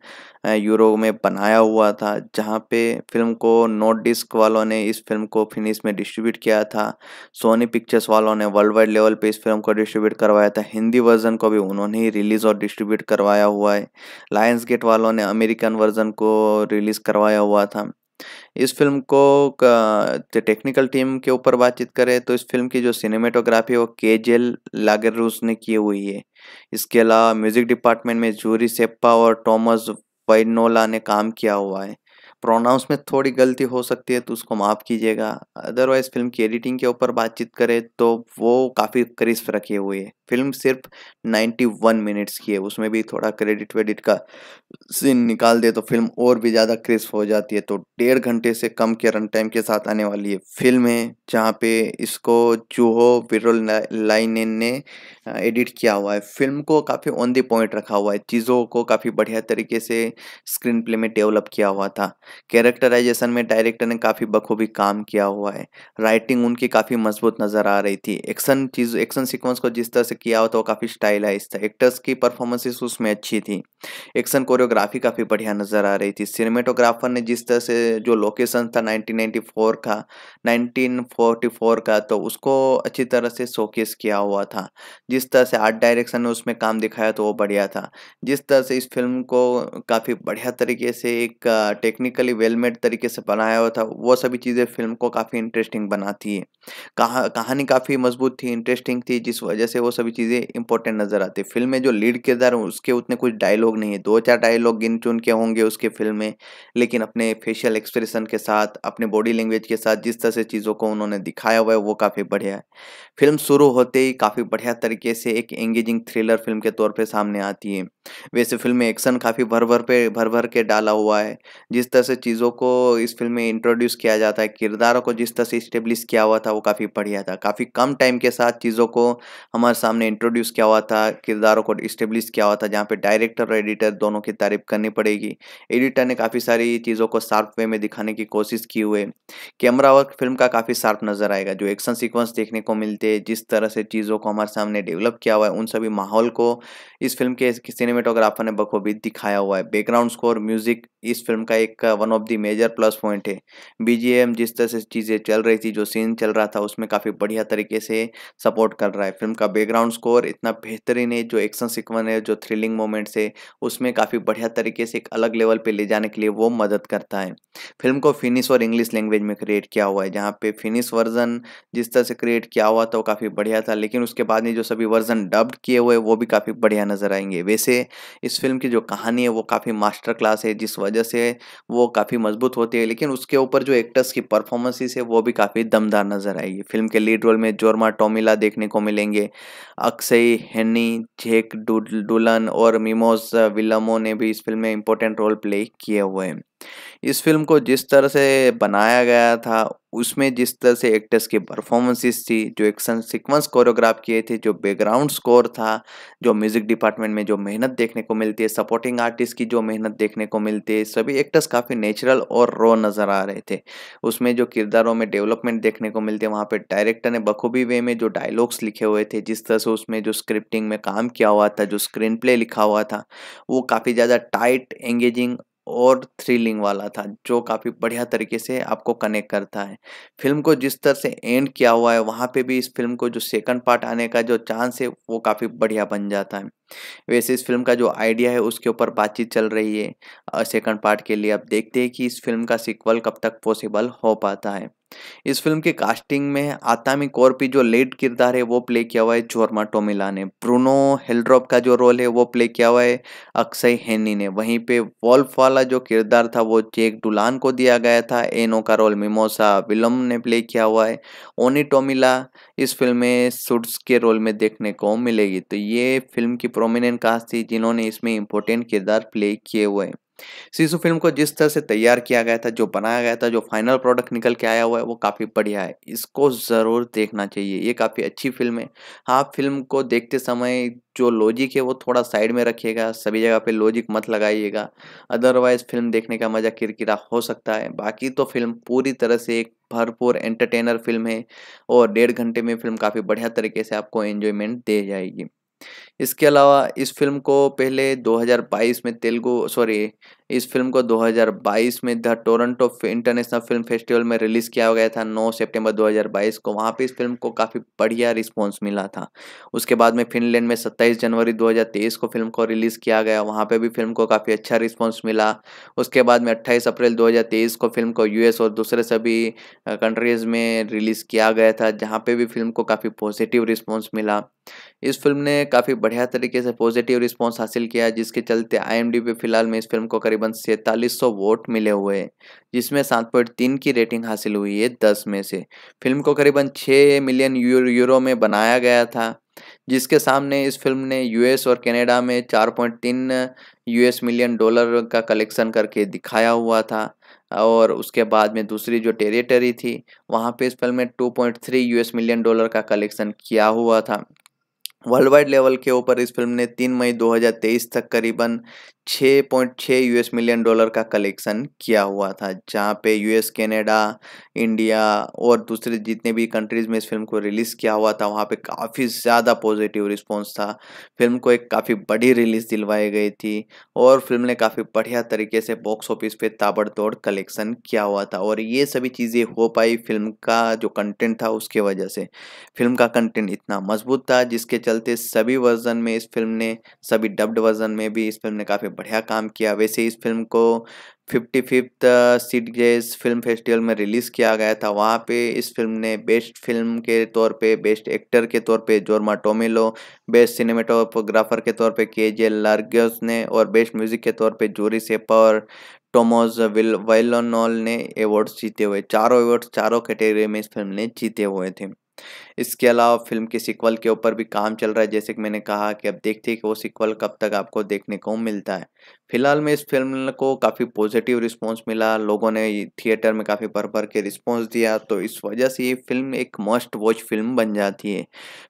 A: यूरो में बनाया हुआ था जहाँ पे फिल्म को नोट डिस्क वालों ने इस फिल्म को फिनिश में डिस्ट्रीब्यूट किया था सोनी पिक्चर्स वालों ने वर्ल्ड वाइड लेवल पे इस फिल्म को डिस्ट्रीब्यूट करवाया था हिंदी वर्जन को भी उन्होंने ही रिलीज़ और डिस्ट्रीब्यूट करवाया हुआ है लायंस गेट वालों ने अमेरिकन वर्जन को रिलीज़ करवाया हुआ था इस फिल्म को टेक्निकल टीम के ऊपर बातचीत करें तो इस फिल्म की जो सिनेमेटोग्राफी है वो के जेल लागर ने की हुई है इसके अलावा म्यूजिक डिपार्टमेंट में जूरी सेप्पा और टॉमस वाइनोला ने काम किया हुआ है प्रोनाउंस में थोड़ी गलती हो सकती है तो उसको माफ़ कीजिएगा अदरवाइज़ फिल्म की एडिटिंग के ऊपर बातचीत करें तो वो काफ़ी क्रिस्प रखी हुई है फिल्म सिर्फ 91 मिनट्स की है उसमें भी थोड़ा क्रेडिट वेडिट का सीन निकाल दे तो फिल्म और भी ज़्यादा क्रिस्प हो जाती है तो डेढ़ घंटे से कम के रन टाइम के साथ आने वाली है फिल्म है जहाँ पे इसको जूहो विरोल लाइनेन ने एडिट किया हुआ है फिल्म को काफ़ी ऑन दी पॉइंट रखा हुआ है चीज़ों को काफ़ी बढ़िया तरीके से स्क्रीन प्ले में डेवलप किया हुआ था कैरेक्टराइजेशन में डायरेक्टर ने काफ़ी बखूबी काम किया हुआ है राइटिंग उनकी काफ़ी मजबूत नज़र आ रही थी एक्शन चीज़ एक्शन सिक्वेंस को जिस तरह से किया हुआ तो काफ़ी स्टाइलाइज था एक्टर्स की परफॉर्मेंसेस उसमें अच्छी थी एक्शन कोरियोग्राफी काफ़ी बढ़िया नज़र आ रही थी सिनेमेटोग्राफर ने जिस तरह से जो लोकेशन था 1994 का 1944 का तो उसको अच्छी तरह से शोकेस किया हुआ था जिस तरह से आर्ट डायरेक्शन ने उसमें काम दिखाया तो वो बढ़िया था जिस तरह से इस फिल्म को काफ़ी बढ़िया तरीके से एक टेक्निकली वेलमेड तरीके से बनाया हुआ था वो सभी चीज़ें फिल्म को काफ़ी इंटरेस्टिंग बनाती है कहा, कहानी काफ़ी मजबूत थी इंटरेस्टिंग थी जिस वजह से वो सभी सभी चीज़ें इंपॉर्टेंट नज़र आती है फिल्म में जो लीड किरदार हैं उसके उतने कुछ डायलॉग नहीं है दो चार डायलॉग गिन चुन के होंगे उसके फिल्म में लेकिन अपने फेशियल एक्सप्रेशन के साथ अपने बॉडी लैंग्वेज के साथ जिस तरह से चीज़ों को उन्होंने दिखाया हुआ है वो काफ़ी बढ़िया है फिल्म शुरू होते ही काफ़ी बढ़िया तरीके से एक एंगेजिंग थ्रिलर फिल्म के तौर पर सामने आती है वैसे फिल्म में एक्शन काफ़ी भर भर पे भर भर के डाला हुआ है जिस तरह से चीज़ों को इस फिल्म में इंट्रोड्यूस किया जाता है किरदारों को जिस तरह से इस्टेब्लिश किया हुआ था वो काफ़ी बढ़िया था काफ़ी कम टाइम के साथ चीज़ों को हमारे सामने हमने इंट्रोड्यूस किया हुआ था किरदारों को इस्टेब्लिश किया हुआ था जहाँ पे डायरेक्टर और एडिटर दोनों की तारीफ करनी पड़ेगी एडिटर ने काफ़ी सारी चीज़ों को शार्प वे में दिखाने की कोशिश की हुए कैमरा वर्क फिल्म का काफ़ी शार्प नज़र आएगा जो एक्शन सिक्वेंस देखने को मिलते हैं जिस तरह से चीज़ों को हमारे सामने डेवलप किया हुआ है उन सभी माहौल को इस फिल्म के सिनेमेटोग्राफर ने बखूबी दिखाया हुआ है बैकग्राउंड स्कोर म्यूजिक इस फिल्म का एक one of the major plus point है बीजीएम जिस तरह से चीज़ें चल रही थी जो सीन चल रहा था उसमें काफ़ी बढ़िया तरीके से सपोर्ट कर रहा है फिल्म का बैकग्राउंड बैकग्राउंड स्कोर इतना बेहतरीन है जो एक्शन सिक्वन है जो थ्रिलिंग मोमेंट्स है उसमें काफ़ी बढ़िया तरीके से एक अलग लेवल पे ले जाने के लिए वो मदद करता है फिल्म को फिनिश और इंग्लिश लैंग्वेज में क्रिएट किया हुआ है जहाँ पे फिनिश वर्जन जिस तरह से क्रिएट किया हुआ था वो काफ़ी बढ़िया था लेकिन उसके बाद में जो सभी वर्जन डब्ड किए हुए वो भी काफ़ी बढ़िया नज़र आएंगे वैसे इस फिल्म की जो कहानी है वो काफ़ी मास्टर क्लास है जिस वजह से वो काफ़ी मजबूत होती है लेकिन उसके ऊपर जो एक्टर्स की परफॉर्मेंसेस है वो भी काफ़ी दमदार नज़र आएगी फिल्म के लीड रोल में जोरमा टोमिला देखने को मिलेंगे अक्षय हैनी जेक डुलन और मिमोज विलमो uh, ने भी इस फिल्म में इंपॉर्टेंट रोल प्ले किए हुए हैं इस फिल्म को जिस तरह से बनाया गया था उसमें जिस तरह से एक्टर्स की परफॉर्मेंसेस थी जो एक्शन सीक्वेंस कोरियोग्राफ किए थे जो बैकग्राउंड स्कोर था जो म्यूज़िक डिपार्टमेंट में जो मेहनत देखने को मिलती है सपोर्टिंग आर्टिस्ट की जो मेहनत देखने को मिलती है सभी एक्टर्स काफ़ी नेचुरल और रो नज़र आ रहे थे उसमें जो किरदारों में डेवलपमेंट देखने को मिलती है वहाँ पर डायरेक्टर ने बखूबी वे में जो डायलॉग्स लिखे हुए थे जिस तरह से उसमें जो स्क्रिप्टिंग में काम किया हुआ था जो स्क्रीन प्ले लिखा हुआ था वो काफ़ी ज़्यादा टाइट एंगेजिंग और थ्रिलिंग वाला था जो काफ़ी बढ़िया तरीके से आपको कनेक्ट करता है फिल्म को जिस तरह से एंड किया हुआ है वहाँ पे भी इस फिल्म को जो सेकंड पार्ट आने का जो चांस है वो काफ़ी बढ़िया बन जाता है वैसे इस फिल्म का जो आइडिया है उसके ऊपर बातचीत चल रही है सेकंड पार्ट के लिए अब देखते हैं कि इस फिल्म का सिक्वल कब तक पॉसिबल हो पाता है इस फिल्म के कास्टिंग में आतामी कौर भी जो लेड किरदार है वो प्ले किया हुआ है जोरमा टोमिला ने ब्रूनो हेलड्रॉप का जो रोल है वो प्ले किया हुआ है अक्षय हेनी ने वहीं पे वॉल्फ वाला जो किरदार था वो जेक डुलान को दिया गया था एनो का रोल मिमोसा विलम ने प्ले किया हुआ है ओनी टोमिला इस फिल्म में सुट्स के रोल में देखने को मिलेगी तो ये फिल्म की प्रोमिनेंट कास्ट थी जिन्होंने इसमें इंपॉर्टेंट किरदार प्ले किए हुए हैं सीसु फिल्म को जिस तरह से तैयार किया गया था जो बनाया गया था जो फाइनल प्रोडक्ट निकल के आया हुआ है वो काफ़ी बढ़िया है इसको ज़रूर देखना चाहिए ये काफ़ी अच्छी फिल्म है हाँ फिल्म को देखते समय जो लॉजिक है वो थोड़ा साइड में रखिएगा सभी जगह पे लॉजिक मत लगाइएगा अदरवाइज फिल्म देखने का मज़ा किरकिरा हो सकता है बाकी तो फिल्म पूरी तरह से एक भरपूर एंटरटेनर फिल्म है और डेढ़ घंटे में फिल्म काफ़ी बढ़िया तरीके से आपको एन्जॉयमेंट दे जाएगी इसके अलावा इस फिल्म को पहले 2022 में तेलुगु सॉरी इस फिल्म को 2022 में the Toronto International Film festival में रिलीज़ किया गया था 9 सितंबर 2022 को वहाँ पे इस फिल्म को काफ़ी बढ़िया रिस्पांस मिला था उसके बाद में फिनलैंड में 27 जनवरी 2023 को फिल्म को रिलीज़ किया गया वहाँ पे भी फिल्म को काफ़ी अच्छा रिस्पॉन्स मिला उसके बाद में अट्ठाईस अप्रैल दो को फिल्म को यू और दूसरे सभी कंट्रीज़ में रिलीज़ किया गया था जहाँ पर भी फिल्म को काफ़ी पॉजिटिव रिस्पॉन्स मिला इस फिल्म ने काफ़ी बढ़िया तरीके से पॉजिटिव रिस्पॉन्स हासिल किया जिसके चलते आई पे फिलहाल में इस फिल्म को करीबन सैंतालीस वोट मिले हुए हैं जिसमें सात पॉइंट तीन की रेटिंग हासिल हुई है दस में से फिल्म को करीबन छः मिलियन यूरो में बनाया गया था जिसके सामने इस फिल्म ने यूएस और कनाडा में 4.3 यूएस मिलियन डॉलर का कलेक्शन करके दिखाया हुआ था और उसके बाद में दूसरी जो टेरिटरी थी वहाँ पे इस फिल्म में 2.3 यूएस मिलियन डॉलर का कलेक्शन किया हुआ था वर्ल्ड वाइड लेवल के ऊपर इस फिल्म ने तीन मई 2023 तक करीबन छः पॉइंट छः यूएस मिलियन डॉलर का कलेक्शन किया हुआ था जहाँ पे यूएस कनाडा इंडिया और दूसरे जितने भी कंट्रीज़ में इस फिल्म को रिलीज़ किया हुआ था वहाँ पे काफ़ी ज़्यादा पॉजिटिव रिस्पॉन्स था फिल्म को एक काफ़ी बड़ी रिलीज़ दिलवाई गई थी और फिल्म ने काफ़ी बढ़िया तरीके से बॉक्स ऑफिस पे ताबड़तोड़ कलेक्शन किया हुआ था और ये सभी चीज़ें हो पाई फिल्म का जो कंटेंट था उसके वजह से फिल्म का कंटेंट इतना मजबूत था जिसके चलते सभी वर्जन में इस फिल्म ने सभी डब्ड वर्जन में भी इस फिल्म ने काफ़ी बढ़िया काम किया वैसे इस फिल्म को fifty fifth Sitges Film festival में रिलीज़ किया गया था वहाँ पे इस फिल्म ने बेस्ट फिल्म के तौर पे बेस्ट एक्टर के तौर पे जोरमा टोमिलो बेस्ट सिनेमेटोग्राफर के तौर पे के जे लार्गस ने और बेस्ट म्यूज़िक के तौर पे जूरी सेपा और टोमोज विल वाइलोनॉल ने अवार्ड्स जीते हुए चारों अवार्ड्स चारों कैटेगरी में इस फिल्म ने जीते हुए थे इसके अलावा फिल्म के सिक्वल के ऊपर भी काम चल रहा है जैसे कि मैंने कहा कि अब देखते हैं कि वो सिक्वल कब तक आपको देखने को मिलता है फिलहाल में इस फिल्म को काफ़ी पॉजिटिव रिस्पॉन्स मिला लोगों ने थिएटर में काफ़ी भर भर के रिस्पॉन्स दिया तो इस वजह से ये फिल्म एक मस्ट वॉच फिल्म बन जाती है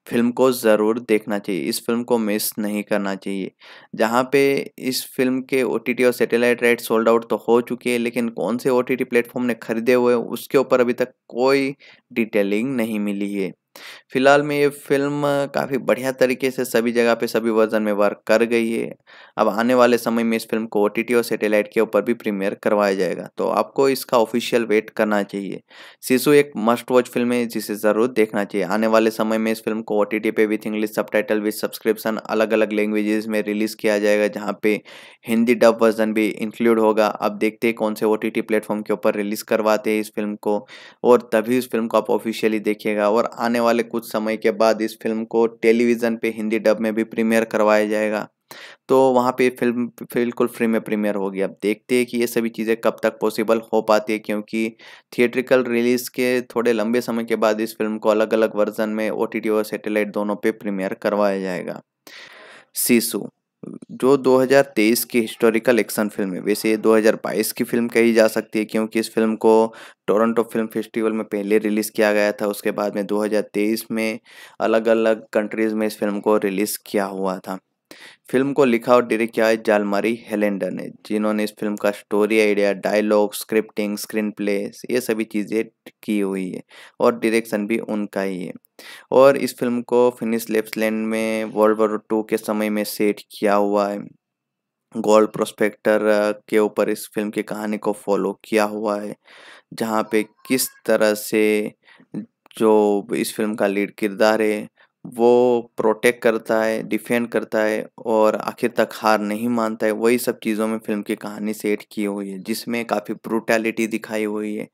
A: फिल्म को ज़रूर देखना चाहिए इस फिल्म को मिस नहीं करना चाहिए जहाँ पे इस फिल्म के ओ और सैटेलाइट राइट सोल्ड आउट तो हो चुके हैं लेकिन कौन से ओ टी प्लेटफॉर्म ने खरीदे हुए उसके ऊपर अभी तक कोई डिटेलिंग नहीं मिली है फिलहाल में ये फिल्म काफ़ी बढ़िया तरीके से सभी जगह पे सभी वर्जन में वर्क कर गई है अब आने वाले समय में इस फिल्म को ओ और सेटेलाइट के ऊपर भी प्रीमियर करवाया जाएगा तो आपको इसका ऑफिशियल वेट करना चाहिए शिशु एक मस्ट वॉच फिल्म है जिसे ज़रूर देखना चाहिए आने वाले समय में इस फिल्म को ओ टी टी पे with English subtitle subscription अलग अलग लैंग्वेजेस में रिलीज़ किया जाएगा जहाँ पे हिंदी डब वर्जन भी इंक्लूड होगा अब देखते हैं कौन से ओ टी प्लेटफॉर्म के ऊपर रिलीज़ करवाते हैं इस फिल्म को और तभी उस फिल्म को आप ऑफिशियली देखिएगा और आने वाले कुछ समय के बाद इस फिल्म को टेलीविज़न पे हिंदी डब में भी प्रीमियर करवाया जाएगा तो वहाँ पे फिल्म बिल्कुल फ्री में प्रीमियर होगी अब देखते हैं कि ये सभी चीज़ें कब तक पॉसिबल हो पाती है क्योंकि थिएट्रिकल रिलीज़ के थोड़े लंबे समय के बाद इस फिल्म को अलग अलग वर्जन में ओ और सेटेलाइट दोनों पर प्रीमियर करवाया जाएगा सीसू जो 2023 की हिस्टोरिकल एक्शन फिल्म है वैसे ये 2022 की फिल्म कही जा सकती है क्योंकि इस फिल्म को टोरंटो फिल्म फेस्टिवल में पहले रिलीज़ किया गया था उसके बाद में 2023 में अलग अलग कंट्रीज़ में इस फिल्म को रिलीज़ किया हुआ था फिल्म को लिखा और डायरेक्ट किया है जालमारी हेलेंडर ने जिन्होंने इस फिल्म का story idea dialogue scripting screenplay ये सभी चीज़ें की हुई है और डायरेक्शन भी उनका ही है और इस फिल्म को फिनिश लेप्सलैंड में वर्ल्ड वॉर टू के समय में सेट किया हुआ है गोल्ड प्रोस्पेक्टर के ऊपर इस फिल्म की कहानी को फॉलो किया हुआ है जहाँ पे किस तरह से जो इस फिल्म का लीड किरदार है वो प्रोटेक्ट करता है डिफेंड करता है और आखिर तक हार नहीं मानता है वही सब चीज़ों में फिल्म की कहानी सेट की हुई है जिसमें काफ़ी ब्रूटैलिटी दिखाई हुई है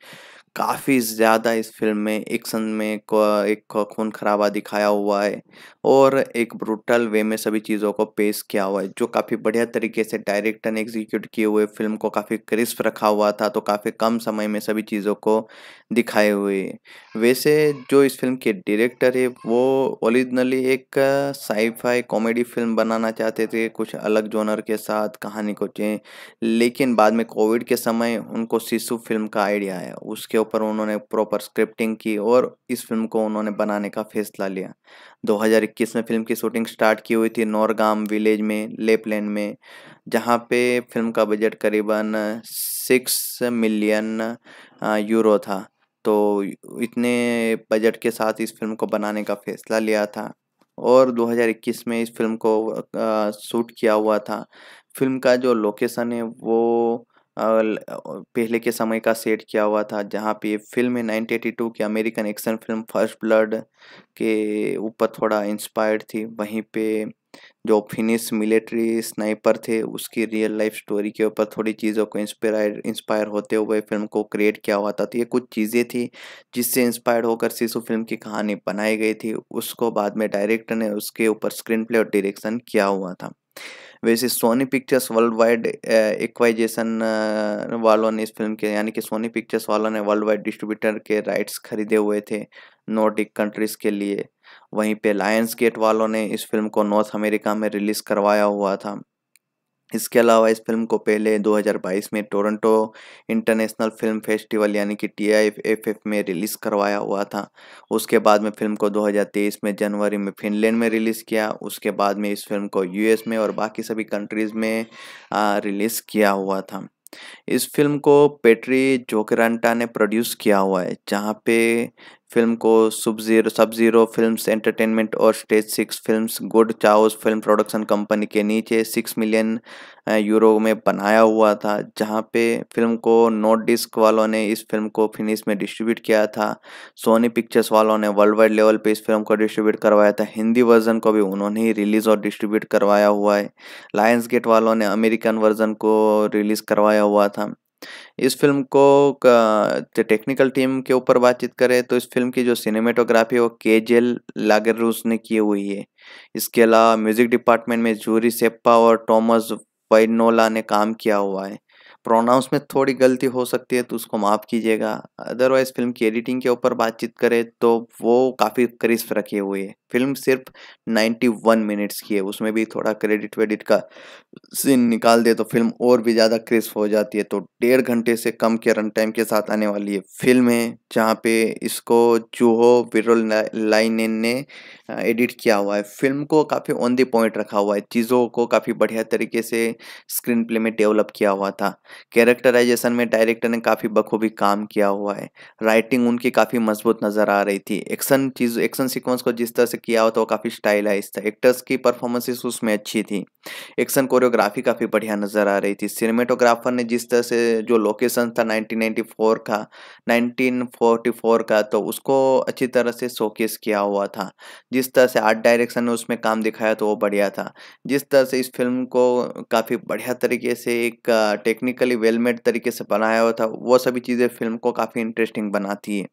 A: काफ़ी ज़्यादा इस फिल्म में एक्शन में एक खून खराबा दिखाया हुआ है और एक ब्रूटल वे में सभी चीज़ों को पेश किया हुआ है जो काफ़ी बढ़िया तरीके से डायरेक्ट एंड एग्जीक्यूट किए हुए फिल्म को काफ़ी क्रिस्प रखा हुआ था तो काफ़ी कम समय में सभी चीज़ों को दिखाए हुए वैसे जो इस फिल्म के डायरेक्टर है वो ओरिजिनली एक साइफाई कॉमेडी फिल्म बनाना चाहते थे कुछ अलग जोनर के साथ कहानी को चें लेकिन बाद में कोविड के समय उनको शिशु फिल्म का आइडिया आया उसके ऊपर उन्होंने प्रॉपर स्क्रिप्टिंग की और इस फिल्म को उन्होंने बनाने का फैसला लिया 2021 में फिल्म की शूटिंग स्टार्ट की हुई थी नौरगाम विलेज में लेपलैंड में जहां पे फिल्म का बजट करीबन सिक्स मिलियन यूरो था तो इतने बजट के साथ इस फिल्म को बनाने का फैसला लिया था और 2021 में इस फिल्म को शूट किया हुआ था फिल्म का जो लोकेशन है वो पहले के समय का सेट किया हुआ था जहाँ पे फिल्म टू की American action film First Blood के ऊपर थोड़ा इंस्पायर्ड थी वहीं पे जो फिनिश मिलिट्री स्नाइपर थे उसकी रियल लाइफ स्टोरी के ऊपर थोड़ी चीज़ों को इंस्पायर इंस्पायर होते हुए फिल्म को क्रिएट किया हुआ था तो ये कुछ चीज़ें थी जिससे इंस्पायर होकर शिशु फिल्म की कहानी बनाई गई थी उसको बाद में डायरेक्टर ने उसके ऊपर स्क्रीन प्ले और डायरेक्शन किया हुआ था वैसे Sony Pictures worldwide acquisition वालों ने इस फिल्म के यानी कि सोनी पिक्चर्स वालों ने वर्ल्ड वाइड डिस्ट्रीब्यूटर के राइट्स खरीदे हुए थे नॉर्डिक कंट्रीज़ के लिए वहीं पे लायंस गेट वालों ने इस फिल्म को नॉर्थ अमेरिका में रिलीज़ करवाया हुआ था इसके अलावा इस फिल्म को पहले 2022 में टोरंटो इंटरनेशनल फिल्म फेस्टिवल यानी कि टी आई में रिलीज़ करवाया हुआ था उसके बाद में फिल्म को 2023 में जनवरी में फिनलैंड में रिलीज़ किया उसके बाद में इस फिल्म को यूएस में और बाकी सभी कंट्रीज़ में रिलीज़ किया हुआ था इस फिल्म को पेट्री जोकरांटा ने प्रोड्यूस किया हुआ है जहाँ पे फिल्म को सुब जीरो सब जीरो फिल्म एंटरटेनमेंट और stage six film Good Chaos film production company के नीचे सिक्स मिलियन यूरो में बनाया हुआ था जहाँ पे फिल्म को नोट डिस्क वालों ने इस फिल्म को फिनिश में डिस्ट्रीब्यूट किया था सोनी पिक्चर्स वालों ने वर्ल्ड वाइड लेवल पे इस फिल्म को डिस्ट्रीब्यूट करवाया था हिंदी वर्जन को भी उन्होंने ही रिलीज़ और डिस्ट्रीब्यूट करवाया हुआ है लायंस गेट वालों ने अमेरिकन वर्जन को रिलीज़ करवाया हुआ था इस फिल्म को टेक्निकल टीम के ऊपर बातचीत करें तो इस फिल्म की जो सिनेमेटोग्राफी है वो के जेल लागर ने की हुई है इसके अलावा म्यूजिक डिपार्टमेंट में जूरी सेप्पा और टॉमस वाइनोला ने काम किया हुआ है प्रोनाउंस में थोड़ी गलती हो सकती है तो उसको माफ़ कीजिएगा अदरवाइज़ फिल्म की एडिटिंग के ऊपर बातचीत करें तो वो काफ़ी क्रिस्प रखे हुए है फिल्म सिर्फ 91 मिनट्स की है उसमें भी थोड़ा क्रेडिट वेडिट का सीन निकाल दे तो फिल्म और भी ज़्यादा क्रिस्प हो जाती है तो डेढ़ घंटे से कम के रन टाइम के साथ आने वाली है फिल्म है जहाँ पे इसको चूहो विरोल लाइन ने एडिट किया हुआ है फिल्म को काफ़ी ऑन दी पॉइंट रखा हुआ है चीज़ों को काफ़ी बढ़िया तरीके से स्क्रीन प्ले में डेवलप किया हुआ था कैरेक्टराइजेशन में डायरेक्टर ने काफ़ी बखूबी काम किया हुआ है राइटिंग उनकी काफ़ी मजबूत नज़र आ रही थी एक्शन चीज़ एक्शन सीक्वेंस को जिस तरह से किया हुआ था तो वो काफ़ी स्टाइलाइज था एक्टर्स की परफॉर्मेंसेस उसमें अच्छी थी एक्शन कोरियोग्राफी काफ़ी बढ़िया नज़र आ रही थी सिनेमेटोग्राफर ने जिस तरह से जो लोकेशन था नाइनटीन का नाइनटीन का तो उसको अच्छी तरह से शोकेस किया हुआ था जिस तरह से आर्ट डायरेक्शन ने उसमें काम दिखाया तो वो बढ़िया था जिस तरह से इस फिल्म को काफ़ी बढ़िया तरीके से एक टेक्निकल वेल मेड तरीके से बनाया हुआ था वो सभी चीज़ें फिल्म को काफ़ी इंटरेस्टिंग बनाती है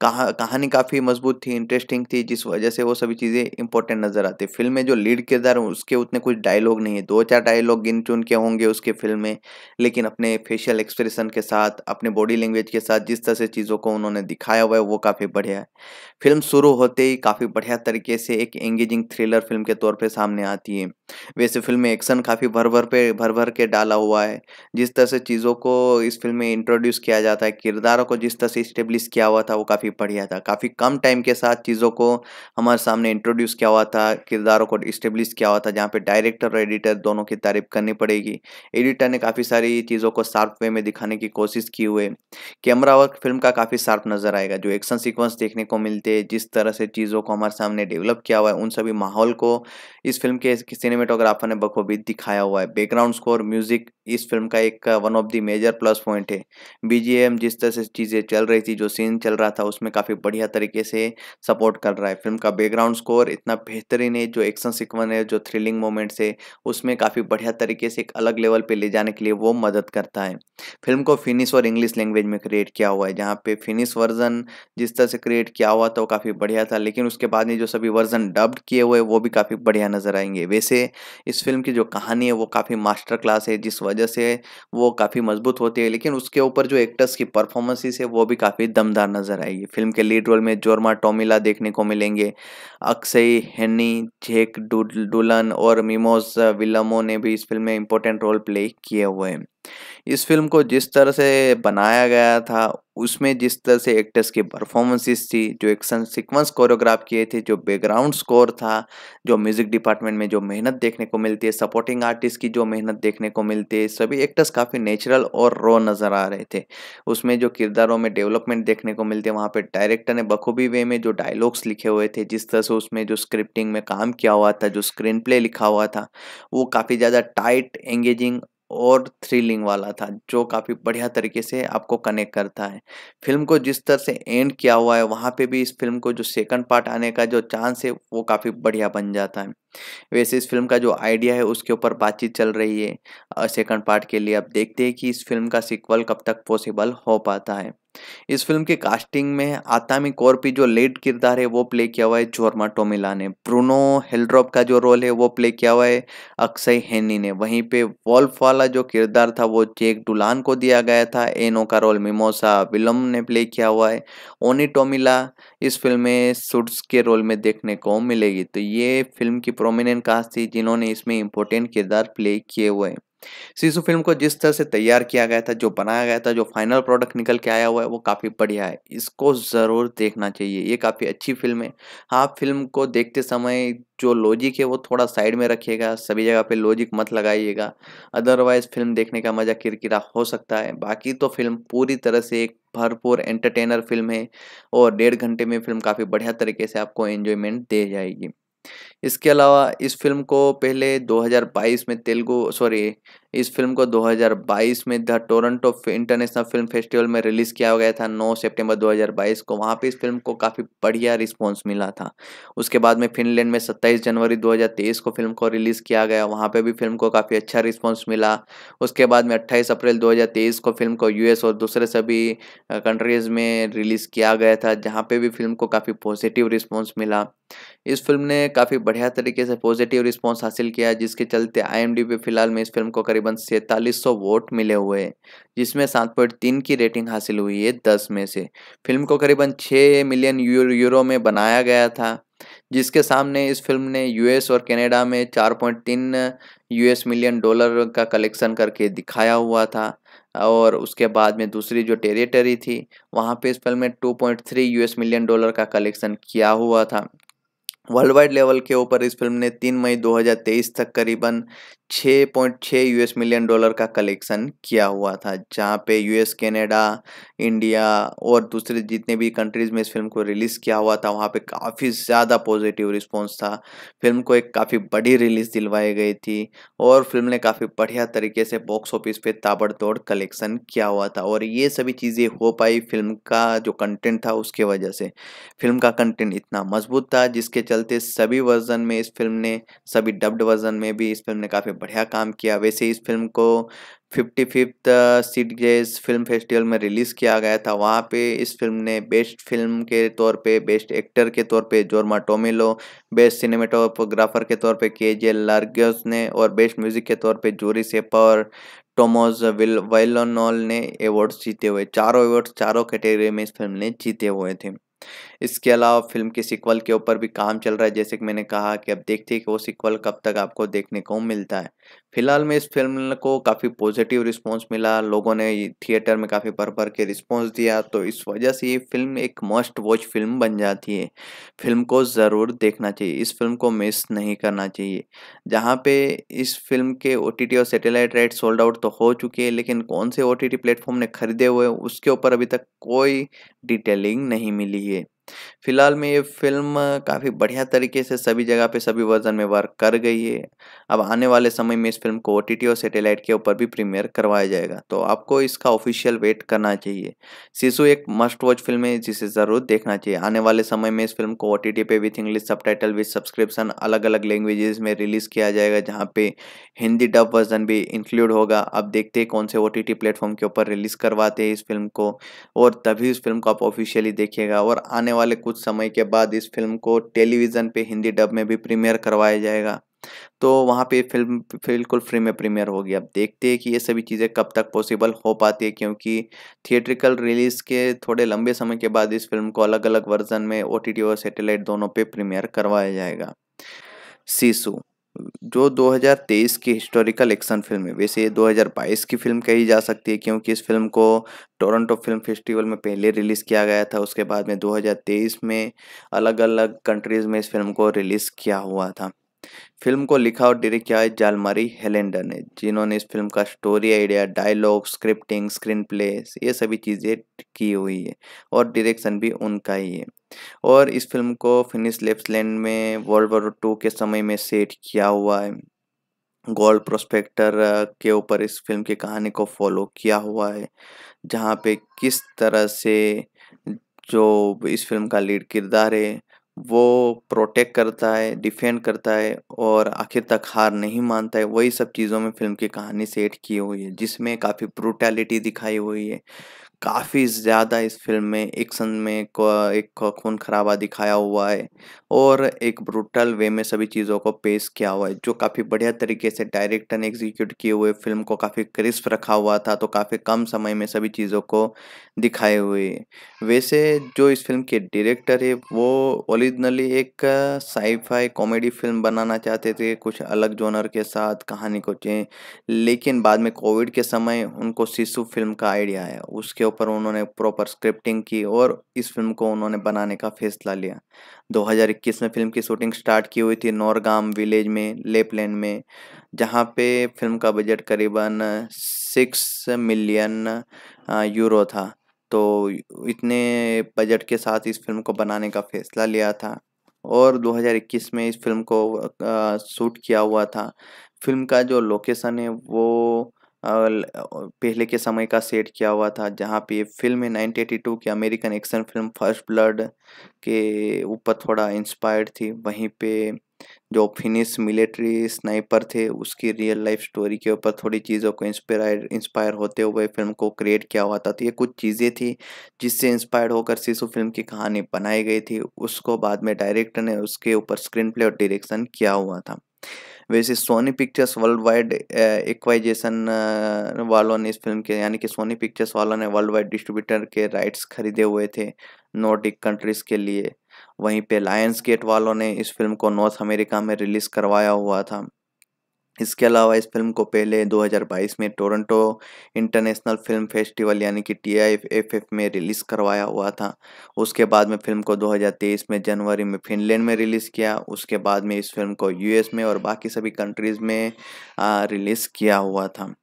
A: कहा कहानी काफ़ी मजबूत थी इंटरेस्टिंग थी जिस वजह से वो सभी चीज़ें इंपॉर्टेंट नज़र आती फिल्म में जो लीड किरदार उसके उतने कुछ डायलॉग नहीं है दो चार डायलॉग गिन चुन के होंगे उसके फिल्म में लेकिन अपने फेशियल एक्सप्रेशन के साथ अपने बॉडी लैंग्वेज के साथ जिस तरह से चीज़ों को उन्होंने दिखाया हुआ है वो काफ़ी बढ़िया है फिल्म शुरू होते ही काफ़ी बढ़िया तरीके से एक एंगेजिंग थ्रिलर फिल्म के तौर पर सामने आती है वैसे फिल्म में एक्शन काफ़ी भर भर पे भर भर के डाला हुआ है जिस तरह से से चीज़ों को इस फिल्म में इंट्रोड्यूस किया जाता है किरदारों को जिस तरह से इस्टेब्लिश किया हुआ था वो काफ़ी बढ़िया था काफ़ी कम टाइम के साथ चीज़ों को हमारे सामने इंट्रोड्यूस किया हुआ था किरदारों को इस्टेब्लिश किया हुआ था जहाँ पे डायरेक्टर और एडिटर दोनों की तारीफ करनी पड़ेगी एडिटर ने काफ़ी सारी चीज़ों को शार्प वे में दिखाने की कोशिश की हुए कैमरा वर्क फिल्म का काफ़ी शार्प नज़र आएगा जो एक्शन सिक्वेंस देखने को मिलते हैं जिस तरह से चीज़ों को हमारे सामने डेवलप किया हुआ है उन सभी माहौल को इस फिल्म के सिनेमेटोग्राफर ने बखूबी दिखाया हुआ है बैकग्राउंड स्कोर म्यूजिक इस फिल्म का एक one of the major plus point है बीजीएम जिस तरह से चीज़ें चल रही थी जो सीन चल रहा था उसमें काफ़ी बढ़िया तरीके से सपोर्ट कर रहा है फिल्म का बैकग्राउंड स्कोर इतना बेहतरीन है जो एक्शन सिक्वन है जो थ्रिलिंग मोमेंट्स है उसमें काफ़ी बढ़िया तरीके से एक अलग लेवल पर ले जाने के लिए वो मदद करता है फिल्म को फिनिश और इंग्लिश लैंग्वेज में क्रिएट किया हुआ है जहाँ पे फिनिश वर्जन जिस तरह से क्रिएट किया हुआ था वो काफ़ी बढ़िया था लेकिन उसके बाद में जो सभी वर्जन डब्ड किए हुए वो भी काफ़ी बढ़िया नज़र आएंगे वैसे इस फिल्म की जो कहानी है वो काफ़ी मास्टर क्लास है जिस वजह से वो वो काफ़ी मजबूत होती है लेकिन उसके ऊपर जो एक्टर्स की परफॉर्मेंसेस है वो भी काफ़ी दमदार नजर आएगी फिल्म के लीड रोल में जोरमा टोमिला देखने को मिलेंगे अक्षय हेनी जेक डुलन और मिमोज विलमो ने भी इस फिल्म में इंपॉर्टेंट रोल प्ले किए हुए हैं इस फिल्म को जिस तरह से बनाया गया था उसमें जिस तरह से एक्टर्स की परफॉर्मेंसेस थी जो एक्शन सीक्वेंस कोरियोग्राफ किए थे जो बैकग्राउंड स्कोर था जो म्यूज़िक डिपार्टमेंट में जो मेहनत देखने को मिलती है सपोर्टिंग आर्टिस्ट की जो मेहनत देखने को मिलती है सभी एक्टर्स काफ़ी नेचुरल और रो नज़र आ रहे थे उसमें जो किरदारों में डेवलपमेंट देखने को मिलती है वहाँ पर डायरेक्टर ने बखूबी वे में जो डायलॉग्स लिखे हुए थे जिस तरह से उसमें जो स्क्रिप्टिंग में काम किया हुआ था जो स्क्रीन प्ले लिखा हुआ था वो काफ़ी ज़्यादा टाइट एंगेजिंग और थ्रिलिंग वाला था जो काफ़ी बढ़िया तरीके से आपको कनेक्ट करता है फिल्म को जिस तरह से एंड किया हुआ है वहाँ पे भी इस फिल्म को जो सेकंड पार्ट आने का जो चांस है वो काफ़ी बढ़िया बन जाता है वैसे इस फिल्म का जो आइडिया है उसके ऊपर बातचीत चल रही है सेकंड पार्ट के लिए अब देखते हैं कि इस फिल्म का सिक्वल कब तक पॉसिबल हो पाता है इस फिल्म के कास्टिंग में आतामी कोरपी जो लेड किरदार है वो प्ले किया हुआ है जोरमा टोमिला ने ब्रूनो हेलड्रॉप का जो रोल है वो प्ले किया हुआ है अक्षय हैनी ने वहीं पे वॉल्फ वाला जो किरदार था वो जेक डुलान को दिया गया था एनो का रोल मिमोसा विलम ने प्ले किया हुआ है ओनी टोमिला इस फिल्म में सुट्स के रोल में देखने को मिलेगी तो ये फिल्म की प्रोमिनेंट कास्ट थी जिन्होंने इसमें इम्पोर्टेंट किरदार प्ले किए हुए हैं शिशु फिल्म को जिस तरह से तैयार किया गया था जो बनाया गया था जो फाइनल प्रोडक्ट निकल के आया हुआ है वो काफ़ी बढ़िया है इसको ज़रूर देखना चाहिए ये काफ़ी अच्छी फिल्म है हाँ फिल्म को देखते समय जो लॉजिक है वो थोड़ा साइड में रखिएगा सभी जगह पे लॉजिक मत लगाइएगा अदरवाइज़ फिल्म देखने का मज़ा किरकिरा हो सकता है बाकी तो फिल्म पूरी तरह से एक भरपूर एंटरटेनर फिल्म है और डेढ़ घंटे में फिल्म काफ़ी बढ़िया तरीके से आपको एन्जॉयमेंट दे जाएगी इसके अलावा इस फिल्म को पहले 2022 में तेलुगु सॉरी इस फिल्म को 2022 में the Toronto International Film festival में रिलीज़ किया गया था 9 सितंबर 2022 को वहाँ पे इस फिल्म को काफ़ी बढ़िया रिस्पांस मिला था उसके बाद में फिनलैंड में 27 जनवरी 2023 को फिल्म को रिलीज़ किया गया वहाँ पे भी फिल्म को काफ़ी अच्छा रिस्पॉन्स मिला उसके बाद में अट्ठाईस अप्रैल दो को फिल्म को यूएस और दूसरे सभी कंट्रीज़ में रिलीज़ किया गया था जहाँ पे भी फिल्म को काफ़ी पॉजिटिव रिस्पॉन्स मिला इस फिल्म ने काफ़ी बढ़िया तरीके से पॉजिटिव रिस्पॉन्स हासिल किया जिसके चलते आई पे फिलहाल में इस फिल्म को करीब तकरीबन सैंतालीस सौ वोट मिले हुए हैं जिसमें सात पॉइंट तीन की रेटिंग हासिल हुई है दस में से फिल्म को करीबन छः मिलियन यूरो में बनाया गया था जिसके सामने इस फिल्म ने यूएस और कनाडा में चार पॉइंट तीन यूएस मिलियन डॉलर का कलेक्शन करके दिखाया हुआ था और उसके बाद में दूसरी जो टेरिटरी थी वहाँ पे इस फिल्म ने two point three US million dollar का कलेक्शन किया हुआ था वर्ल्ड वाइड लेवल के ऊपर इस फिल्म ने तीन मई 2023 तक करीबन छः पॉइंट छः यूएस मिलियन डॉलर का कलेक्शन किया हुआ था जहाँ पे यूएस कनाडा इंडिया और दूसरे जितने भी कंट्रीज़ में इस फिल्म को रिलीज़ किया हुआ था वहाँ पे काफ़ी ज़्यादा पॉजिटिव रिस्पांस था फिल्म को एक काफ़ी बड़ी रिलीज़ दिलवाई गई थी और फिल्म ने काफ़ी बढ़िया तरीके से बॉक्स ऑफिस पे ताबड़तोड़ कलेक्शन किया हुआ था और ये सभी चीज़ें हो पाई फिल्म का जो कंटेंट था उसके वजह से फिल्म का कंटेंट इतना मजबूत था जिसके चलते सभी वर्जन में इस फिल्म ने सभी डब्ड वर्जन में भी इस फिल्म ने काफ़ी बढ़िया काम किया वैसे इस फिल्म को fifty fifth Sitges Film festival में रिलीज़ किया गया था वहाँ पे इस फिल्म ने बेस्ट फिल्म के तौर पे बेस्ट एक्टर के तौर पे जोरमा टोमिलो बेस्ट सिनेमेटोग्राफर के तौर पे के जे लार्गस ने और बेस्ट म्यूज़िक के तौर पे जोरी सेपा और टोमोज विल वाइलोनॉल ने अवार्ड्स जीते हुए चारों अवार्ड्स चारों कैटेगरी में इस फिल्म ने जीते हुए थे इसके अलावा फिल्म के सिक्वल के ऊपर भी काम चल रहा है जैसे कि मैंने कहा कि अब देखते हैं कि वो सिक्वल कब तक आपको देखने को मिलता है फिलहाल में इस फिल्म को काफ़ी पॉजिटिव रिस्पॉन्स मिला लोगों ने थिएटर में काफ़ी भर भर के रिस्पॉन्स दिया तो इस वजह से ये फिल्म एक मस्ट वॉच फिल्म बन जाती है फिल्म को ज़रूर देखना चाहिए इस फिल्म को मिस नहीं करना चाहिए जहाँ पे इस फिल्म के ओ और सेटेलाइट राइट सोल्ड आउट तो हो चुके हैं लेकिन कौन से ओ टी प्लेटफॉर्म ने खरीदे हुए उसके ऊपर अभी तक कोई डिटेलिंग नहीं मिली है फिलहाल में ये फ़िल्म काफ़ी बढ़िया तरीके से सभी जगह पे सभी वर्ज़न में वर्क कर गई है। अब आने वाले समय में इस फ़िल्म को ओटीटी और सैटेलाइट के ऊपर भी प्रीमियर करवाया जाएगा, तो आपको इसका ऑफ़िशियल वेट करना चाहिए। सिसु एक मस्ट वॉच फ़िल्म है जिसे ज़रूर देखना चाहिए। आने वाले समय में इस फ़िल्म को टी पे with English title with subscription अलग-अलग लैंग्वेजेस में रिलीज़ किया जाएगा जहाँ पे हिंदी डब वर्ज़न भी इंक्लूड होगा। अब देखते हैं कौन से टी प्लेटफ़ॉर्म के ऊपर रिलीज़ करवाते हैं इस फ़िल्म को और तभी इस फ़िल्म को आप ऑफ़िशियली देखिएगा और आने वाले कुछ समय के बाद इस फिल्म को टेलीविज़न पे हिंदी डब में भी प्रीमियर करवाया जाएगा तो वहाँ पे फिल्म बिल्कुल फ्री में प्रीमियर होगी अब देखते हैं कि ये सभी चीज़ें कब तक पॉसिबल हो पाती है क्योंकि थिएट्रिकल रिलीज़ के थोड़े लंबे समय के बाद इस फिल्म को अलग अलग वर्जन में ओ और सेटेलाइट दोनों पर प्रीमियर करवाया जाएगा सीसू जो 2023 की हिस्टोरिकल एक्शन फिल्म है वैसे ये 2022 की फिल्म कही जा सकती है क्योंकि इस फिल्म को टोरंटो फिल्म फेस्टिवल में पहले रिलीज़ किया गया था उसके बाद में 2023 में अलग अलग कंट्रीज़ में इस फिल्म को रिलीज़ किया हुआ था फिल्म को लिखा और डायरेक्ट किया है जालमारी हेलेंडर ने जिन्होंने इस फिल्म का story idea dialogue scripting screenplay ये सभी चीज़ें की हुई है और डायरेक्शन भी उनका ही है और इस फिल्म को फिनिश लेफ्टलैंड में वर्ल्ड वॉर टू के समय में सेट किया हुआ है गोल्ड प्रोस्पेक्टर के ऊपर इस फिल्म की कहानी को फॉलो किया हुआ है जहाँ पे किस तरह से जो इस फिल्म का लीड किरदार है वो प्रोटेक्ट करता है डिफेंड करता है और आखिर तक हार नहीं मानता है वही सब चीज़ों में फिल्म की कहानी सेट की हुई है जिसमें काफ़ी ब्रूटैलिटी दिखाई हुई है काफ़ी ज़्यादा इस फ़िल्म में एक्शन में को एक खून खराबा दिखाया हुआ है और एक ब्रूटल वे में सभी चीज़ों को पेश किया हुआ है जो काफ़ी बढ़िया तरीके से डायरेक्टर ने एग्जीक्यूट किए हुए फ़िल्म को काफ़ी क्रिस्प रखा हुआ था तो काफ़ी कम समय में सभी चीज़ों को दिखाए हुए वैसे जो इस फिल्म के डायरेक्टर है वो ओरिजिनली एक साईफाई कॉमेडी फिल्म बनाना चाहते थे कुछ अलग जोनर के साथ कहानी को चें लेकिन बाद में कोविड के समय उनको शिशु फिल्म का आइडिया आया उसके ऊपर उन्होंने प्रॉपर स्क्रिप्टिंग की और इस फिल्म को उन्होंने बनाने का फैसला लिया 2021 में फिल्म की शूटिंग स्टार्ट की हुई थी नौरगाम विलेज में लेपलैंड में जहां पे फिल्म का बजट करीबन सिक्स मिलियन यूरो था तो इतने बजट के साथ इस फिल्म को बनाने का फैसला लिया था और 2021 में इस फिल्म को शूट किया हुआ था फिल्म का जो लोकेशन है वो पहले के समय का सेट किया हुआ था जहाँ पे फिल्म है टू की American action film First Blood के ऊपर थोड़ा इंस्पायर्ड थी वहीं पे जो फिनिश मिलिट्री स्नाइपर थे उसकी रियल लाइफ स्टोरी के ऊपर थोड़ी चीज़ों को इंस्पायर इंस्पायर होते हुए फिल्म को क्रिएट किया हुआ था तो ये कुछ चीज़ें थी जिससे इंस्पायर होकर शिशु फिल्म की कहानी बनाई गई थी उसको बाद में डायरेक्टर ने उसके ऊपर स्क्रीन प्ले और डायरेक्शन किया हुआ था वैसे Sony Pictures worldwide acquisition वालों ने इस फिल्म के यानी कि सोनी पिक्चर्स वालों ने वर्ल्ड वाइड डिस्ट्रीब्यूटर के राइट्स खरीदे हुए थे नॉर्डिक कंट्रीज़ के लिए वहीं पे लायंस गेट वालों ने इस फिल्म को नॉर्थ अमेरिका में रिलीज़ करवाया हुआ था इसके अलावा इस फिल्म को पहले 2022 में टोरंटो इंटरनेशनल फिल्म फेस्टिवल यानी कि टी आई एफ एफ में रिलीज़ करवाया हुआ था उसके बाद में फिल्म को 2023 में जनवरी में फिनलैंड में रिलीज़ किया उसके बाद में इस फिल्म को यूएस में और बाकी सभी कंट्रीज़ में रिलीज़ किया हुआ था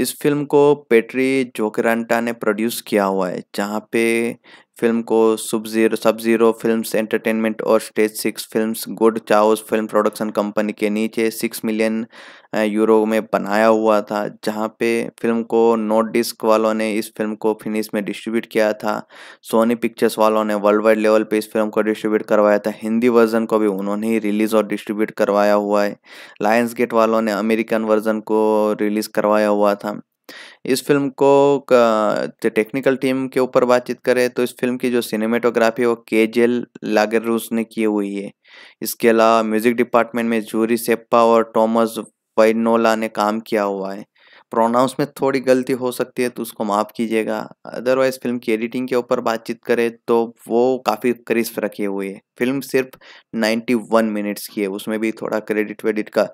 A: इस फिल्म को पेट्री जोकरांटा ने प्रोड्यूस किया हुआ है जहाँ पे फिल्म को सब जीरो सब जीरो फिल्म एंटरटेनमेंट और stage six film Good Chaos film production company के नीचे सिक्स मिलियन यूरो में बनाया हुआ था जहाँ पे फिल्म को नोट डिस्क वालों ने इस फिल्म को फिनिश में डिस्ट्रीब्यूट किया था सोनी पिक्चर्स वालों ने वर्ल्ड वाइड लेवल पे इस फिल्म को डिस्ट्रीब्यूट करवाया था हिंदी वर्जन को भी उन्होंने ही रिलीज़ और डिस्ट्रीब्यूट करवाया हुआ है लायंस गेट वालों ने अमेरिकन वर्जन को रिलीज़ करवाया हुआ था इस फिल्म को टेक्निकल टीम के ऊपर बातचीत करें तो इस फिल्म की जो सिनेमेटोग्राफी वो के जे लागरूस ने की हुई है इसके अलावा म्यूजिक डिपार्टमेंट में जूरी सेप्पा और टॉमस वाइनोला ने काम किया हुआ है प्रोनाउंस में थोड़ी गलती हो सकती है तो उसको माफ़ कीजिएगा अदरवाइज़ फिल्म की एडिटिंग के ऊपर बातचीत करें तो वो काफ़ी क्रिस्प रखी हुई है फिल्म सिर्फ 91 मिनट्स की है उसमें भी थोड़ा क्रेडिट वेडिट का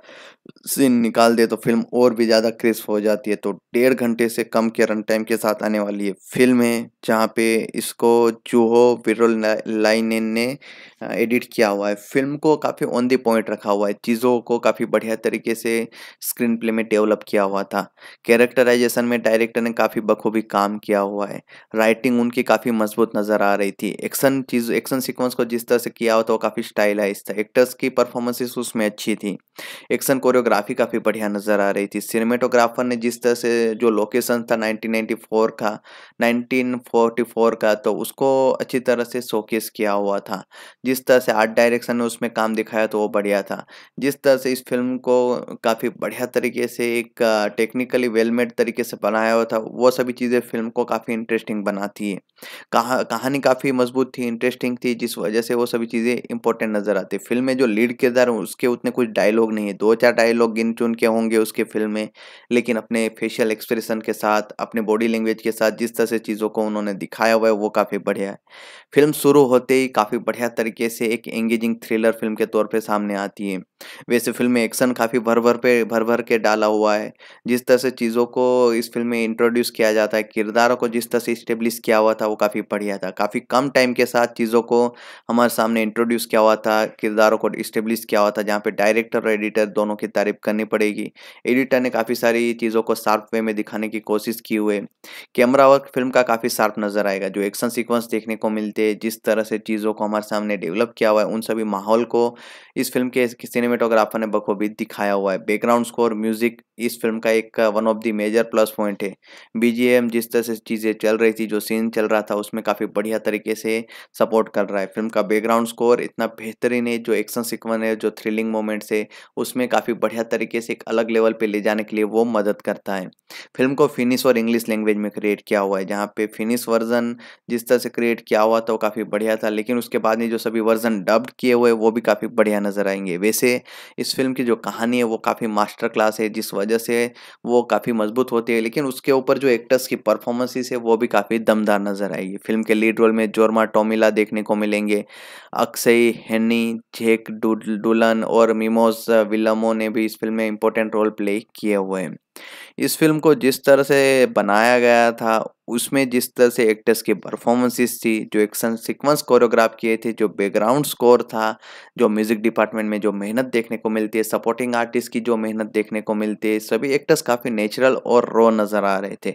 A: सीन निकाल दे तो फिल्म और भी ज़्यादा क्रिस्प हो जाती है तो डेढ़ घंटे से कम के रन टाइम के साथ आने वाली है फिल्म है जहाँ पे इसको जूहो विरोल लाइनेन ने एडिट किया हुआ है फिल्म को काफ़ी ऑन दी पॉइंट रखा हुआ है चीज़ों को काफ़ी बढ़िया तरीके से स्क्रीन प्ले में डेवलप किया हुआ था कैरेक्टराइजेशन में डायरेक्टर ने काफ़ी बखूबी काम किया हुआ है राइटिंग उनकी काफ़ी मजबूत नज़र आ रही थी एक्शन चीज़ एक्शन सिक्वेंस को जिस तरह से किया हुआ था तो वो काफ़ी स्टाइलाइज था एक्टर्स की परफॉर्मेंसेस उसमें अच्छी थी एक्शन कोरियोग्राफी काफ़ी बढ़िया नज़र आ रही थी सिनेमेटोग्राफर ने जिस तरह से जो लोकेशन था 1994 का 1944 का तो उसको अच्छी तरह से शोकेस किया हुआ था जिस तरह से आर्ट डायरेक्शन ने उसमें काम दिखाया तो वो बढ़िया था जिस तरह से इस फिल्म को काफ़ी बढ़िया तरीके से एक टेक्निकली वेलमेड तरीके से बनाया हुआ था वो सभी चीज़ें फिल्म को काफ़ी इंटरेस्टिंग बनाती है कहा, कहानी काफ़ी मजबूत थी इंटरेस्टिंग थी जिस वजह से वो सभी सभी चीज़ें इंपॉर्टेंट नज़र आती है फिल्म में जो लीड किरदार हैं उसके उतने कुछ डायलॉग नहीं है दो चार डायलॉग गिन चुन के होंगे उसके फिल्म में लेकिन अपने फेशियल एक्सप्रेशन के साथ अपने बॉडी लैंग्वेज के साथ जिस तरह से चीज़ों को उन्होंने दिखाया हुआ है वो काफ़ी बढ़िया है फिल्म शुरू होते ही काफ़ी बढ़िया तरीके से एक एंगेजिंग थ्रिलर फिल्म के तौर पर सामने आती है वैसे फिल्म में एक्शन काफ़ी भर भर पे भर भर के डाला हुआ है जिस तरह से चीज़ों को इस फिल्म में इंट्रोड्यूस किया जाता है किरदारों को जिस तरह से इस्टेब्लिश किया हुआ था वो काफ़ी बढ़िया था काफ़ी कम टाइम के साथ चीज़ों को हमारे सामने हमने इंट्रोड्यूस किया हुआ था किरदारों को इस्टेब्लिश किया हुआ था जहाँ पे डायरेक्टर और एडिटर दोनों की तारीफ करनी पड़ेगी एडिटर ने काफ़ी सारी चीज़ों को शार्प वे में दिखाने की कोशिश की हुए कैमरा वर्क फिल्म का काफ़ी शार्प नज़र आएगा जो एक्शन सीक्वेंस देखने को मिलते हैं जिस तरह से चीज़ों को हमारे सामने डेवलप किया हुआ है उन सभी माहौल को इस फिल्म के सिनेमेटोग्राफर ने बखूबी दिखाया हुआ है बैकग्राउंड स्कोर म्यूज़िक इस फिल्म का एक one of the major plus point है बीजीएम जिस तरह से चीज़ें चल रही थी जो सीन चल रहा था उसमें काफ़ी बढ़िया तरीके से सपोर्ट कर रहा है फिल्म का बैकग्राउंड स्कोर इतना बेहतरीन है जो एक्शन सिक्वन है जो थ्रिलिंग मोमेंट्स है उसमें काफ़ी बढ़िया तरीके से एक अलग लेवल पर ले जाने के लिए वो मदद करता है फिल्म को फिनिश और इंग्लिश लैंग्वेज में क्रिएट किया हुआ है जहाँ पर फिनिश वर्जन जिस तरह से क्रिएट किया हुआ था वो काफ़ी बढ़िया था लेकिन उसके बाद में जो सभी वर्जन डब्ड किए हुए वो भी काफ़ी बढ़िया नज़र आएंगे वैसे इस फिल्म की जो कहानी है वो काफ़ी मास्टर क्लास है जिस वजह वजह से वो काफ़ी मजबूत होती है लेकिन उसके ऊपर जो एक्टर्स की परफॉर्मेंसेस है वो भी काफ़ी दमदार नज़र आएगी फिल्म के लीड रोल में जोरमा टोमिला देखने को मिलेंगे अक्षय हेनी जेक डुलन और मिमोज विलमो ने भी इस फिल्म में इंपॉर्टेंट रोल प्ले किए हुए हैं इस फिल्म को जिस तरह से बनाया गया था उसमें जिस तरह से एक्टर्स की परफॉर्मेंसेस थी जो एक्शन सीक्वेंस कोरियोग्राफ किए थे जो बैकग्राउंड स्कोर था जो म्यूज़िक डिपार्टमेंट में जो मेहनत देखने को मिलती है सपोर्टिंग आर्टिस्ट की जो मेहनत देखने को मिलती है सभी एक्टर्स काफ़ी नेचुरल और रो नज़र आ रहे थे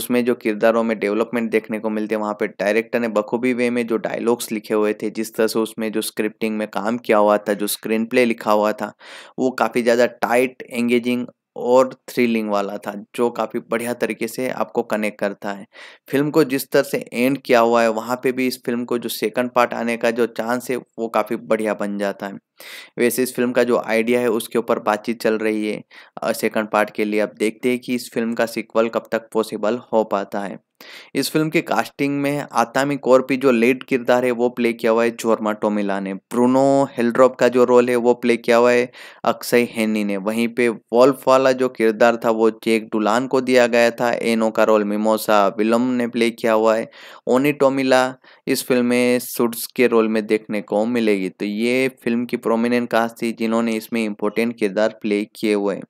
A: उसमें जो किरदारों में डेवलपमेंट देखने को मिलती है वहाँ पर डायरेक्टर ने बखूबी वे में जो डायलॉग्स लिखे हुए थे जिस तरह से उसमें जो स्क्रिप्टिंग में काम किया हुआ था जो स्क्रीन प्ले लिखा हुआ था वो काफ़ी ज़्यादा टाइट एंगेजिंग और थ्रिलिंग वाला था जो काफ़ी बढ़िया तरीके से आपको कनेक्ट करता है फिल्म को जिस तरह से एंड किया हुआ है वहाँ पे भी इस फिल्म को जो सेकंड पार्ट आने का जो चांस है वो काफ़ी बढ़िया बन जाता है वैसे इस फिल्म का जो आइडिया है उसके ऊपर बातचीत चल रही है सेकंड पार्ट के लिए अब देखते हैं कि इस फिल्म का सिक्वल कब तक पॉसिबल हो पाता है इस फिल्म के कास्टिंग में आतामी कौर जो लेड किरदार है वो प्ले किया हुआ है चोरमा टोमिला ने ब्रूनो हेलड्रॉप का जो रोल है वो प्ले किया हुआ है अक्षय हैनी ने वहीं पे वॉल्फ वाला जो किरदार था वो चेक डुलान को दिया गया था एनो का रोल मिमोसा विलम ने प्ले किया हुआ है ओनी टोमिला इस फिल्म में सुड्स के रोल में देखने को मिलेगी तो ये फिल्म की प्रोमिनेंट कास्ट थी जिन्होंने इसमें इंपॉर्टेंट किरदार प्ले किए हुए हैं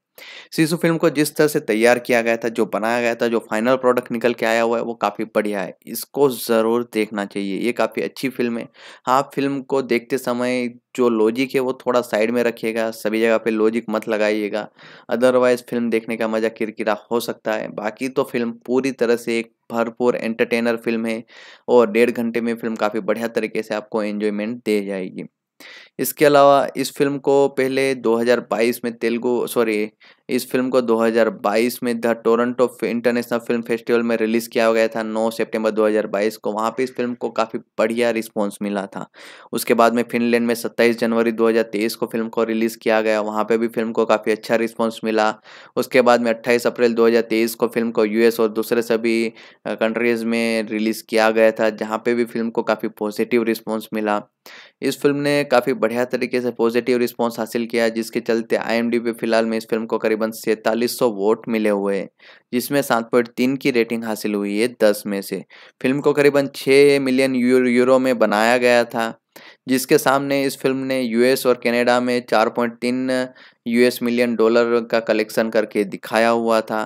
A: सीसू फिल्म को जिस तरह से तैयार किया गया था जो बनाया गया था जो फाइनल प्रोडक्ट निकल के आया हुआ है वो काफ़ी बढ़िया है इसको ज़रूर देखना चाहिए ये काफ़ी अच्छी फिल्म है हाँ फिल्म को देखते समय जो लॉजिक है वो थोड़ा साइड में रखिएगा सभी जगह पे लॉजिक मत लगाइएगा अदरवाइज फिल्म देखने का मज़ा किरकिरा हो सकता है बाकी तो फिल्म पूरी तरह से एक भरपूर एंटरटेनर फिल्म है और डेढ़ घंटे में फिल्म काफ़ी बढ़िया तरीके से आपको एन्जॉयमेंट दे जाएगी इसके अलावा इस फिल्म को पहले 2022 में तेलुगु सॉरी इस फिल्म को 2022 में the Toronto International Film festival में रिलीज़ किया गया था 9 सितंबर 2022 को वहाँ पे इस फिल्म को काफ़ी बढ़िया रिस्पांस मिला था उसके बाद में फिनलैंड में 27 जनवरी 2023 को फिल्म को रिलीज़ किया गया वहाँ पे भी फिल्म को काफ़ी अच्छा रिस्पॉन्स मिला उसके बाद में अट्ठाईस अप्रैल दो को फिल्म को यू और दूसरे सभी कंट्रीज़ में रिलीज़ किया गया था जहाँ पर भी फिल्म को काफ़ी पॉजिटिव रिस्पॉन्स मिला इस फिल्म ने काफ़ी बढ़िया तरीके से पॉजिटिव रिस्पॉन्स हासिल किया जिसके चलते आई पे फिलहाल में इस फिल्म को करीबन सैंतालीस वोट मिले हुए हैं जिसमें सात पॉइंट तीन की रेटिंग हासिल हुई है दस में से फिल्म को करीबन छः मिलियन यूरो में बनाया गया था जिसके सामने इस फिल्म ने यूएस और कनाडा में चार पॉइंट तीन यूएस मिलियन डॉलर का कलेक्शन करके दिखाया हुआ था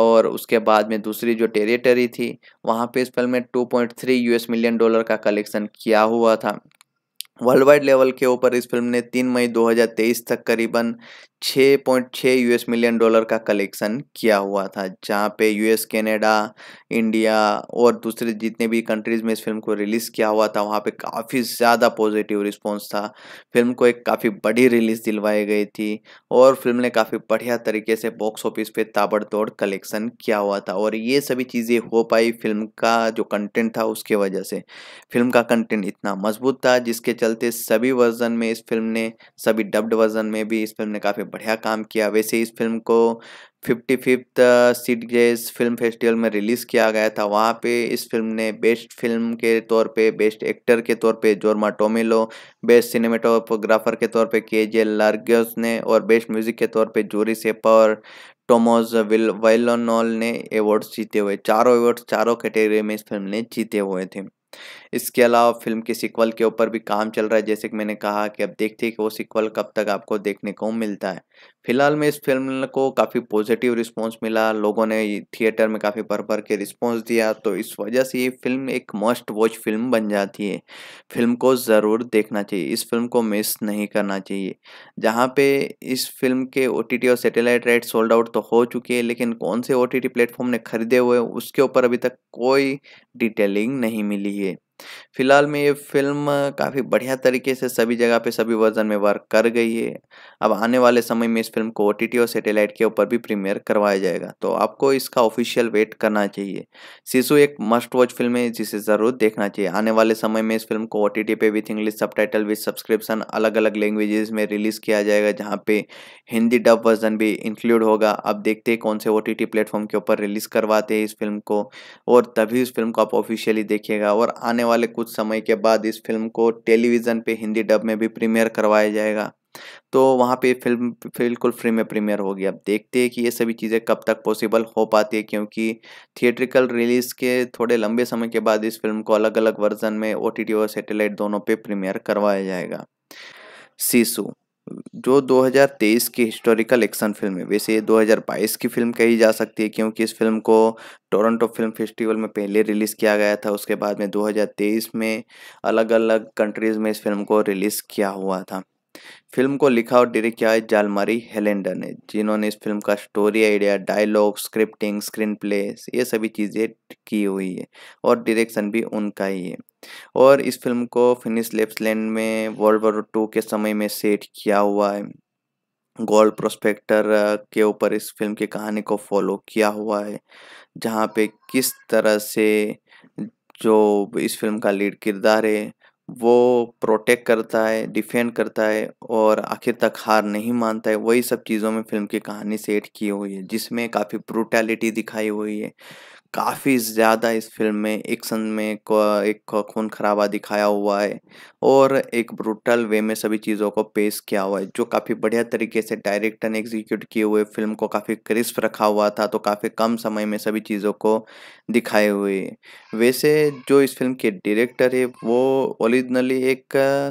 A: और उसके बाद में दूसरी जो टेरिटरी थी वहाँ पे इस फिल्म में two point three US million dollar का कलेक्शन किया हुआ था वर्ल्ड वाइड लेवल के ऊपर इस फिल्म ने तीन मई 2023 तक करीबन छः पॉइंट छः यूएस मिलियन डॉलर का कलेक्शन किया हुआ था जहाँ पे यूएस कनाडा इंडिया और दूसरे जितने भी कंट्रीज़ में इस फिल्म को रिलीज़ किया हुआ था वहाँ पे काफ़ी ज़्यादा पॉजिटिव रिस्पॉन्स था फिल्म को एक काफ़ी बड़ी रिलीज़ दिलवाई गई थी और फिल्म ने काफ़ी बढ़िया तरीके से बॉक्स ऑफिस पे ताबड़तोड़ कलेक्शन किया हुआ था और ये सभी चीज़ें हो पाई फिल्म का जो कंटेंट था उसके वजह से फिल्म का कंटेंट इतना मजबूत था जिसके चलते सभी वर्जन में इस फिल्म ने सभी डब्ड वर्जन में भी इस फिल्म ने काफ़ी बढ़िया काम किया वैसे इस फिल्म को fifty fifth Sitges Film festival में रिलीज़ किया गया था वहाँ पे इस फिल्म ने बेस्ट फिल्म के तौर पे बेस्ट एक्टर के तौर पे जोरमा टोमिलो बेस्ट सिनेमेटोग्राफर के तौर पे के जे लार्गस ने और बेस्ट म्यूज़िक के तौर पे जोरी सेपा और टोमोज विल वाइलोनॉल ने अवार्ड्स जीते हुए चारों अवार्ड्स चारों कैटेगरी में इस फिल्म ने जीते हुए थे इसके अलावा फिल्म के सिक्वल के ऊपर भी काम चल रहा है जैसे कि मैंने कहा कि अब देखते हैं कि वो सिक्वल कब तक आपको देखने को मिलता है फिलहाल में इस फिल्म को काफ़ी पॉजिटिव रिस्पॉन्स मिला लोगों ने थिएटर में काफ़ी भर भर के रिस्पॉन्स दिया तो इस वजह से ये फिल्म एक मस्ट वॉच फिल्म बन जाती है फिल्म को ज़रूर देखना चाहिए इस फिल्म को मिस नहीं करना चाहिए जहाँ पे इस फिल्म के ओ और सेटेलाइट राइट सोल्ड आउट तो हो चुके हैं लेकिन कौन से ओ टी प्लेटफॉर्म ने खरीदे हुए उसके ऊपर अभी तक कोई डिटेलिंग नहीं मिली है फिलहाल में ये फ़िल्म काफ़ी बढ़िया तरीके से सभी जगह पे सभी वर्ज़न में वर्क कर गई है। अब आने वाले समय में इस फ़िल्म को टी और सैटेलाइट के ऊपर भी प्रीमियर करवाया जाएगा, तो आपको इसका ऑफ़िशियल वेट करना चाहिए। सिसु एक मस्ट वॉच फ़िल्म है जिसे ज़रूर देखना चाहिए। आने वाले समय में इस फ़िल्म को टी पे with English subtitle subscription अलग-अलग लैंग्वेजेस में रिलीज़ किया जाएगा जहाँ पर हिंदी डब वर्ज़न भी इंक्लूड होगा। अब देखते हैं कौन से टी प्लेटफ़ॉर्म के ऊपर रिलीज़ करवाते हैं इस फ़िल्म को और तभी इस फ़िल्म को आप ऑफ़िशियली देखिएगा और आने वाले कुछ समय के बाद इस फिल्म को टेलीविज़न पे हिंदी डब में भी प्रीमियर करवाया जाएगा तो वहाँ पे फिल्म बिल्कुल फ्री में प्रीमियर होगी अब देखते हैं कि ये सभी चीज़ें कब तक पॉसिबल हो पाती है क्योंकि थिएट्रिकल रिलीज़ के थोड़े लंबे समय के बाद इस फिल्म को अलग अलग वर्जन में ओ और सेटेलाइट दोनों पे प्रीमियर करवाया जाएगा सीसू जो 2023 की हिस्टोरिकल एक्शन फिल्म है वैसे ये 2022 की फिल्म कही जा सकती है क्योंकि इस फिल्म को टोरंटो फिल्म फेस्टिवल में पहले रिलीज़ किया गया था उसके बाद में 2023 में अलग अलग कंट्रीज़ में इस फिल्म को रिलीज़ किया हुआ था फिल्म को लिखा और डायरेक्ट किया है जालमारी हेलेंडर ने जिन्होंने इस फिल्म का story idea dialogue scripting screenplay ये सभी चीज़ें की हुई है और डायरेक्शन भी उनका ही है और इस फिल्म को फिनिश लेप्सलैंड में वर्ल्ड वॉर टू के समय में सेट किया हुआ है गोल्ड प्रोस्पेक्टर के ऊपर इस फिल्म की कहानी को फॉलो किया हुआ है जहाँ पे किस तरह से जो इस फिल्म का लीड किरदार है वो प्रोटेक्ट करता है डिफेंड करता है और आखिर तक हार नहीं मानता है वही सब चीज़ों में फिल्म की कहानी सेट की हुई है जिसमें काफ़ी ब्रूटैलिटी दिखाई हुई है काफ़ी ज़्यादा इस फिल्म में एक्शन में एक खून खराबा दिखाया हुआ है और एक ब्रूटल वे में सभी चीज़ों को पेश किया हुआ है जो काफ़ी बढ़िया तरीके से डायरेक्टर ने एग्जीक्यूट किए हुए फिल्म को काफ़ी क्रिस्प रखा हुआ था तो काफ़ी कम समय में सभी चीज़ों को दिखाए हुए वैसे जो इस फिल्म के डायरेक्टर है वो ओरिजिनली एक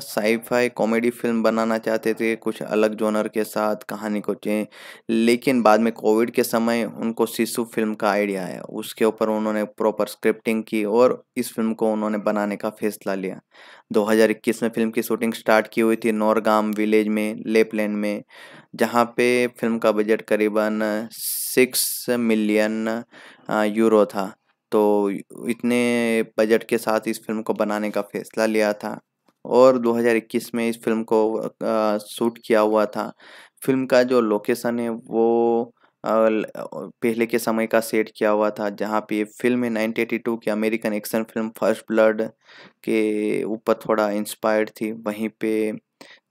A: साईफाई कॉमेडी फिल्म बनाना चाहते थे कुछ अलग जोनर के साथ कहानी को चें लेकिन बाद में कोविड के समय उनको शिशु फिल्म का आइडिया आया उसके ऊपर उन्होंने प्रॉपर स्क्रिप्टिंग की और इस फिल्म को उन्होंने बनाने का फैसला लिया 2021 में फिल्म की शूटिंग स्टार्ट की हुई थी नौरगाम विलेज में लेपलैंड में जहां पे फिल्म का बजट करीबन सिक्स मिलियन यूरो था तो इतने बजट के साथ इस फिल्म को बनाने का फैसला लिया था और 2021 में इस फिल्म को शूट किया हुआ था फिल्म का जो लोकेशन है वो पहले के समय का सेट किया हुआ था जहाँ पे फिल्म टू की American action film First Blood के ऊपर थोड़ा इंस्पायर्ड थी वहीं पे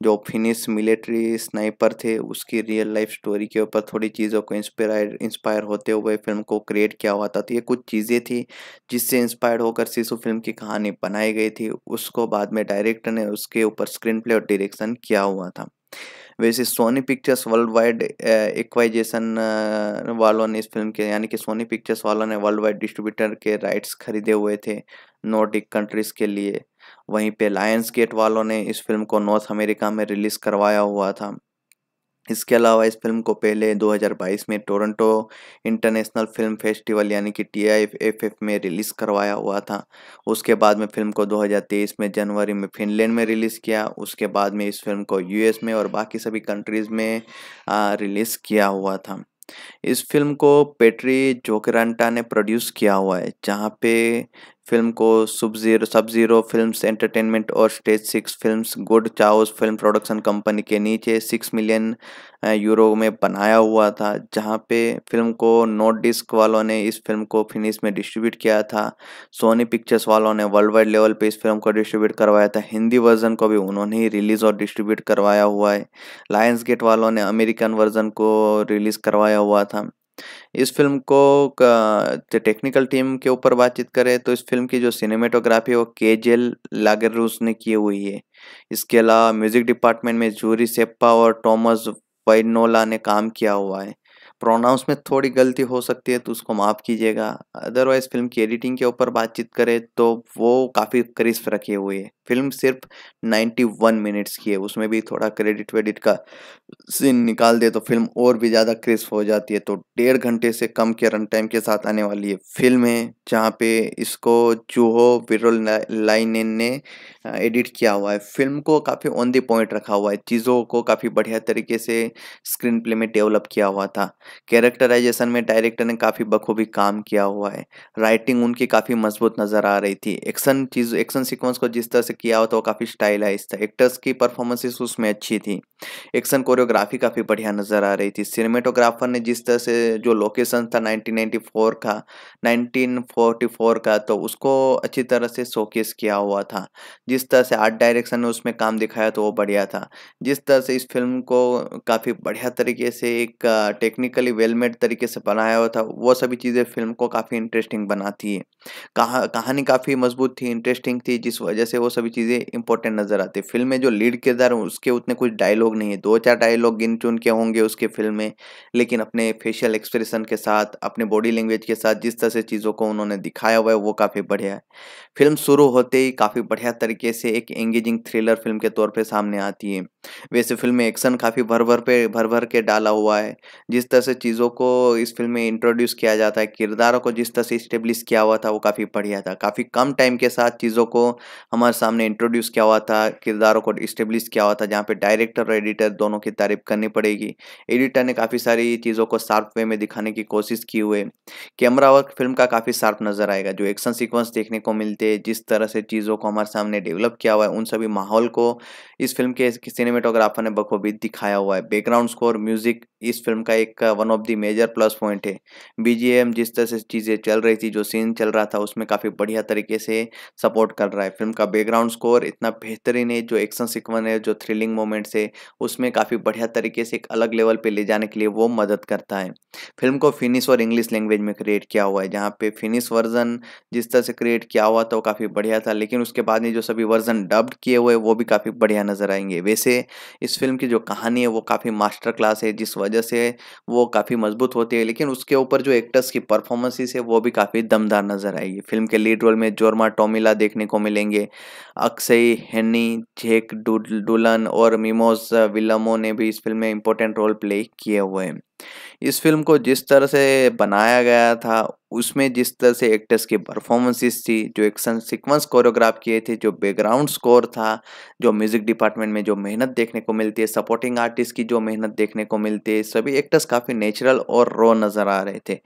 A: जो फिनिश मिलिट्री स्नाइपर थे उसकी रियल लाइफ स्टोरी के ऊपर थोड़ी चीज़ों को इंस्पायर इंस्पायर होते हुए फिल्म को क्रिएट किया हुआ था तो ये कुछ चीज़ें थी जिससे इंस्पायर होकर शिशु फिल्म की कहानी बनाई गई थी उसको बाद में डायरेक्टर ने उसके ऊपर स्क्रीन प्ले और डायरेक्शन किया हुआ था वैसे Sony Pictures worldwide acquisition वालों ने इस फिल्म के यानी कि सोनी पिक्चर्स वालों ने वर्ल्ड वाइड डिस्ट्रीब्यूटर के राइट्स खरीदे हुए थे नॉर्डिक कंट्रीज़ के लिए वहीं पे लायंस गेट वालों ने इस फिल्म को नॉर्थ अमेरिका में रिलीज़ करवाया हुआ था इसके अलावा इस फिल्म को पहले 2022 में टोरंटो इंटरनेशनल फिल्म फेस्टिवल यानी कि टी आई में रिलीज़ करवाया हुआ था उसके बाद में फिल्म को 2023 में जनवरी में फिनलैंड में रिलीज़ किया उसके बाद में इस फिल्म को यूएस में और बाकी सभी कंट्रीज़ में रिलीज़ किया हुआ था इस फिल्म को पेट्री जोकरांटा ने प्रोड्यूस किया हुआ है जहाँ पे फिल्म को सुब जीरो सब जीरो फिल्म एंटरटेनमेंट और stage six film Good Chaos film production company के नीचे सिक्स मिलियन यूरो में बनाया हुआ था जहाँ पे फिल्म को नोट डिस्क वालों ने इस फिल्म को फिनिश में डिस्ट्रीब्यूट किया था सोनी पिक्चर्स वालों ने वर्ल्ड वाइड लेवल पे इस फिल्म को डिस्ट्रीब्यूट करवाया था हिंदी वर्जन को भी उन्होंने ही रिलीज़ और डिस्ट्रीब्यूट करवाया हुआ है लायंस गेट वालों ने अमेरिकन वर्जन को रिलीज़ करवाया हुआ था इस फिल्म को टेक्निकल टीम के ऊपर बातचीत करें तो इस फिल्म की जो सिनेमेटोग्राफी है वो के जेल लागर ने की हुई है इसके अलावा म्यूजिक डिपार्टमेंट में जूरी सेप्पा और टॉमस वाइनोला ने काम किया हुआ है प्रोनाउंस में थोड़ी गलती हो सकती है तो उसको माफ़ कीजिएगा अदरवाइज फिल्म की एडिटिंग के ऊपर बातचीत करें तो वो काफ़ी करिश्म रखे हुए है फिल्म सिर्फ 91 मिनट्स की है उसमें भी थोड़ा क्रेडिट वेडिट का सीन निकाल दे तो फिल्म और भी ज़्यादा क्रिस्प हो जाती है तो डेढ़ घंटे से कम के रन टाइम के साथ आने वाली है फिल्म है जहाँ पे इसको जूहो विरोल लाइन ने एडिट किया हुआ है फिल्म को काफ़ी ऑन दी पॉइंट रखा हुआ है चीज़ों को काफ़ी बढ़िया तरीके से स्क्रीन प्ले में डेवलप किया हुआ था कैरेक्टराइजेशन में डायरेक्टर ने काफ़ी बखूबी काम किया हुआ है राइटिंग उनकी काफ़ी मजबूत नज़र आ रही थी एक्शन चीज़ एक्शन सिक्वेंस को जिस तरह से किया हुआ था तो वो काफ़ी स्टाइलाइज था एक्टर्स की परफॉर्मेंसेस उसमें अच्छी थी एक्शन कोरियोग्राफी काफ़ी बढ़िया नज़र आ रही थी सिनेमेटोग्राफर ने जिस तरह से जो लोकेशन था 1994 का 1944 का तो उसको अच्छी तरह से शोकेस किया हुआ था जिस तरह से आर्ट डायरेक्शन ने उसमें काम दिखाया तो वो बढ़िया था जिस तरह से इस फिल्म को काफ़ी बढ़िया तरीके से एक टेक्निकली वेलमेड तरीके से बनाया हुआ था वो सभी चीज़ें फिल्म को काफ़ी इंटरेस्टिंग बनाती है कहा, कहानी काफ़ी मजबूत थी इंटरेस्टिंग थी जिस वजह से वो सभी चीज़ें इंपॉर्टेंट नज़र आती फिल्म में जो लीड किरदार उसके उतने कुछ डायलॉग डायलॉग नहीं दो चार डायलॉग गिन चुन के होंगे उसके फिल्म में लेकिन अपने फेशियल एक्सप्रेशन के साथ अपने बॉडी लैंग्वेज के साथ जिस तरह से चीज़ों को उन्होंने दिखाया हुआ है वो काफ़ी बढ़िया है फिल्म शुरू होते ही काफ़ी बढ़िया तरीके से एक एंगेजिंग थ्रिलर फिल्म के तौर पर सामने आती है वैसे फिल्म में एक्शन काफ़ी भर भर पे भर भर के डाला हुआ है जिस तरह से चीज़ों को इस फिल्म में इंट्रोड्यूस किया जाता है किरदारों को जिस तरह से इस्टेब्लिश किया हुआ था वो काफ़ी बढ़िया था काफ़ी कम टाइम के साथ चीज़ों को हमारे सामने इंट्रोड्यूस किया हुआ था किरदारों को इस्टेब्लिश किया हुआ था जहाँ पे डायरेक्टर और एडिटर दोनों की तारीफ करनी पड़ेगी एडिटर ने काफ़ी सारी चीज़ों को शार्प वे में दिखाने की कोशिश की हुए कैमरा वर्क फिल्म का काफ़ी शार्प नज़र आएगा जो एक्शन सीक्वेंस देखने को मिलते हैं जिस तरह से चीज़ों को हमारे सामने डेवलप किया हुआ है उन सभी माहौल को इस फिल्म के सिनेमेटोग्राफर ने बखूबी दिखाया हुआ है बैकग्राउंड स्कोर म्यूजिक इस फिल्म का एक one of the major plus point है बीजीएम जिस तरह से चीज़ें चल रही थी जो सीन चल रहा था उसमें काफ़ी बढ़िया तरीके से सपोर्ट कर रहा है फिल्म का बैकग्राउंड स्कोर इतना बेहतरीन है जो एक्शन सिक्वन है जो थ्रिलिंग मोमेंट्स है उसमें काफ़ी बढ़िया तरीके से एक अलग लेवल पे ले जाने के लिए वो मदद करता है फिल्म को फिनिश और इंग्लिश लैंग्वेज में क्रिएट किया हुआ है जहाँ पे फिनिश वर्जन जिस तरह से क्रिएट किया हुआ था वो काफ़ी बढ़िया था लेकिन उसके बाद में जो सभी वर्जन डब्ड किए हुए वो भी काफ़ी बढ़िया नज़र आएंगे वैसे इस फिल्म की जो कहानी है वो काफ़ी मास्टर क्लास है जिस वजह से वो काफ़ी मजबूत होती है लेकिन उसके ऊपर जो एक्टर्स की परफॉर्मेंसेस है वो भी काफ़ी दमदार नज़र आएगी फिल्म के लीड रोल में जोरमा टोमिला देखने को मिलेंगे अक्षय हेनी जेक डुलन और मिमोज विलमो ने भी इस फिल्म में इंपॉर्टेंट रोल प्ले किए हुए हैं इस फिल्म को जिस तरह से बनाया गया था उसमें जिस तरह से एक्टर्स की परफॉर्मेंसेस थी जो एक्शन सीक्वेंस कोरियोग्राफ किए थे जो बैकग्राउंड स्कोर था जो म्यूज़िक डिपार्टमेंट में जो मेहनत देखने को मिलती है सपोर्टिंग आर्टिस्ट की जो मेहनत देखने को मिलती है सभी एक्टर्स काफ़ी नेचुरल और रो नज़र आ रहे थे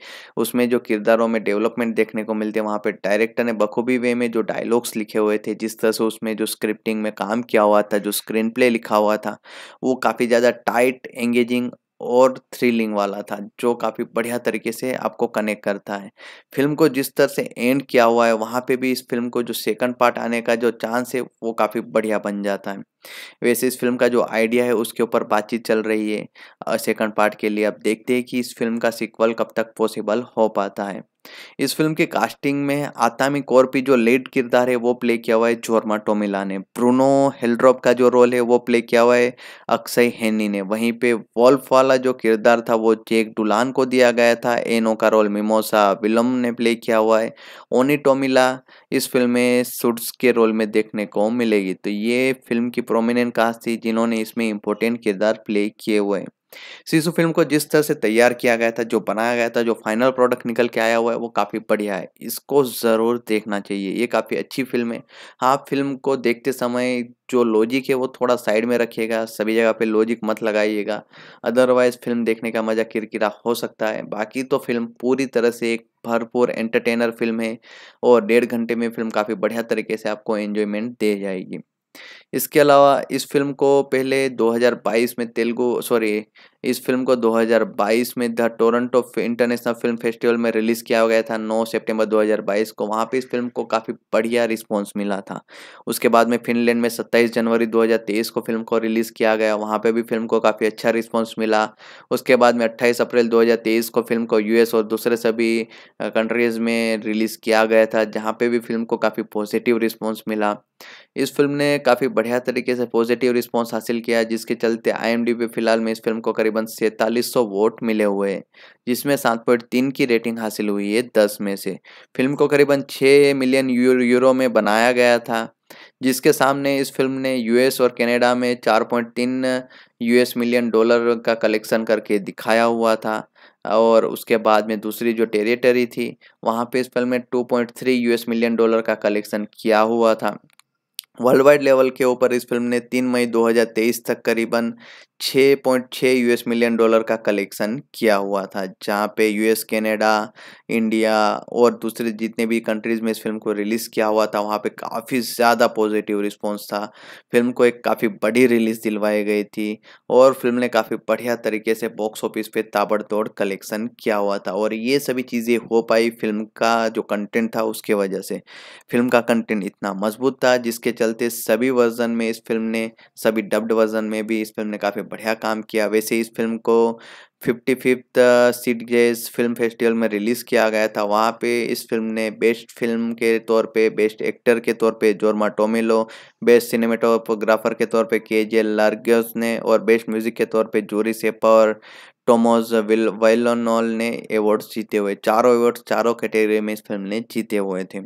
A: उसमें जो किरदारों में डेवलपमेंट देखने को मिलती है वहाँ पर डायरेक्टर ने बखूबी वे में जो डायलॉग्स लिखे हुए थे जिस तरह से उसमें जो स्क्रिप्टिंग में काम किया हुआ था जो स्क्रीन प्ले लिखा हुआ था वो काफ़ी ज़्यादा टाइट एंगेजिंग और थ्रिलिंग वाला था जो काफ़ी बढ़िया तरीके से आपको कनेक्ट करता है फिल्म को जिस तरह से एंड किया हुआ है वहाँ पे भी इस फिल्म को जो सेकंड पार्ट आने का जो चांस है वो काफ़ी बढ़िया बन जाता है वैसे इस फिल्म का जो आइडिया है उसके ऊपर बातचीत चल रही है सेकंड पार्ट के लिए अब देखते हैं कि इस फिल्म का सिक्वल कब तक पॉसिबल हो पाता है इस फिल्म के कास्टिंग में आतामी कोरपी जो लेड किरदार है वो प्ले किया हुआ है जोरमा टोमिला ने ब्रूनो हेलड्रॉप का जो रोल है वो प्ले किया हुआ है अक्षय हेनी ने वहीं पे वॉल्फ वाला जो किरदार था वो जेक डुलान को दिया गया था एनो का रोल मिमोसा विलम ने प्ले किया हुआ है ओनी टोमिला इस फिल्म में सुट्स के रोल में देखने को मिलेगी तो ये फिल्म की प्रोमिनेंट कास्ट थी जिन्होंने इसमें इम्पोर्टेंट किरदार प्ले किए हुए हैं शिशु फिल्म को जिस तरह से तैयार किया गया था जो बनाया गया था जो फाइनल प्रोडक्ट निकल के आया हुआ है वो काफ़ी बढ़िया है इसको ज़रूर देखना चाहिए ये काफ़ी अच्छी फिल्म है हाँ फिल्म को देखते समय जो लॉजिक है वो थोड़ा साइड में रखिएगा सभी जगह पे लॉजिक मत लगाइएगा अदरवाइज़ फिल्म देखने का मज़ा किरकिरा हो सकता है बाकी तो फिल्म पूरी तरह से एक भरपूर एंटरटेनर फिल्म है और डेढ़ घंटे में फिल्म काफ़ी बढ़िया तरीके से आपको एन्जॉयमेंट दे जाएगी इसके अलावा इस फिल्म को पहले 2022 में तेलुगु सॉरी इस फिल्म को 2022 में the Toronto International Film festival में रिलीज़ किया गया था 9 सितंबर 2022 को वहाँ पे इस फिल्म को काफ़ी बढ़िया रिस्पांस मिला था उसके बाद में फिनलैंड में 27 जनवरी 2023 को फिल्म को रिलीज़ किया गया वहाँ पे भी फिल्म को काफ़ी अच्छा रिस्पांस मिला उसके बाद में अट्ठाईस अप्रैल दो को फिल्म को यू और दूसरे सभी कंट्रीज़ में रिलीज़ किया गया था जहाँ पर भी फिल्म को काफ़ी पॉजिटिव रिस्पॉन्स मिला इस फिल्म ने काफ़ी बढ़िया तरीके से पॉजिटिव रिस्पॉन्स हासिल किया है जिसके चलते आई पे फिलहाल में इस फिल्म को करीबन सैंतालीस वोट मिले हुए हैं जिसमें सात पॉइंट तीन की रेटिंग हासिल हुई है दस में से फिल्म को करीबन छः मिलियन यूरो में बनाया गया था जिसके सामने इस फिल्म ने यूएस और कनाडा में चार पॉइंट तीन यूएस मिलियन डॉलर का कलेक्शन करके दिखाया हुआ था और उसके बाद में दूसरी जो टेरिटरी थी वहाँ पे इस फिल्म में थ्री यूएस मिलियन डॉलर का कलेक्शन किया हुआ था वर्ल्ड वाइड लेवल के ऊपर इस फिल्म ने 3 मई 2023 तक करीबन छः पॉइंट छः यूएस मिलियन डॉलर का कलेक्शन किया हुआ था जहाँ पे यूएस कनाडा इंडिया और दूसरे जितने भी कंट्रीज़ में इस फिल्म को रिलीज़ किया हुआ था वहाँ पे काफ़ी ज़्यादा पॉजिटिव रिस्पांस था फिल्म को एक काफ़ी बड़ी रिलीज़ दिलवाई गई थी और फिल्म ने काफ़ी बढ़िया तरीके से बॉक्स ऑफिस पर ताबड़तोड़ कलेक्शन किया हुआ था और ये सभी चीज़ें हो पाई फिल्म का जो कंटेंट था उसके वजह से फिल्म का कंटेंट इतना मजबूत था जिसके चलते सभी वर्जन में इस फिल्म ने सभी डब्ड वर्जन में भी इस फिल्म ने काफ़ी में बढ़िया काम किया वैसे इस फिल्म को fifty fifth Sitges film festival में रिलीज़ किया गया था वहाँ पे इस फिल्म ने बेस्ट फिल्म के तौर पे बेस्ट एक्टर के तौर पे जोरमा टोमिलो बेस्ट सिनेमेटोग्राफर के तौर पे के जे लार्गस ने और बेस्ट म्यूज़िक के तौर पे जूरी सेपा और टोमोज विल वाइलोनॉल ने अवार्ड्स जीते हुए चारों अवार्ड्स चारों कैटेगरी में इस फिल्म ने जीते हुए थे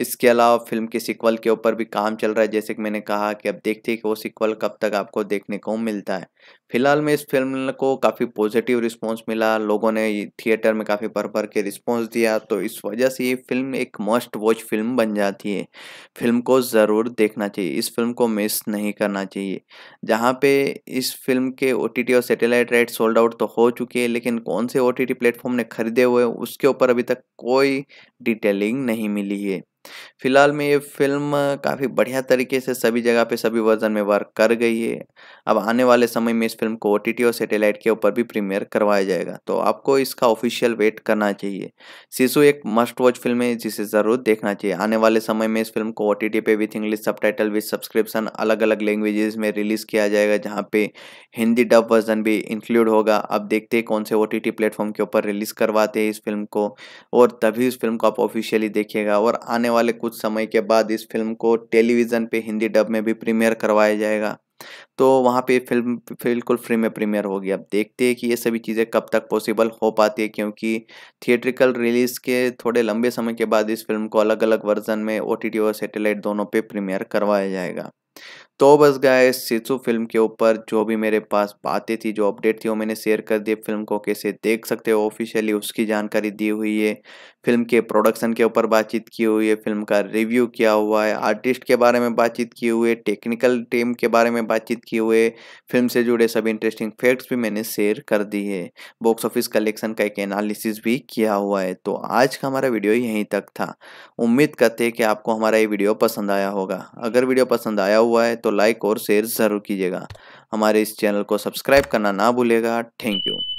A: इसके अलावा फिल्म के सिक्वल के ऊपर भी काम चल रहा है जैसे कि मैंने कहा कि अब देखते हैं कि वो सिक्वल कब तक आपको देखने को मिलता है फिलहाल में इस फिल्म को काफ़ी पॉजिटिव रिस्पॉन्स मिला लोगों ने थिएटर में काफ़ी भर भर के रिस्पॉन्स दिया तो इस वजह से ये फिल्म एक मस्ट वॉच फिल्म बन जाती है फिल्म को ज़रूर देखना चाहिए इस फिल्म को मिस नहीं करना चाहिए जहाँ पे इस फिल्म के ओ और सेटेलाइट राइट सोल्ड आउट तो हो चुके हैं लेकिन कौन से ओ टी प्लेटफॉर्म ने खरीदे हुए उसके ऊपर अभी तक कोई डिटेलिंग नहीं मिली है फिलहाल में ये फ़िल्म काफ़ी बढ़िया तरीके से सभी जगह पे सभी वर्ज़न में वर्क कर गई है। अब आने वाले समय में इस फ़िल्म को टी और सैटेलाइट के ऊपर भी प्रीमियर करवाया जाएगा, तो आपको इसका ऑफ़िशियल वेट करना चाहिए। सिसु एक मस्ट वॉच फ़िल्म है जिसे ज़रूर देखना चाहिए। आने वाले समय में इस फ़िल्म को ओ टी पे with English subtitle subscription अलग-अलग लैंग्वेजेस में रिलीज़ किया जाएगा जहाँ पे हिंदी डब वर्ज़न भी इंक्लूड होगा। अब देखते हैं कौन से टी प्लेटफ़ॉर्म के ऊपर रिलीज़ करवाते हैं इस फ़िल्म को और तभी इस फ़िल्म को आप ऑफ़िशियली देखिएगा और आने वाले कुछ समय के बाद इस फिल्म को टेलीविज़न पे हिंदी डब में भी प्रीमियर करवाया जाएगा तो वहाँ पे फिल्म बिल्कुल फ्री में प्रीमियर होगी अब देखते हैं कि ये सभी चीज़ें कब तक पॉसिबल हो पाती है क्योंकि थिएट्रिकल रिलीज़ के थोड़े लंबे समय के बाद इस फिल्म को अलग अलग वर्जन में ओ और सेटेलाइट दोनों पे प्रीमियर करवाया जाएगा तो बस गए सिसु फिल्म के ऊपर जो भी मेरे पास बातें थी जो अपडेट थी वो मैंने शेयर कर दी फिल्म को कैसे देख सकते हो ऑफिशियली उसकी जानकारी दी हुई है फिल्म के प्रोडक्शन के ऊपर बातचीत की हुई है फिल्म का रिव्यू किया हुआ है आर्टिस्ट के बारे में बातचीत की हुई है टेक्निकल टीम के बारे में बातचीत की हुई है फिल्म से जुड़े सभी इंटरेस्टिंग फैक्ट्स भी मैंने शेयर कर दी है बॉक्स ऑफिस कलेक्शन का एक एनालिसिस भी किया हुआ है तो आज का हमारा वीडियो यहीं तक था उम्मीद करते हैं कि आपको हमारा ये वीडियो पसंद आया होगा अगर वीडियो पसंद आया हुआ है तो लाइक और शेयर ज़रूर कीजिएगा हमारे इस चैनल को सब्सक्राइब करना ना भूलेगा थैंक यू